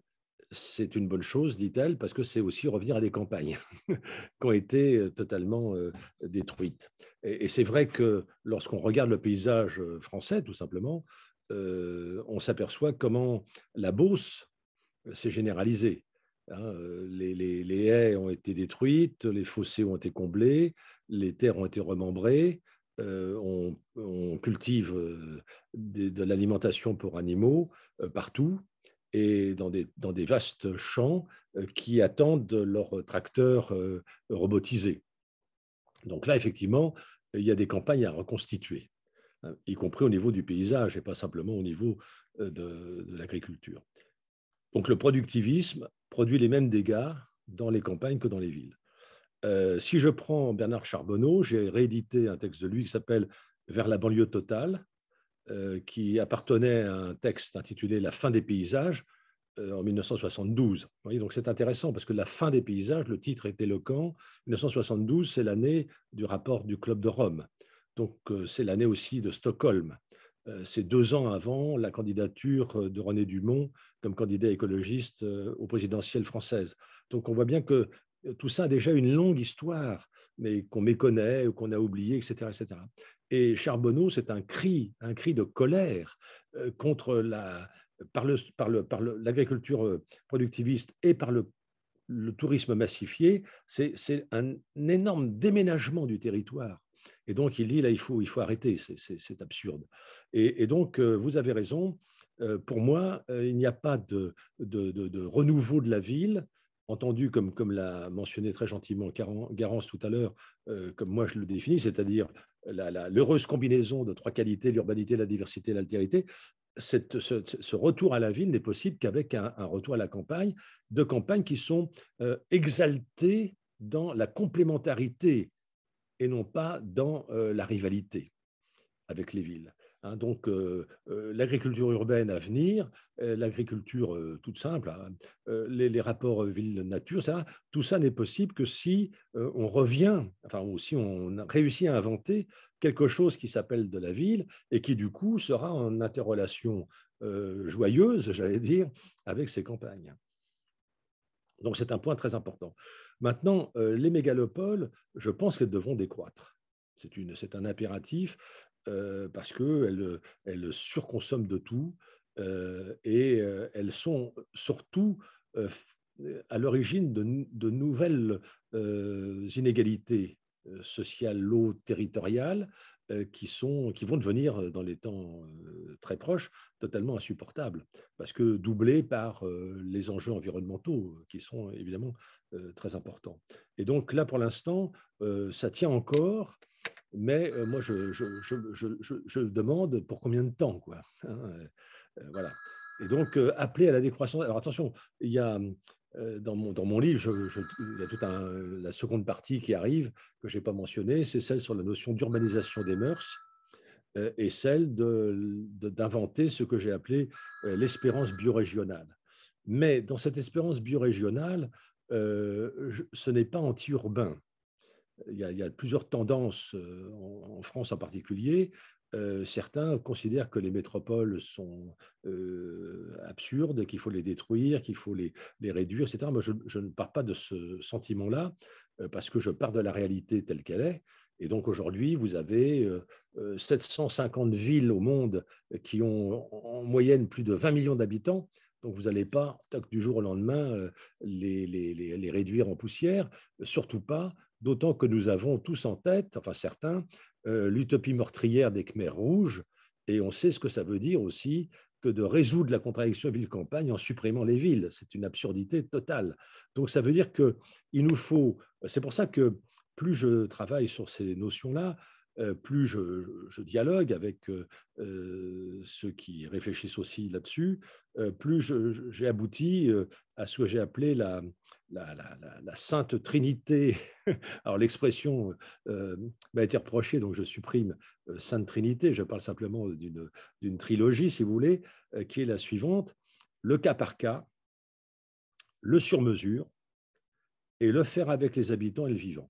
Speaker 3: c'est une bonne chose, dit-elle, parce que c'est aussi revenir à des campagnes qui ont été totalement détruites. et c'est vrai que lorsqu'on regarde le paysage français, tout simplement, euh, on s'aperçoit comment la Beauce euh, s'est généralisée. Hein. Euh, les, haies ont été détruites, les fossés ont été comblés, les terres ont été remembrées, on, cultive de l'alimentation pour animaux partout et dans des, dans des vastes champs qui attendent leurs tracteurs robotisés. Donc là, effectivement, il y a des campagnes à reconstituer. Hein, y compris au niveau du paysage et pas simplement au niveau euh, de, l'agriculture. Donc le productivisme produit les mêmes dégâts dans les campagnes que dans les villes. Euh, si je prends Bernard Charbonneau, j'ai réédité un texte de lui qui s'appelle Vers la banlieue totale, euh, qui appartenait à un texte intitulé La fin des paysages en 1972. donc c'est intéressant parce que La fin des paysages, le titre est éloquent. 1972, c'est l'année du rapport du Club de Rome. Donc euh, c'est l'année aussi de Stockholm. Euh, c'est deux ans avant la candidature euh, de René Dumont comme candidat écologiste aux présidentielles françaises. Donc on voit bien que tout ça a déjà une longue histoire, mais qu'on méconnaît ou qu'on a oublié, etc., etc. Et Charbonneau, c'est un cri, un cri de colère contre la, par l'agriculture productiviste et par le tourisme massifié, c'est un énorme déménagement du territoire. Et donc, il dit, là, il faut, il faut arrêter, c'est absurde. Et, donc, euh, vous avez raison, euh, pour moi, euh, il n'y a pas de, de, renouveau de la ville, entendu comme, comme l'a mentionné très gentiment Garance tout à l'heure, comme moi je le définis, c'est-à-dire l'heureuse combinaison de trois qualités, l'urbanité, la diversité, l'altérité. Cette, ce, retour à la ville n'est possible qu'avec un, un, retour à la campagne, de campagnes qui sont exaltées dans la complémentarité et non pas dans euh, la rivalité avec les villes. Hein. donc, euh, euh, l'agriculture urbaine à venir, l'agriculture toute simple, hein, les, rapports ville-nature, ça, tout ça n'est possible que si on revient, enfin, ou si on réussit à inventer quelque chose qui s'appelle de la ville et qui, du coup, sera en interrelation joyeuse, j'allais dire, avec ces campagnes. Donc c'est un point très important. Maintenant, euh, les mégalopoles, je pense qu'elles devront décroître. C'est un impératif euh, parce qu'elles surconsomment de tout euh, et elles sont surtout à l'origine de, nouvelles inégalités sociales, territoriales, euh, qui, sont, qui vont devenir, euh, dans les temps euh, très proches, totalement insupportables, parce que doublés par les enjeux environnementaux, qui sont évidemment très importants. Et donc là, pour l'instant, ça tient encore, mais moi, je, je, je, je, demande pour combien de temps, quoi. Hein, voilà. Et donc, appeler à la décroissance. Alors attention, il y a, hum, dans mon, livre, il y a toute la seconde partie qui arrive, que je n'ai pas mentionnée, c'est celle sur la notion d'urbanisation des mœurs et celle d'inventer ce que j'ai appelé l'espérance biorégionale. Mais dans cette espérance biorégionale, ce n'est pas anti-urbain. Il, y, a, plusieurs tendances, en France en particulier, euh, certains considèrent que les métropoles sont euh, absurdes, qu'il faut les détruire, qu'il faut les, réduire, etc. Moi, je, ne pars pas de ce sentiment-là, euh, parce que je pars de la réalité telle qu'elle est. Et donc aujourd'hui, vous avez 750 villes au monde qui ont en moyenne plus de 20 millions d'habitants. Donc vous n'allez pas, du jour au lendemain, les, réduire en poussière, surtout pas d'autant que nous avons tous en tête, enfin certains, euh, l'utopie meurtrière des Khmers rouges, et on sait ce que ça veut dire aussi que de résoudre la contradiction ville-campagne en supprimant les villes. C'est une absurdité totale. Donc ça veut dire qu'il nous faut, c'est pour ça que plus je travaille sur ces notions-là, euh, plus je, dialogue avec euh, euh, ceux qui réfléchissent aussi là-dessus, plus j'ai abouti à ce que j'ai appelé la, Sainte Trinité. Alors l'expression m'a été reprochée, donc je supprime Sainte Trinité, je parle simplement d'une trilogie, si vous voulez, qui est la suivante, le cas par cas, le sur-mesure et le faire avec les habitants et le vivant.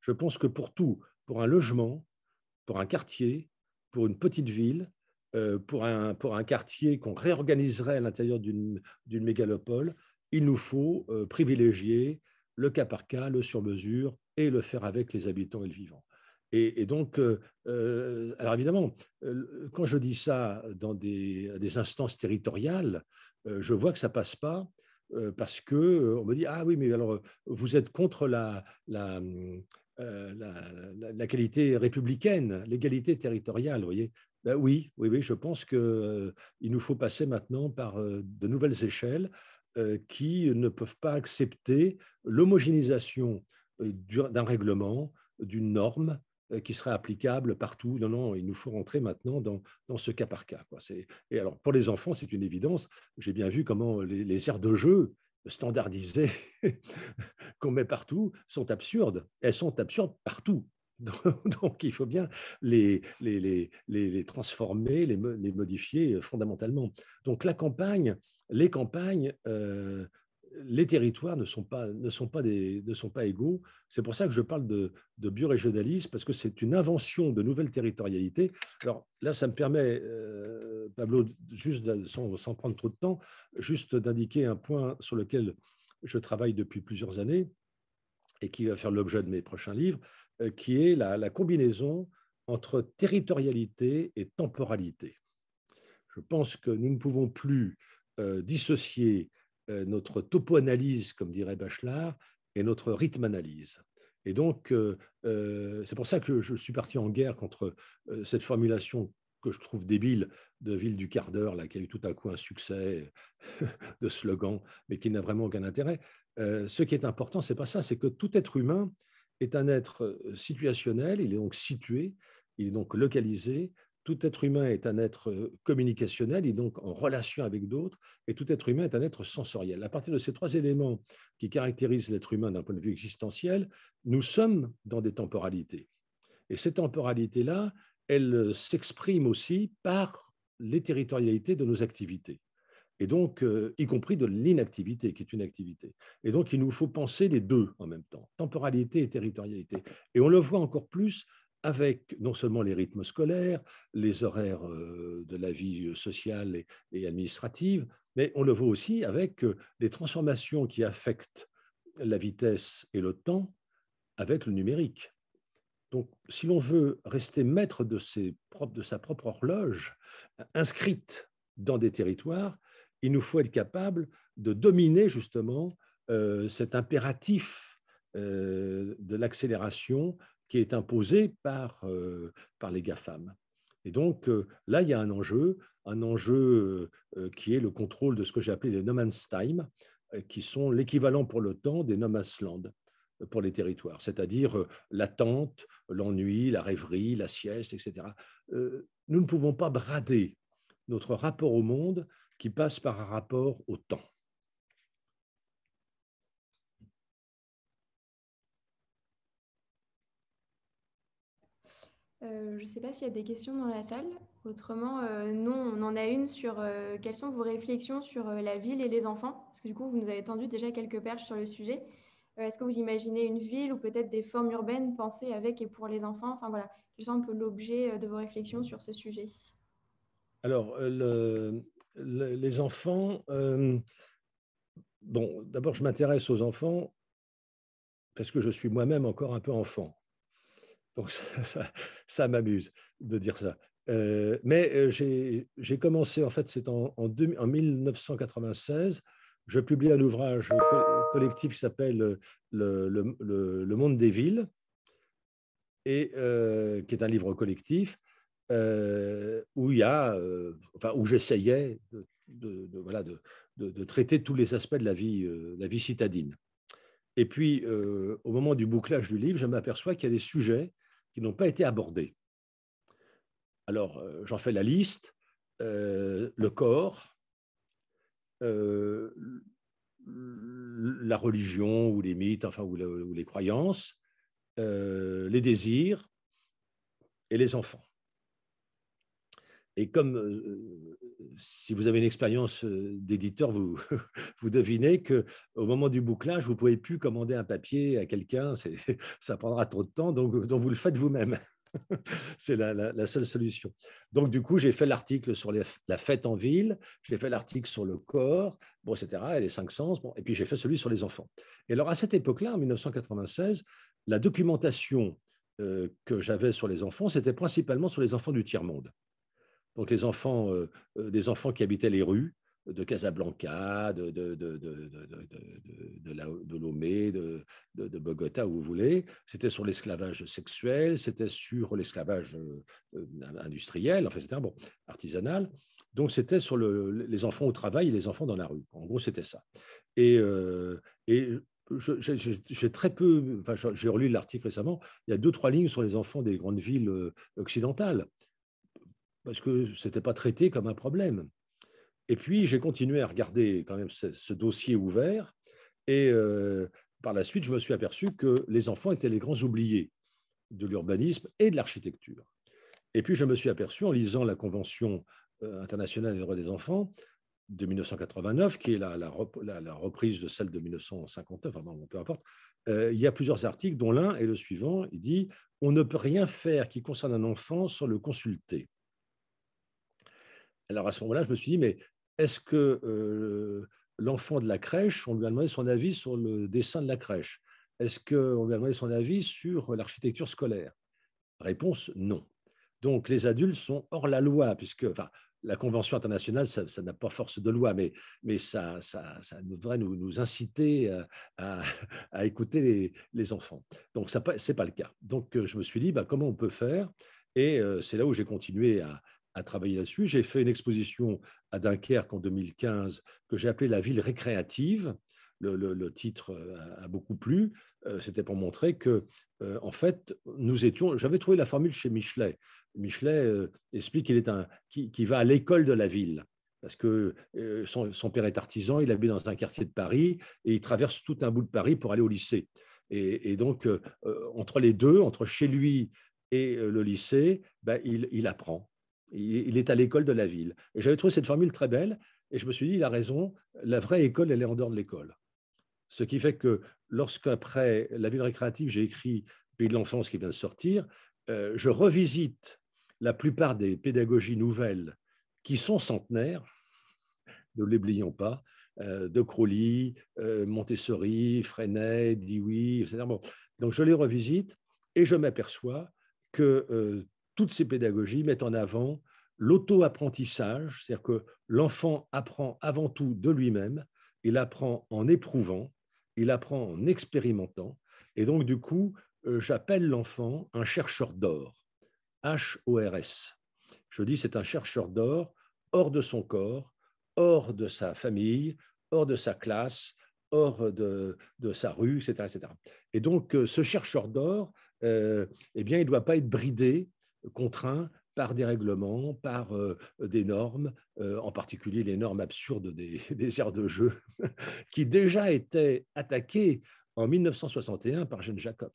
Speaker 3: Je pense que pour tout, pour un logement, pour un quartier, pour une petite ville, euh, pour, un, pour un quartier qu'on réorganiserait à l'intérieur d'une mégalopole, il nous faut euh, privilégier le cas par cas, le sur-mesure et le faire avec les habitants et le vivant. Et, donc, euh, alors évidemment, quand je dis ça dans des, des instances territoriales, je vois que ça passe pas parce que on me dit ah oui mais alors vous êtes contre la, la euh, la, qualité républicaine, l'égalité territoriale, voyez. Ben oui, oui, oui, je pense qu'il euh, nous faut passer maintenant par euh, de nouvelles échelles qui ne peuvent pas accepter l'homogénéisation d'un règlement, d'une norme qui serait applicable partout. Non, non, il nous faut rentrer maintenant dans, ce cas par cas. Et alors, pour les enfants, c'est une évidence. J'ai bien vu comment les, les aires de jeu standardisées qu'on met partout sont absurdes. Elles sont absurdes partout. Donc il faut bien les, les, les, les transformer, les, modifier euh, fondamentalement. Donc la campagne, les campagnes euh, les territoires ne sont pas, ne sont pas, des, ne sont pas égaux. C'est pour ça que je parle de, de biorégionalisme, parce que c'est une invention de nouvelles territorialités. Alors là, ça me permet, euh, Pablo, juste sans, prendre trop de temps, juste d'indiquer un point sur lequel je travaille depuis plusieurs années et qui va faire l'objet de mes prochains livres, euh, qui est la, combinaison entre territorialité et temporalité. Je pense que nous ne pouvons plus euh, dissocier euh, notre topo-analyse, comme dirait Bachelard, et notre rythme-analyse. Et donc, euh, euh, c'est pour ça que je, suis parti en guerre contre cette formulation que je trouve débile de Ville du quart d'heure, qui a eu tout à coup un succès de slogan, mais qui n'a vraiment aucun intérêt. ce qui est important, ce n'est pas ça, c'est que tout être humain est un être situationnel, il est donc situé, il est donc localisé, tout être humain est un être euh, communicationnel et donc en relation avec d'autres, et tout être humain est un être sensoriel. À partir de ces trois éléments qui caractérisent l'être humain d'un point de vue existentiel, nous sommes dans des temporalités. Et ces temporalités-là, elles euh, s'expriment aussi par les territorialités de nos activités. Et donc, euh, y compris de l'inactivité, qui est une activité. Et donc, il nous faut penser les deux en même temps, temporalité et territorialité. Et on le voit encore plus avec non seulement les rythmes scolaires, les horaires euh, de la vie euh, sociale et administrative, mais on le voit aussi avec euh, les transformations qui affectent la vitesse et le temps avec le numérique. Donc, si l'on veut rester maître de, sa propre horloge, inscrite dans des territoires, il nous faut être capable de dominer justement cet impératif de l'accélération qui est imposé par, euh, par les GAFAM. Et donc euh, là, il y a un enjeu, un enjeu euh, qui est le contrôle de ce que j'ai appelé les no man's time, qui sont l'équivalent pour le temps des nomans land pour les territoires, c'est-à-dire l'attente, l'ennui, la rêverie, la sieste, etc. Nous ne pouvons pas brader notre rapport au monde qui passe par un rapport au temps.
Speaker 1: Euh, je ne sais pas s'il y a des questions dans la salle. Autrement, euh, non, on en a une sur euh, quelles sont vos réflexions sur la ville et les enfants. Parce que du coup, vous nous avez tendu déjà quelques perches sur le sujet. Est-ce que vous imaginez une ville ou peut-être des formes urbaines pensées avec et pour les enfants Enfin voilà, quel est un peu l'objet de vos réflexions sur ce sujet
Speaker 3: Alors, les enfants, bon, d'abord, je m'intéresse aux enfants parce que je suis moi-même encore un peu enfant. Donc ça, m'amuse de dire ça. Euh, mais euh, j'ai commencé, en fait, c'est en, 1996, je publie un ouvrage collectif qui s'appelle euh, le, monde des villes, et, qui est un livre collectif. où il y a, enfin, où j'essayais de, voilà, de, traiter tous les aspects de la vie, la vie citadine. Et puis, au moment du bouclage du livre, je m'aperçois qu'il y a des sujets qui n'ont pas été abordés. Alors, euh, j'en fais la liste. Euh, le corps, euh, la religion ou les mythes, enfin, ou, les croyances, les désirs et les enfants. Et comme euh, si vous avez une expérience euh, d'éditeur, vous, vous devinez qu'au moment du bouclage, vous ne pouvez plus commander un papier à quelqu'un, ça prendra trop de temps, donc, vous le faites vous-même. C'est la, seule solution. Donc, du coup, j'ai fait l'article sur la fête en ville, j'ai fait l'article sur le corps, bon, etc., et les cinq sens, bon, et puis j'ai fait celui sur les enfants. Et alors, à cette époque-là, en 1996, la documentation euh, que j'avais sur les enfants, c'était principalement sur les enfants du tiers-monde. Donc les enfants, euh, euh, des enfants qui habitaient les rues de Casablanca, de, Lomé, de, Bogota, où vous voulez. C'était sur l'esclavage sexuel, c'était sur l'esclavage euh, industriel, enfin c'était bon, artisanal. Donc, c'était sur les enfants au travail et les enfants dans la rue. En gros, c'était ça. Et, j'ai très peu, j'ai relu l'article récemment, il y a deux, trois lignes sur les enfants des grandes villes occidentales parce que ce n'était pas traité comme un problème. Et puis, j'ai continué à regarder quand même ce, dossier ouvert, et euh, par la suite, je me suis aperçu que les enfants étaient les grands oubliés de l'urbanisme et de l'architecture. Et puis, je me suis aperçu, en lisant la Convention euh, internationale des droits des enfants de 1989, qui est la, reprise de celle de 1959, peu importe, euh, il y a plusieurs articles, dont l'un est le suivant, il dit « On ne peut rien faire qui concerne un enfant sans le consulter ». Alors à ce moment-là, je me suis dit, mais est-ce que euh, l'enfant de la crèche, on lui a demandé son avis sur le dessin de la crèche Est-ce qu'on lui a demandé son avis sur l'architecture scolaire Réponse, non. Donc les adultes sont hors la loi, puisque enfin, la Convention internationale, ça, n'a pas force de loi, mais, mais ça, devrait nous, inciter à, écouter les, enfants. Donc, ce n'est pas le cas. Donc, je me suis dit, bah, comment on peut faire Et euh, c'est là où j'ai continué à, à travailler là-dessus. J'ai fait une exposition à Dunkerque en 2015 que j'ai appelée La ville récréative. Le, titre euh, a, beaucoup plu. Euh, c'était pour montrer que, euh, en fait, nous étions. J'avais trouvé la formule chez Michelet. Michelet explique qu'il est un qui, va à l'école de la ville parce que son, père est artisan, il habite dans un quartier de Paris et il traverse tout un bout de Paris pour aller au lycée. Et, donc, entre les deux, entre chez lui et le lycée, ben, il, il apprend il est à l'école de la ville. j'avais trouvé cette formule très belle, et je me suis dit, il a raison, la vraie école, elle est en dehors de l'école. Ce qui fait que lorsqu'après la ville récréative, j'ai écrit Pays de l'enfance qui vient de sortir, euh, je revisite la plupart des pédagogies nouvelles qui sont centenaires, ne l'oublions pas, euh, de Crowley, euh, Montessori, Freinet, Dewey, etc. Donc je les revisite et je m'aperçois que toutes ces pédagogies mettent en avant l'auto-apprentissage, c'est-à-dire que l'enfant apprend avant tout de lui-même, il apprend en éprouvant, il apprend en expérimentant, et donc du coup, euh, j'appelle l'enfant un chercheur d'or, H-O-R-S. Je dis c'est un chercheur d'or hors de son corps, hors de sa famille, hors de sa classe, hors de, sa rue, etc., etc. Et donc, euh, ce chercheur d'or, euh, eh bien, il ne doit pas être bridé, contraint par des règlements, par euh, des normes, euh, en particulier les normes absurdes des, aires de jeu, qui déjà étaient attaquées en 1961 par Jeanne Jacobs.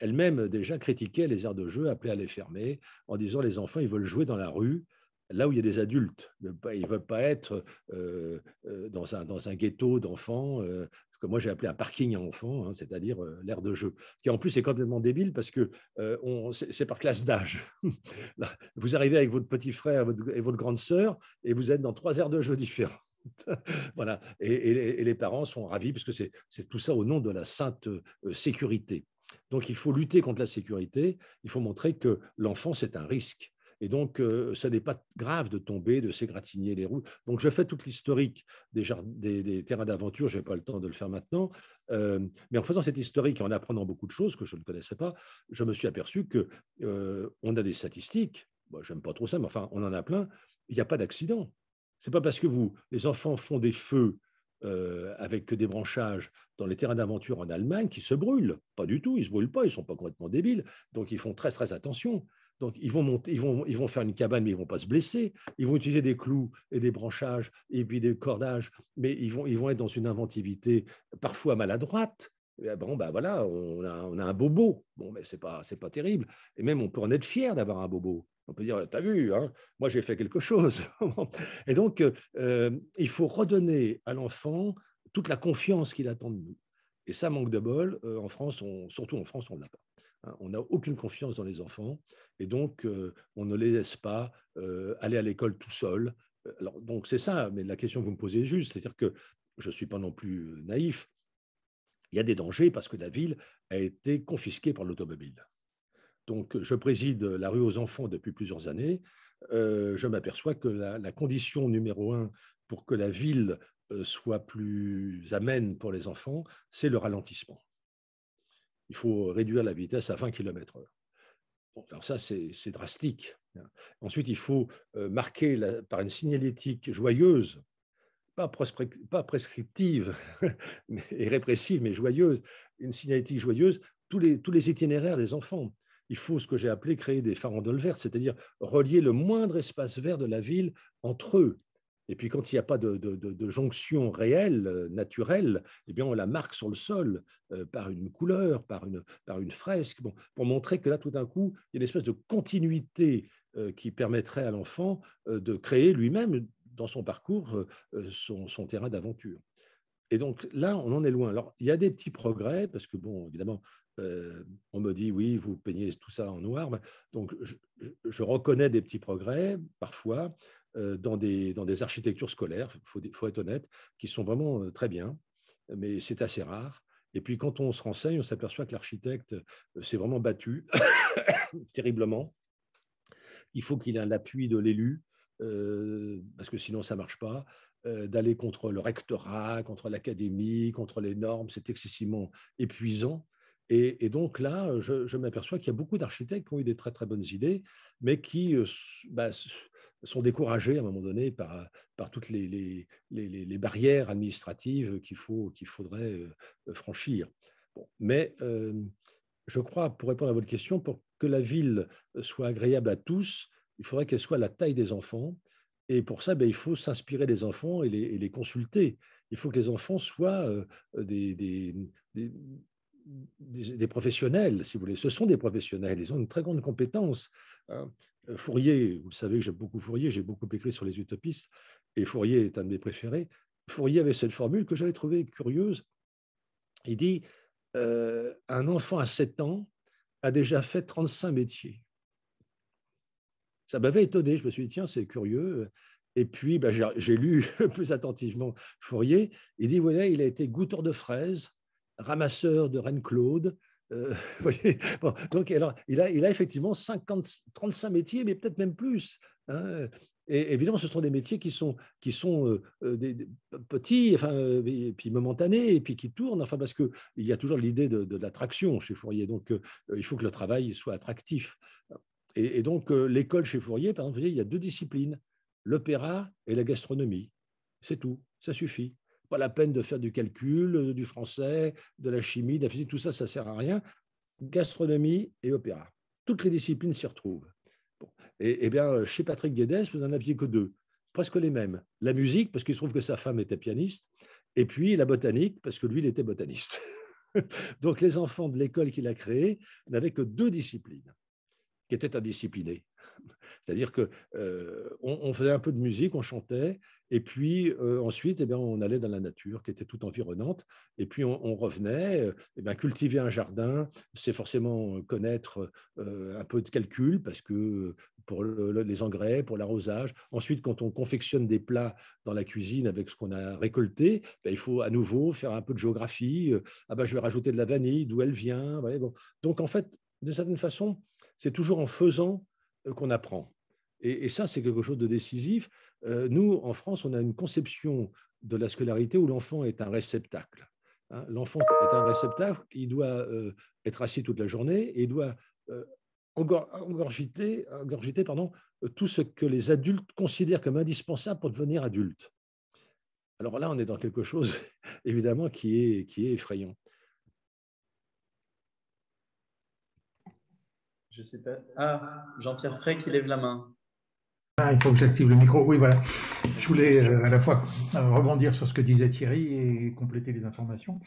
Speaker 3: Elle-même déjà critiquait les aires de jeu, appelait à les fermer, en disant les enfants, ils veulent jouer dans la rue, là où il y a des adultes. Ils ne veulent pas être euh, dans, un, ghetto d'enfants moi j'ai appelé un parking à enfants, hein, c'est-à-dire l'air euh, l'aire de jeu, qui en plus est complètement débile parce que euh, on, c'est, par classe d'âge. vous arrivez avec votre petit frère et votre grande sœur et vous êtes dans trois aires de jeu différentes. voilà, et, et, les parents sont ravis parce que c'est, c'est tout ça au nom de la sainte euh, sécurité. Donc il faut lutter contre la sécurité, il faut montrer que l'enfant c'est un risque et donc, euh, ça n'est pas grave de tomber, de s'égratigner les roues. Donc, je fais toute l'historique des, terrains d'aventure, je n'ai pas le temps de le faire maintenant. Euh, mais en faisant cette historique et en apprenant beaucoup de choses que je ne connaissais pas, je me suis aperçu que euh, on a des statistiques, moi j'aime pas trop ça, mais enfin, on en a plein, il n'y a pas d'accident. C'est pas parce que vous, les enfants font des feux avec des branchages dans les terrains d'aventure en Allemagne qui se brûlent. Pas du tout, ils ne se brûlent pas, ils ne sont pas complètement débiles. Donc ils font très très attention. Donc, ils vont, monter, ils, vont, ils vont faire une cabane, mais ils ne vont pas se blesser. Ils vont utiliser des clous et des branchages et puis des cordages, mais ils vont, ils vont être dans une inventivité parfois maladroite. Eh ben, bon, ben voilà, on a, on a, un bobo. Bon, mais ce n'est pas, pas terrible. Et même, on peut en être fier d'avoir un bobo. On peut dire, t'as vu, hein, moi j'ai fait quelque chose. et donc, euh, il faut redonner à l'enfant toute la confiance qu'il attend de nous. Et ça, manque de bol, euh, en France, on, surtout en France, on ne l'a pas. Hein, on n'a aucune confiance dans les enfants et donc euh, on ne les laisse pas euh, aller à l'école tout seul. donc c'est ça, mais la question que vous me posez est juste, c'est-à-dire que je ne suis pas non plus euh, naïf. Il y a des dangers parce que la ville a été confisquée par l'automobile. Donc, je préside la rue aux enfants depuis plusieurs années. je m'aperçois que la, condition numéro un pour que la ville soit plus amène pour les enfants, c'est le ralentissement il faut réduire la vitesse à 20 km/h. alors ça, c'est drastique. Hein. Ensuite, il faut euh, marquer par une signalétique joyeuse, pas, prescriptive et répressive, mais joyeuse, une signalétique joyeuse, tous les, tous les itinéraires des enfants. Il faut ce que j'ai appelé créer des farandoles vertes, c'est-à-dire relier le moindre espace vert de la ville entre eux, et puis quand il n'y a pas de, jonction réelle, euh, naturelle, eh bien on la marque sur le sol euh, par une couleur, par une, fresque, pour montrer que là, tout d'un coup, il y a une espèce de continuité euh, qui permettrait à l'enfant de créer lui-même, dans son parcours, son, terrain d'aventure. Et donc là, on en est loin. Alors, il y a des petits progrès, parce que, bon, évidemment, on me dit oui, vous peignez tout ça en noir. Ben, donc je reconnais des petits progrès parfois, euh, dans des, dans des architectures scolaires, il faut, faut, être honnête, qui sont vraiment euh, très bien, mais c'est assez rare. Et puis quand on se renseigne, on s'aperçoit que l'architecte euh, s'est vraiment battu terriblement. Il faut qu'il ait l'appui de l'élu, parce que sinon ça ne marche pas, d'aller contre le rectorat, contre l'académie, contre les normes, c'est excessivement épuisant. Et, et, donc là, je, m'aperçois qu'il y a beaucoup d'architectes qui ont eu des très très bonnes idées, mais qui bah, sont découragés à un moment donné par, par toutes les, les, les, barrières administratives qu'il faut, qu'il faudrait euh, franchir. Bon, mais euh, je crois, pour répondre à votre question, pour que la ville soit agréable à tous, il faudrait qu'elle soit à la taille des enfants. Et pour ça, ben, il faut s'inspirer des enfants et les, les, consulter. Il faut que les enfants soient euh, des, des des, des, professionnels, si vous voulez. Ce sont des professionnels. Ils ont une très grande compétence. Hein. Euh, Fourier, vous savez que j'aime beaucoup Fourier, j'ai beaucoup écrit sur les utopistes, et Fourier est un de mes préférés. Fourier avait cette formule que j'avais trouvée curieuse. Il dit euh, Un enfant à 7 ans a déjà fait 35 métiers. Ça m'avait étonné, je me suis dit Tiens, c'est curieux. Et puis, bah, j'ai lu plus attentivement Fourier. Il dit Voilà, il a été goûteur de fraises, ramasseur de reine Claude, euh, voyez donc, alors, il, a, effectivement 50, 35 métiers, mais peut-être même plus. Hein. Et évidemment, ce sont des métiers qui sont, qui sont euh, euh, des, petits, enfin, et puis momentanés, et puis qui tournent, enfin, parce qu'il y a toujours l'idée de, l'attraction chez Fourier. Donc, il faut que le travail soit attractif. Et, donc, l'école chez Fourier, par il y a deux disciplines, l'opéra et la gastronomie. C'est tout, ça suffit la peine de faire du calcul, euh, du français, de la chimie, de la physique, tout ça, ça sert à rien. Gastronomie et opéra. Toutes les disciplines s'y retrouvent. Et, eh bien, euh, chez Patrick Guedes, vous n'en aviez que deux, presque les mêmes. La musique, parce qu'il se trouve que sa femme était pianiste, et puis la botanique, parce que lui, il était botaniste. Donc, les enfants de l'école qu'il a créée n'avaient que deux disciplines qui étaient indisciplinées. C'est-à-dire que euh, on, faisait un peu de musique, on chantait, et puis euh, ensuite, eh bien, on allait dans la nature qui était toute environnante, et puis on, revenait. Eh bien, cultiver un jardin, c'est forcément connaître euh, un peu de calcul parce que pour les engrais, pour l'arrosage. Ensuite, quand on confectionne des plats dans la cuisine avec ce qu'on a récolté, ben, il faut à nouveau faire un peu de géographie. Ah ben, je vais rajouter de la vanille, d'où elle vient. Donc en fait, de certaine façon, c'est toujours en faisant euh, qu'on apprend. Et, ça, c'est quelque chose de décisif. Euh, nous, en France, on a une conception de la scolarité où l'enfant est un réceptacle. Hein, l'enfant est un réceptacle, il doit euh, être assis toute la journée et il doit engorgiter, tout ce que les adultes considèrent comme indispensable pour devenir adulte. Alors là, on est dans quelque chose, évidemment, qui est effrayant.
Speaker 2: Je sais pas. Ah, Jean-Pierre Frey qui lève la main.
Speaker 4: Ah, il faut que j'active le micro. Oui, voilà. Je voulais euh, à la fois euh, rebondir sur ce que disait Thierry et compléter les informations.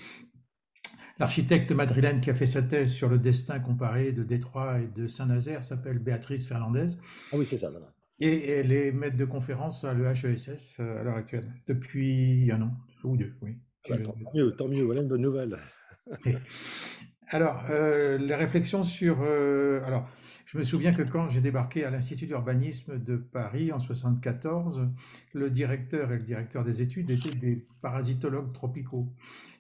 Speaker 4: L'architecte madrilène qui a fait sa thèse sur le destin comparé de Détroit et de Saint-Nazaire s'appelle Béatrice Fernandez. Ah oui, c'est ça, madame. Et elle est maître de conférence à l'EHESS euh, à l'heure actuelle, depuis un an ou deux, oui. Ah bah, tant
Speaker 3: mieux, tant mieux, voilà une bonne nouvelle. Alors, euh,
Speaker 4: les réflexions sur... Euh, alors, je me souviens que quand j'ai débarqué à l'Institut d'urbanisme de Paris en 74, le directeur et le directeur des études étaient des parasitologues tropicaux.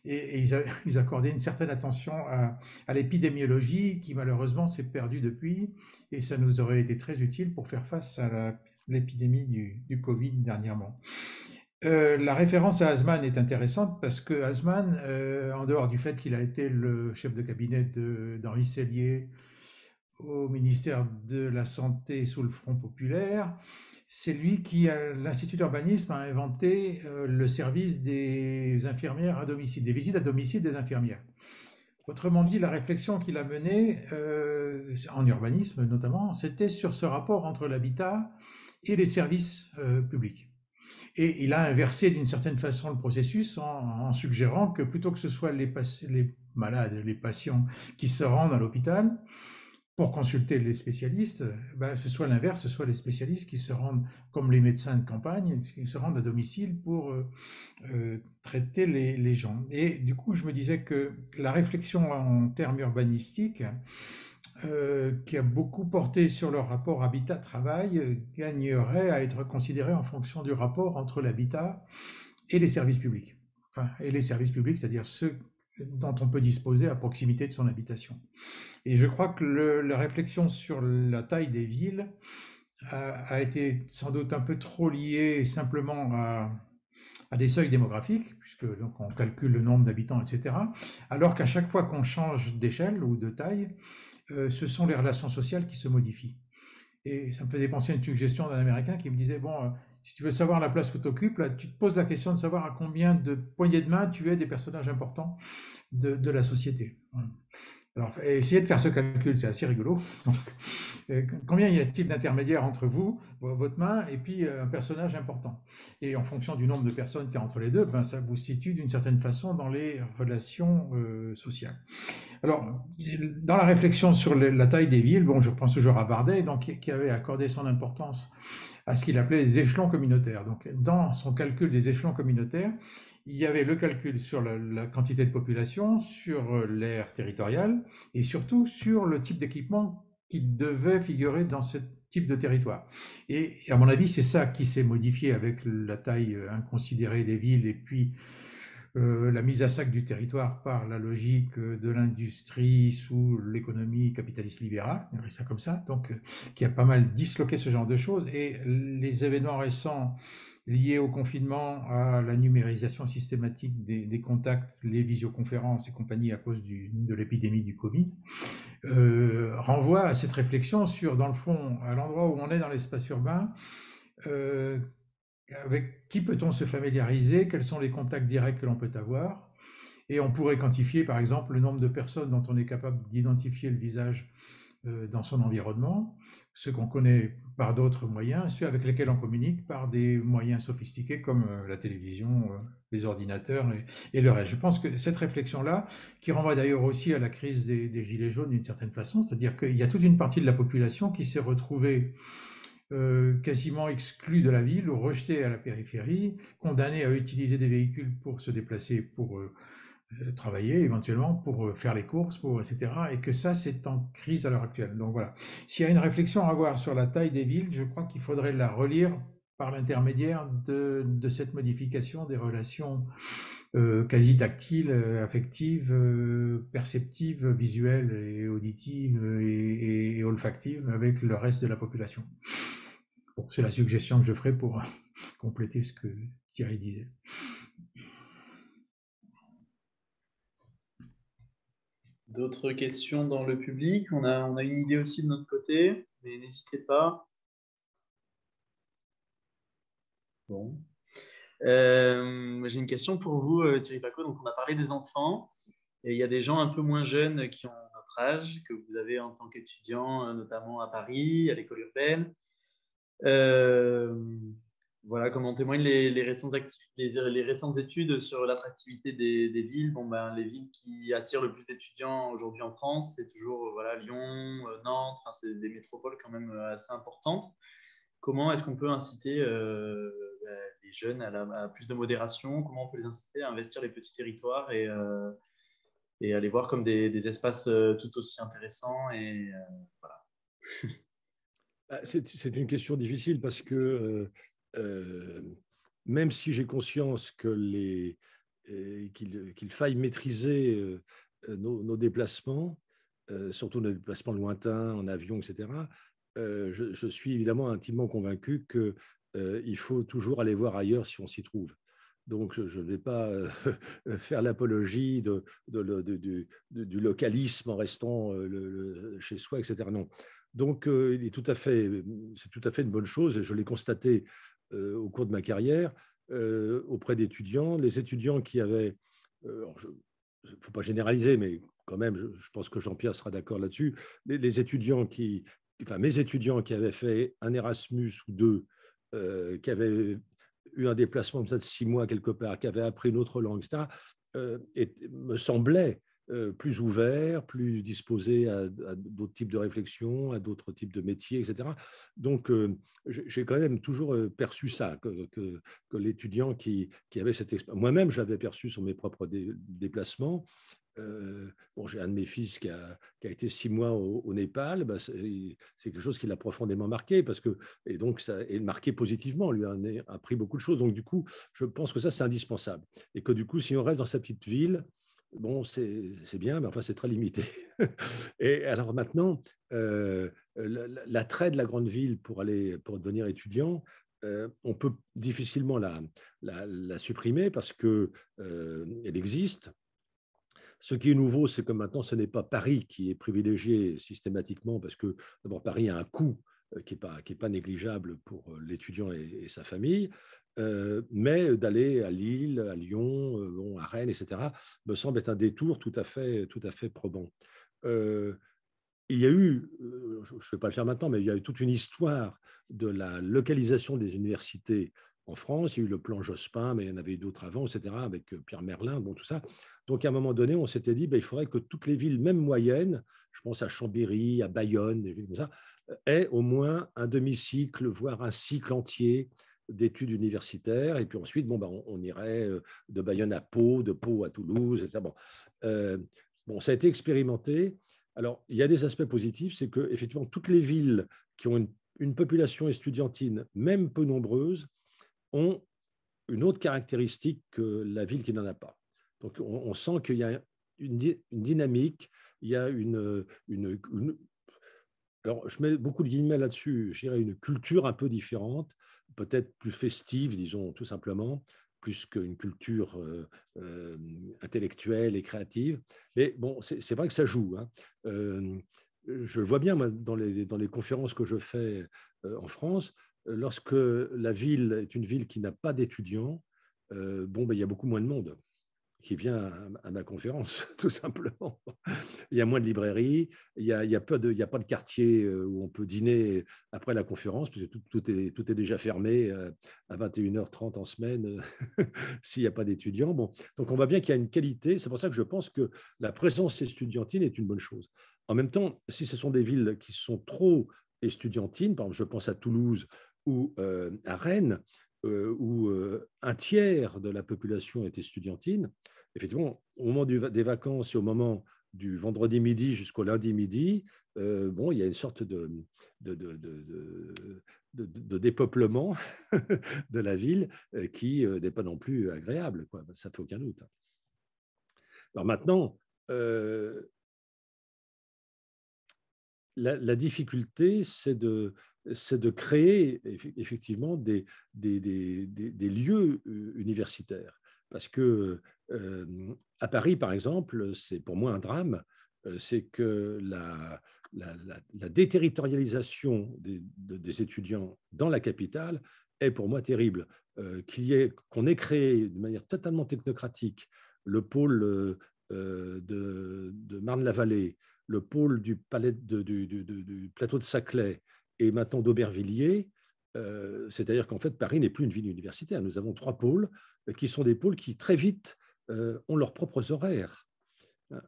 Speaker 4: Et, ils, accordaient une certaine attention à, l'épidémiologie qui malheureusement s'est perdue depuis. Et ça nous aurait été très utile pour faire face à l'épidémie du Covid dernièrement. Euh, la référence à Asman est intéressante parce que Asman, euh, en dehors du fait qu'il a été le chef de cabinet d'Henri Sellier au ministère de la Santé sous le Front Populaire, c'est lui qui, à l'Institut d'urbanisme, a inventé euh, le service des infirmières à domicile, des visites à domicile des infirmières. Autrement dit, la réflexion qu'il a menée, en urbanisme notamment, c'était sur ce rapport entre l'habitat et les services publics. Et il a inversé d'une certaine façon le processus en, suggérant que plutôt que ce soit les, malades, les patients qui se rendent à l'hôpital pour consulter les spécialistes, ben, ce soit l'inverse, ce soit les spécialistes qui se rendent, comme les médecins de campagne, qui se rendent à domicile pour euh, euh, traiter les, gens. Et du coup, je me disais que la réflexion en termes urbanistiques, euh, qui a beaucoup porté sur le rapport habitat-travail, euh, gagnerait à être considéré en fonction du rapport entre l'habitat et les services publics. Enfin, et les services publics, c'est-à-dire ceux dont on peut disposer à proximité de son habitation. Et je crois que la réflexion sur la taille des villes euh, a, été sans doute un peu trop liée simplement à, à des seuils démographiques, puisque donc on calcule le nombre d'habitants, etc. Alors qu'à chaque fois qu'on change d'échelle ou de taille, euh, ce sont les relations sociales qui se modifient. Et ça me faisait penser à une suggestion d'un Américain qui me disait, bon, euh, si tu veux savoir la place que tu occupes, là, tu te poses la question de savoir à combien de poignées de main tu es des personnages importants de, la société. Alors, essayez de faire ce calcul, c'est assez rigolo. Euh, combien y a-t-il d'intermédiaires entre vous, votre main, et puis un personnage important Et en fonction du nombre de personnes qu'il y a entre les deux, ben, ça vous situe d'une certaine façon dans les relations sociales. Alors, dans la réflexion sur la taille des villes, bon, je pense toujours à Bardet, donc, qui avait accordé son importance à ce qu'il appelait les échelons communautaires. Donc, dans son calcul des échelons communautaires, il y avait le calcul sur la, la quantité de population, sur euh, l'aire territoriale et surtout sur le type d'équipement qui devait figurer dans ce type de territoire. Et à mon avis, c'est ça qui s'est modifié avec la taille euh, inconsidérée des villes et puis euh, la mise à sac du territoire par la logique de l'industrie sous l'économie capitaliste libérale, on ça comme ça, donc euh, qui a pas mal disloqué ce genre de choses. Et les événements récents liés au confinement, à la numérisation systématique des, contacts, les visioconférences et compagnie à cause de l'épidémie du Covid, euh, renvoient à cette réflexion sur, dans le fond, à l'endroit où on est dans l'espace urbain, avec qui peut-on se familiariser, quels sont les contacts directs que l'on peut avoir. Et on pourrait quantifier, par exemple, le nombre de personnes dont on est capable d'identifier le visage euh, dans son environnement, ceux qu'on connaît par d'autres moyens, ceux avec lesquels on communique par des moyens sophistiqués comme euh, la télévision, euh, les ordinateurs et, le reste. Je pense que cette réflexion-là, qui renvoie d'ailleurs aussi à la crise des, des Gilets jaunes d'une certaine façon, c'est-à-dire qu'il y a toute une partie de la population qui s'est retrouvée euh, quasiment exclus de la ville ou rejetés à la périphérie, condamnés à utiliser des véhicules pour se déplacer, pour euh, euh, travailler éventuellement, pour faire les courses, pour, etc. Et que ça, c'est en crise à l'heure actuelle. Donc voilà. S'il y a une réflexion à avoir sur la taille des villes, je crois qu'il faudrait la relire par l'intermédiaire de, cette modification des relations quasi tactiles, affectives, perceptives, visuelles et auditives et olfactives avec le reste de la population c'est la suggestion que je ferai pour compléter ce que Thierry disait.
Speaker 2: D'autres questions dans le public on a, une idée aussi de notre côté, mais n'hésitez pas. Bon. Euh, j'ai une question pour vous, euh, Thierry Paco. Donc, on a parlé des enfants, et il y a des gens un peu moins jeunes qui ont notre âge, que vous avez en tant qu'étudiant, euh, notamment à Paris, à l'école urbaine, euh, voilà, comme en témoignent les, récentes, récentes, études sur l'attractivité des, villes. Bon, ben, les villes qui attirent le plus d'étudiants aujourd'hui en France, c'est toujours euh, voilà, Lyon, euh, Nantes, c'est des métropoles quand même assez importantes. Comment est-ce qu'on peut inciter ben, les jeunes à, plus de modération Comment on peut les inciter à investir les petits territoires et, à les voir comme des, espaces tout aussi intéressants et,
Speaker 3: voilà. Bah, c'est une question difficile parce que euh, euh, même si j'ai conscience euh, qu'il faille maîtriser nos, déplacements, surtout nos déplacements lointains en avion, etc., je, suis évidemment intimement convaincu qu'il faut toujours aller voir ailleurs si on s'y trouve. Donc, je ne vais pas faire l'apologie du, localisme en restant chez soi, etc. Non, donc, euh, euh, c'est tout à fait une bonne chose, et je l'ai constaté euh, au cours de ma carrière auprès d'étudiants. Les étudiants qui avaient, il ne faut pas généraliser, mais quand même, je, pense que Jean-Pierre sera d'accord là-dessus, les, étudiants qui, mes étudiants qui avaient fait un Erasmus ou deux, qui avaient eu un déplacement de six mois quelque part, qui avaient appris une autre langue, etc., me semblait euh, plus ouvert, plus disposé à, d'autres types de réflexions, à d'autres types de métiers, etc. Donc, euh, j'ai quand même toujours euh, perçu ça, que, l'étudiant qui, avait cette expérience, moi-même, je perçu sur mes propres déplacements, bon, j'ai un de mes fils qui a, été six mois au, Népal, bah, c'est quelque chose qui l'a profondément marqué parce que et donc ça est marqué positivement, lui a appris beaucoup de choses. Donc du coup, je pense que ça c'est indispensable et que du coup, si on reste dans sa petite ville, bon, c'est bien, mais enfin, c'est très limité. et alors maintenant, euh, l'attrait de la grande ville pour, aller, pour devenir étudiant, euh, on peut difficilement la, supprimer parce qu'elle euh, existe. Ce qui est nouveau, c'est que maintenant, ce n'est pas Paris qui est privilégié systématiquement parce que, d'abord, Paris a un coût euh, qui n'est pas, pas négligeable pour euh, l'étudiant et, sa famille, euh, mais d'aller à Lille, à Lyon, bon, à Rennes, etc., me semble être un détour tout à fait, tout à fait probant. il y a eu, je ne vais pas le faire maintenant, mais il y a eu toute une histoire de la localisation des universités en France. Il y a eu le plan Jospin, mais il y en avait eu d'autres avant, etc., avec Pierre Merlin, bon, tout ça. Donc, à un moment donné, on s'était dit, ben, il faudrait que toutes les villes, même moyennes, je pense à Chambéry, à Bayonne, des villes comme ça, est au moins un demi-cycle, voire un cycle entier d'études universitaires. Et puis ensuite, bon, bah, on, irait euh, de Bayonne à Pau, de Pau à Toulouse, etc. Euh, bon, ça a été expérimenté. Alors, il y a des aspects positifs, c'est que effectivement, toutes les villes qui ont une, population estudiantine, même peu nombreuse, ont une autre caractéristique que la ville qui n'en a pas. Donc, on, sent qu'il y a une, dynamique, il y a une alors je mets beaucoup de guillemets là-dessus, je dirais une culture un peu différente, peut-être plus festive, disons tout simplement, plus qu'une culture euh, euh, intellectuelle et créative. Mais bon, c'est vrai que ça joue. Hein. Euh, je le vois bien dans, les, dans les conférences que je fais en France, lorsque la ville est une ville qui n'a pas d'étudiants, bon, ben, il y a beaucoup moins de monde qui vient à, ma conférence, tout simplement. il y a moins de librairies, il n'y a, a, pas de, a pas de quartier euh, où on peut dîner après la conférence, puisque tout, tout, est, tout est déjà fermé euh, à 21h30 en semaine euh, s'il n'y a pas d'étudiants. Bon, donc on voit bien qu'il y a une qualité, c'est pour ça que je pense que la présence estudiantine est une bonne chose. En même temps, si ce sont des villes qui sont trop estudiantines, par exemple je pense à Toulouse ou à Rennes, euh, où euh, un tiers de la population était estudiantine, effectivement, au moment des vacances et au moment du vendredi midi jusqu'au lundi midi, euh, bon, il y a une sorte de, de, de, dépeuplement de la ville qui n'est pas non plus agréable, quoi. ça ne fait aucun doute. Alors maintenant, la, difficulté, c'est de, c'est de créer effectivement des, lieux euh, universitaires. Parce que euh, à Paris, par exemple, c'est pour moi un drame, euh, c'est que la, déterritorialisation des, étudiants dans la capitale est pour moi terrible. qu'on ait créé de manière totalement technocratique le pôle de, Marne-la-Vallée, le pôle du, plateau de Saclay, et maintenant d'Aubervilliers. Euh, c'est-à-dire qu'en fait, Paris n'est plus une ville universitaire. Nous avons trois pôles euh, qui sont des pôles qui très vite euh, ont leurs propres horaires.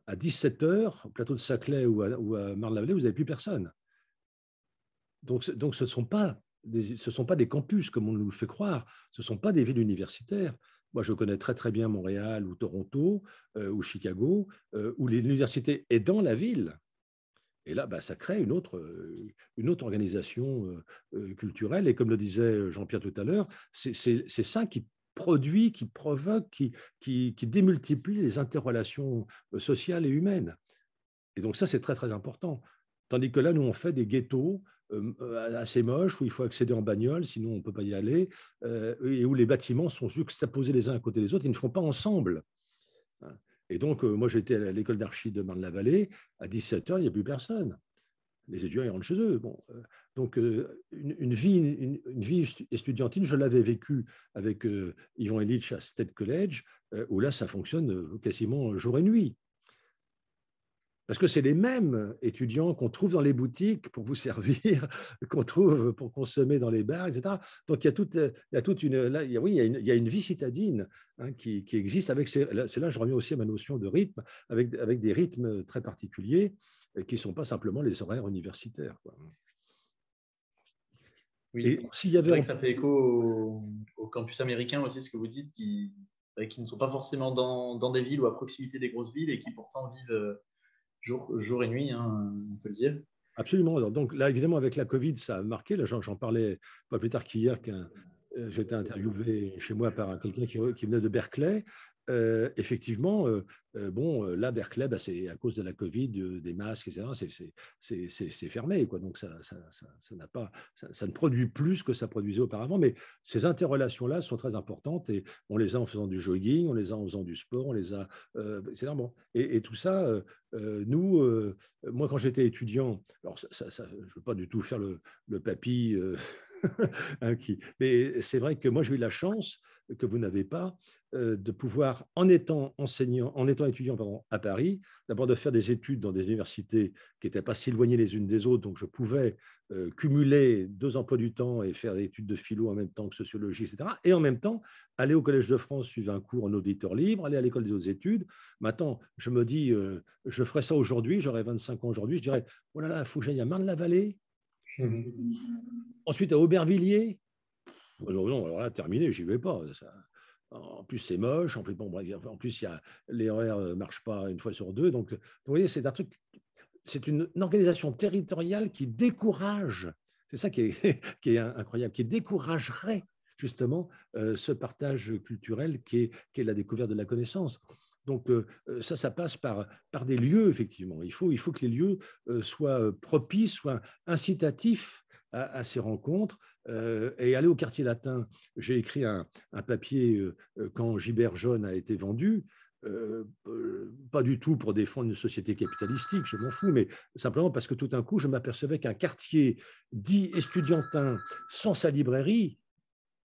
Speaker 3: À 17h, au plateau de Saclay ou à, Marne-la-Vallée, vous n'avez plus personne. Donc, ce ne sont, pas des, campus comme on nous le fait croire, ce ne sont pas des villes universitaires. Moi, je connais très très bien Montréal ou Toronto ou Chicago, où l'université est dans la ville. Et là, bah, ça crée une autre, euh, une autre organisation euh, euh, culturelle. Et comme le disait Jean-Pierre tout à l'heure, c'est ça qui produit, qui provoque, qui, qui, qui, démultiplie les interrelations sociales et humaines. Et donc ça, c'est très, très important. Tandis que là, nous, on fait des ghettos assez moches où il faut accéder en bagnole, sinon on ne peut pas y aller, et où les bâtiments sont juxtaposés les uns à côté des autres, ils ne font pas ensemble. Et donc, euh, moi, j'étais à l'école d'archi de Marne-la-Vallée. À 17h, il n'y a plus personne. Les étudiants, ils rentrent chez eux. Euh, donc, euh, une, vie, une, je l'avais vécue avec Yvon Elitch à State College, où là, ça fonctionne quasiment jour et nuit. Parce que c'est les mêmes étudiants qu'on trouve dans les boutiques pour vous servir, qu'on trouve pour consommer dans les bars, etc. Donc il y a toute, il y a toute une, là, oui, il y a une, vie citadine hein, qui, existe. Avec c'est là, que je reviens aussi à ma notion de rythme, avec, avec des rythmes très particuliers qui ne sont pas simplement les horaires universitaires. Oui, s'il y avait, vrai que ça
Speaker 2: fait écho au, campus américain aussi, ce que vous dites, qui, bah, qui ne sont pas forcément dans, dans, des villes ou à proximité des grosses villes et qui pourtant vivent euh,
Speaker 3: jour, jour et nuit, hein, on peut le dire. Absolument. Alors, donc là, évidemment, avec la Covid, ça a marqué. j'en parlais pas plus tard qu'hier J'ai euh, j'étais interviewé chez moi par quelqu'un qui, venait de Berkeley, euh, effectivement, euh, euh, bon, là, Berkeley, bah, c'est à cause de la Covid, des masques, etc., c'est fermé, quoi. Donc, ça, ça, pas, ça, ne produit plus ce que ça produisait auparavant. Mais ces interrelations-là sont très importantes et on les a en faisant du jogging, on les a en faisant du sport, on les a, etc. Bon. Et, tout ça, nous, moi, quand j'étais étudiant, alors, je ne veux pas du tout faire le, papy. Hein, qui, mais c'est vrai que moi, j'ai eu la chance que vous n'avez pas, euh, de pouvoir, en étant enseignant, en étant étudiant à Paris, d'abord de faire des études dans des universités qui n'étaient pas si éloignées les unes des autres, donc je pouvais euh, cumuler deux emplois du temps et faire des études de philo en même temps que sociologie, etc. Et en même temps, aller au Collège de France, suivre un cours en auditeur libre, aller à l'école des autres études. Maintenant, je me dis, euh, je ferais ça aujourd'hui, j'aurais 25 ans aujourd'hui, je dirais, oh là là, il faut que j'aille à Marne-la-Vallée, mmh. ensuite à Aubervilliers, non, non, alors là, terminé, j'y vais pas. En plus, c'est moche. En plus, en plus, y a, les horaires ne euh, marchent pas une fois sur deux. Donc, vous voyez, c'est un truc. C'est une, organisation territoriale qui décourage. C'est ça qui est, incroyable, qui découragerait justement euh, ce partage culturel qui est, la découverte de la connaissance. Donc euh, ça, ça passe par, par des lieux, effectivement. Il faut, il faut que les lieux soient propices, soient incitatifs à, ces rencontres euh, et aller au quartier latin. J'ai écrit un, papier euh, euh, quand Gibert Jaune a été vendu. pas du tout pour défendre une société capitalistique, je m'en fous, mais simplement parce que tout d'un coup, je m'apercevais qu'un quartier dit estudiantin sans sa librairie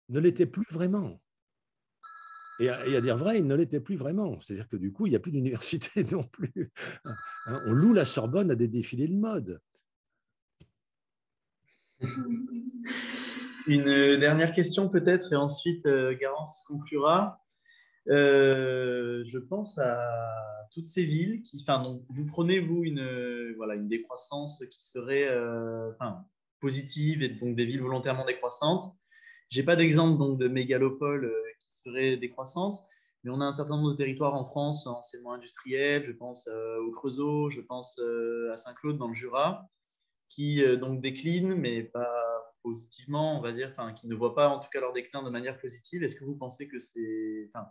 Speaker 3: ne l'était plus vraiment. Et à, et à, dire vrai, il ne l'était plus vraiment. C'est-à-dire que du coup, il n'y a plus d'université non plus. Hein, on loue la Sorbonne à des défilés de mode.
Speaker 2: Une dernière question peut-être, et ensuite euh, Garance conclura. Euh, je pense à toutes ces villes qui, enfin, vous prenez vous une, euh, voilà, une décroissance qui serait, positive et donc des villes volontairement décroissantes. J'ai pas d'exemple donc de mégalopole qui serait décroissante, mais on a un certain nombre de territoires en France, anciennement industriel, je pense au Creusot, je pense à Saint-Claude dans le Jura, qui euh, donc déclinent, mais pas positivement, on va dire, enfin, qui ne voient pas en tout cas leur déclin de manière positive. Est-ce que vous pensez que c'est. Enfin,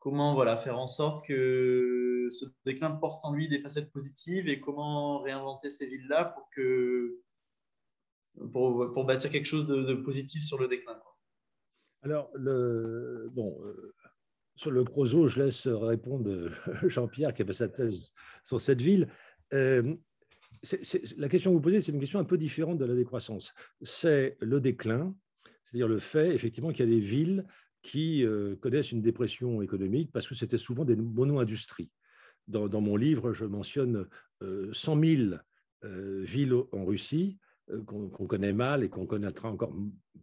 Speaker 2: comment voilà, faire en sorte que ce déclin porte en lui des facettes positives et comment réinventer ces villes-là pour, que, pour, pour, bâtir quelque chose de, positif sur le déclin
Speaker 3: Alors, le, bon, euh, sur le Crozo, je laisse répondre euh, Jean-Pierre qui a fait sa thèse sur cette ville. Euh, la question que vous posez, c'est une question un peu différente de la décroissance. C'est le déclin, c'est-à-dire le fait, effectivement, qu'il y a des villes qui euh, connaissent une dépression économique parce que c'était souvent des mono-industries. Dans, mon livre, je mentionne 100 euh, 000 euh, villes en Russie qu'on connaît mal et qu'on connaîtra encore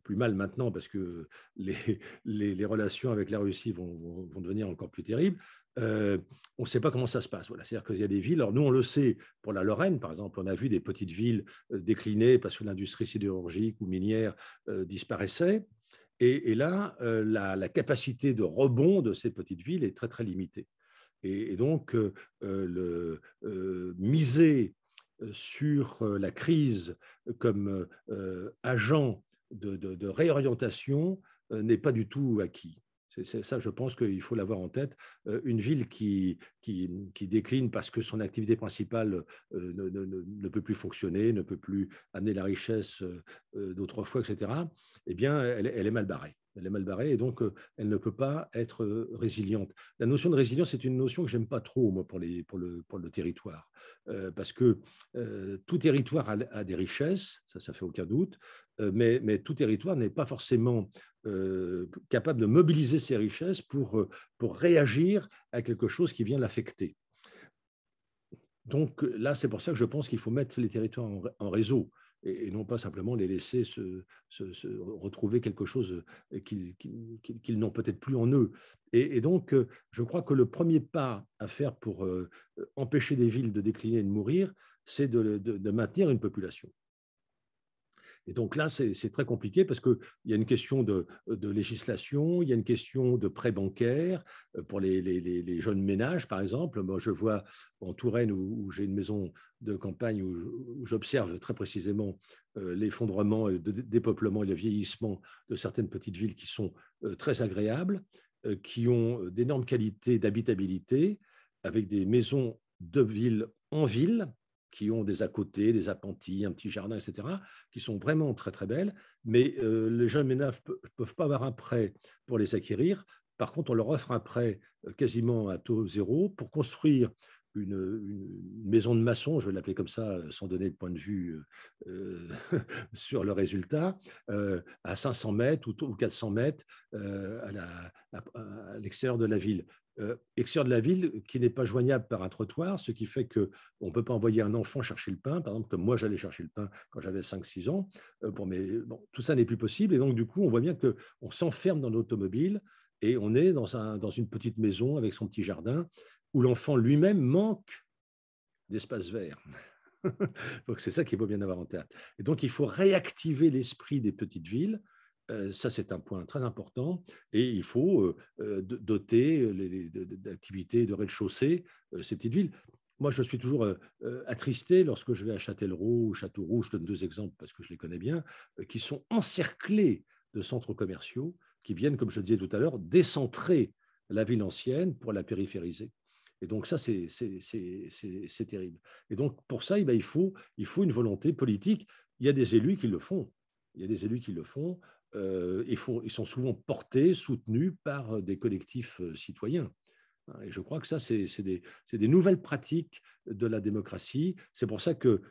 Speaker 3: plus mal maintenant parce que les, relations avec la Russie vont, devenir encore plus terribles. Euh, on ne sait pas comment ça se passe. Voilà. C'est-à-dire qu'il y a des villes, alors nous on le sait, pour la Lorraine par exemple, on a vu des petites villes euh, décliner parce que l'industrie sidérurgique ou minière euh, disparaissait. Et, là, la, capacité de rebond de ces petites villes est très très limitée. Et, donc, le, miser sur la crise comme agent de réorientation n'est pas du tout acquis. C'est ça, je pense qu'il faut l'avoir en tête. Euh, une ville qui, qui, décline parce que son activité principale euh, ne, peut plus fonctionner, ne peut plus amener la richesse euh, d'autrefois, etc., eh bien, elle, elle, est mal barrée elle est mal barrée et donc euh, elle ne peut pas être euh, résiliente. La notion de résilience c'est une notion que j'aime pas trop pour, le, territoire euh, parce que tout territoire a, des richesses, ça ça fait aucun doute, mais, tout territoire n'est pas forcément capable de mobiliser ses richesses pour, réagir à quelque chose qui vient l'affecter. Donc là, c'est pour ça que je pense qu'il faut mettre les territoires en réseau et, non pas simplement les laisser se, retrouver quelque chose euh, qu'ils n'ont peut-être plus en eux. Et, donc, euh, je crois que le premier pas à faire pour euh, empêcher des villes de décliner et de mourir, c'est de, maintenir une population. Et donc là, c'est très compliqué parce qu'il y a une question de, législation, il y a une question de prêts bancaires euh, pour les, jeunes ménages, par exemple. Moi, je vois en Touraine, où, j'ai une maison de campagne, où j'observe très précisément euh, l'effondrement, le dépeuplement et le vieillissement de certaines petites villes qui sont euh, très agréables, qui ont d'énormes qualités d'habitabilité, avec des maisons de ville en ville, qui ont des à côté, des appentis, un petit jardin, etc., qui sont vraiment très très belles, mais euh, les jeunes ménages ne peuvent pas avoir un prêt pour les acquérir. Par contre, on leur offre un prêt euh, quasiment à taux zéro pour construire une, maison de maçon, je vais l'appeler comme ça, euh, sans donner de point de vue sur le résultat, à 500 mètres ou, 400 mètres à l'extérieur de la ville. Euh, extérieur de la ville qui n'est pas joignable par un trottoir, ce qui fait qu'on ne peut pas envoyer un enfant chercher le pain, par exemple, comme moi j'allais chercher le pain quand j'avais 5-6 ans. Euh, tout ça n'est plus possible. Et donc, du coup, on voit bien qu'on s'enferme dans l'automobile et on est dans, une petite maison avec son petit jardin où l'enfant lui-même manque d'espace vert. donc, c'est ça qu'il faut bien avoir en tête. Et donc, il faut réactiver l'esprit des petites villes euh, ça, c'est un point très important. Et il faut euh, euh, doter d'activités de rez-de-chaussée ces petites villes. Moi, je suis toujours attristé lorsque je vais à Châtellerault ou Châteauroux, je donne deux exemples parce que je les connais bien, qui sont encerclés de centres commerciaux qui viennent, comme je le disais tout à l'heure, décentrer la ville ancienne pour la périphériser. Et donc ça, c'est terrible. Et donc pour ça, eh ben, il faut une volonté politique. Il y a des élus qui le font. Il y a des élus qui le font. Euh, ils sont souvent portés, soutenus par euh, des collectifs euh, citoyens. Hein, et je crois que ça, c'est des, des, nouvelles pratiques de la démocratie. C'est pour ça que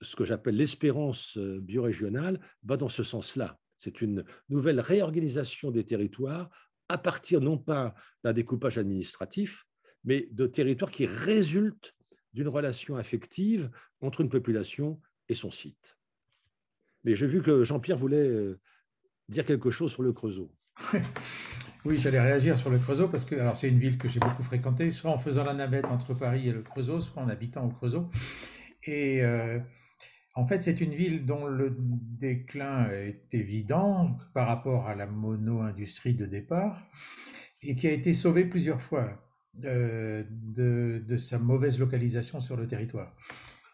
Speaker 3: ce que j'appelle l'espérance biorégionale va dans ce sens-là. C'est une nouvelle réorganisation des territoires à partir non pas d'un découpage administratif, mais de territoires qui résultent d'une relation affective entre une population et son site. Mais j'ai vu que Jean-Pierre voulait dire quelque chose sur le Creusot.
Speaker 4: Oui, j'allais réagir sur le Creusot parce que alors c'est une ville que j'ai beaucoup fréquentée, soit en faisant la navette entre Paris et le Creusot, soit en habitant au Creusot. Et euh, en fait, c'est une ville dont le déclin est évident par rapport à la mono-industrie de départ et qui a été sauvée plusieurs fois euh, de, sa mauvaise localisation sur le territoire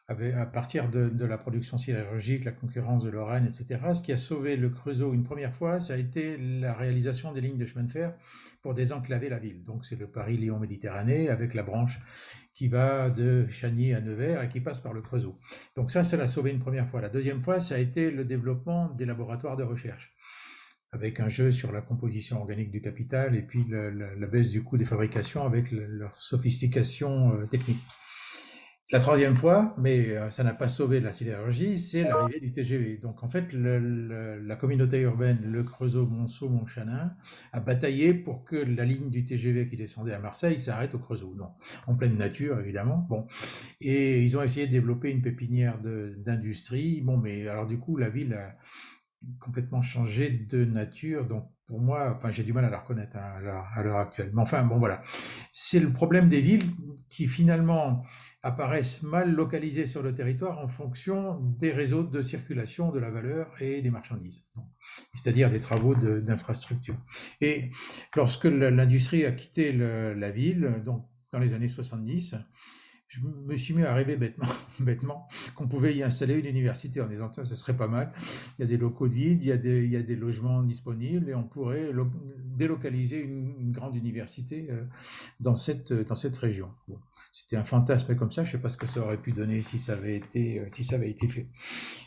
Speaker 4: à partir de, la production sidérurgique, la concurrence de Lorraine, etc. Ce qui a sauvé le Creusot une première fois, ça a été la réalisation des lignes de chemin de fer pour désenclaver la ville. Donc c'est le Paris-Lyon-Méditerranée avec la branche qui va de Chagny à Nevers et qui passe par le Creusot. Donc ça, ça l'a sauvé une première fois. La deuxième fois, ça a été le développement des laboratoires de recherche avec un jeu sur la composition organique du capital et puis la baisse du coût des fabrications avec leur sophistication euh, technique. La troisième fois, mais euh, ça n'a pas sauvé la sidérurgie, c'est l'arrivée du TGV. Donc en fait, la communauté urbaine, le Creusot, Monceau, monchanin a bataillé pour que la ligne du TGV qui descendait à Marseille s'arrête au Creusot. Non, en pleine nature, évidemment. Bon, et ils ont essayé de développer une pépinière d'industrie. Bon, mais alors du coup, la ville a complètement changé de nature. Donc pour moi, enfin, j'ai du mal à la reconnaître hein, à l'heure actuelle. Mais enfin, bon, voilà. C'est le problème des villes qui finalement apparaissent mal localisées sur le territoire en fonction des réseaux de circulation de la valeur et des marchandises, c'est-à-dire des travaux d'infrastructure. et lorsque l'industrie a quitté la ville, donc dans les années 70, je me suis mis à rêver bêtement, bêtement qu'on pouvait y installer une université en disant ce serait pas mal. Il y a des locaux vides, il y a des, il y a des logements disponibles et on pourrait délocaliser une, grande université euh, dans cette, dans cette région. C'était un fantasme comme ça. Je ne sais pas ce que ça aurait pu donner si ça avait été, euh, si ça avait été fait.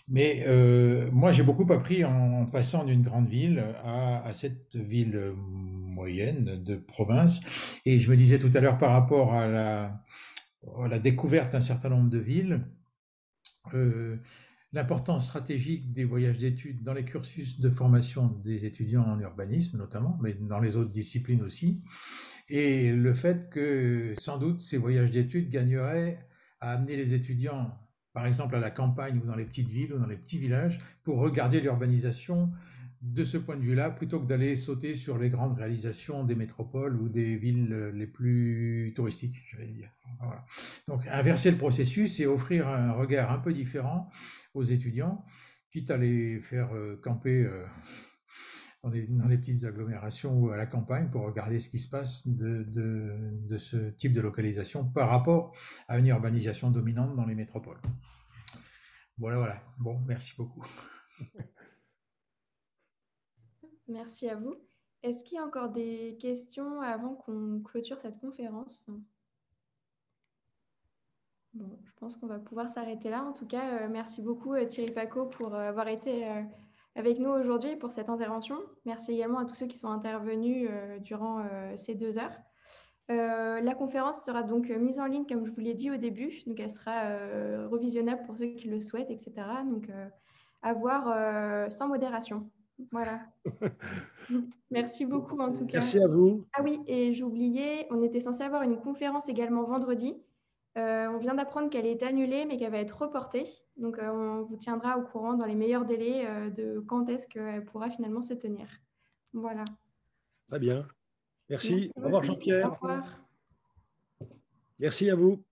Speaker 4: Mais euh, moi, j'ai beaucoup appris en passant d'une grande ville à, cette ville moyenne de province. Et je me disais tout à l'heure par rapport à la, découverte d'un certain nombre de villes. Euh, l'importance stratégique des voyages d'études dans les cursus de formation des étudiants en urbanisme notamment, mais dans les autres disciplines aussi, et le fait que, sans doute, ces voyages d'études gagneraient à amener les étudiants, par exemple, à la campagne ou dans les petites villes ou dans les petits villages, pour regarder l'urbanisation de ce point de vue-là, plutôt que d'aller sauter sur les grandes réalisations des métropoles ou des villes les plus touristiques, je vais dire. Donc, inverser le processus et offrir un regard un peu différent aux étudiants, quitte à les faire euh, camper euh, dans les, petites agglomérations ou à la campagne pour regarder ce qui se passe de, de, ce type de localisation par rapport à une urbanisation dominante dans les métropoles. Voilà, voilà. Bon, merci beaucoup.
Speaker 1: Merci à vous. Est-ce qu'il y a encore des questions avant qu'on clôture cette conférence Bon, je pense qu'on va pouvoir s'arrêter là. En tout cas, euh, merci beaucoup euh, Thierry Paco pour euh, avoir été avec nous aujourd'hui pour cette intervention. Merci également à tous ceux qui sont intervenus euh, durant euh, ces deux heures. Euh, la conférence sera donc mise en ligne, comme je vous l'ai dit au début. Donc, elle sera revisionnable pour ceux qui le souhaitent, etc. Donc, à voir sans modération. Voilà. Merci beaucoup, en tout cas. Merci à vous. Ah oui, et j'oubliais, on était censé avoir une conférence également vendredi. on vient d'apprendre qu'elle est annulée, mais qu'elle va être reportée. Donc, euh, on vous tiendra au courant dans les meilleurs délais euh, de quand est-ce qu'elle pourra finalement se tenir. Voilà.
Speaker 3: Très bien. Merci. Au revoir, Jean-Pierre. Au revoir. Merci à vous.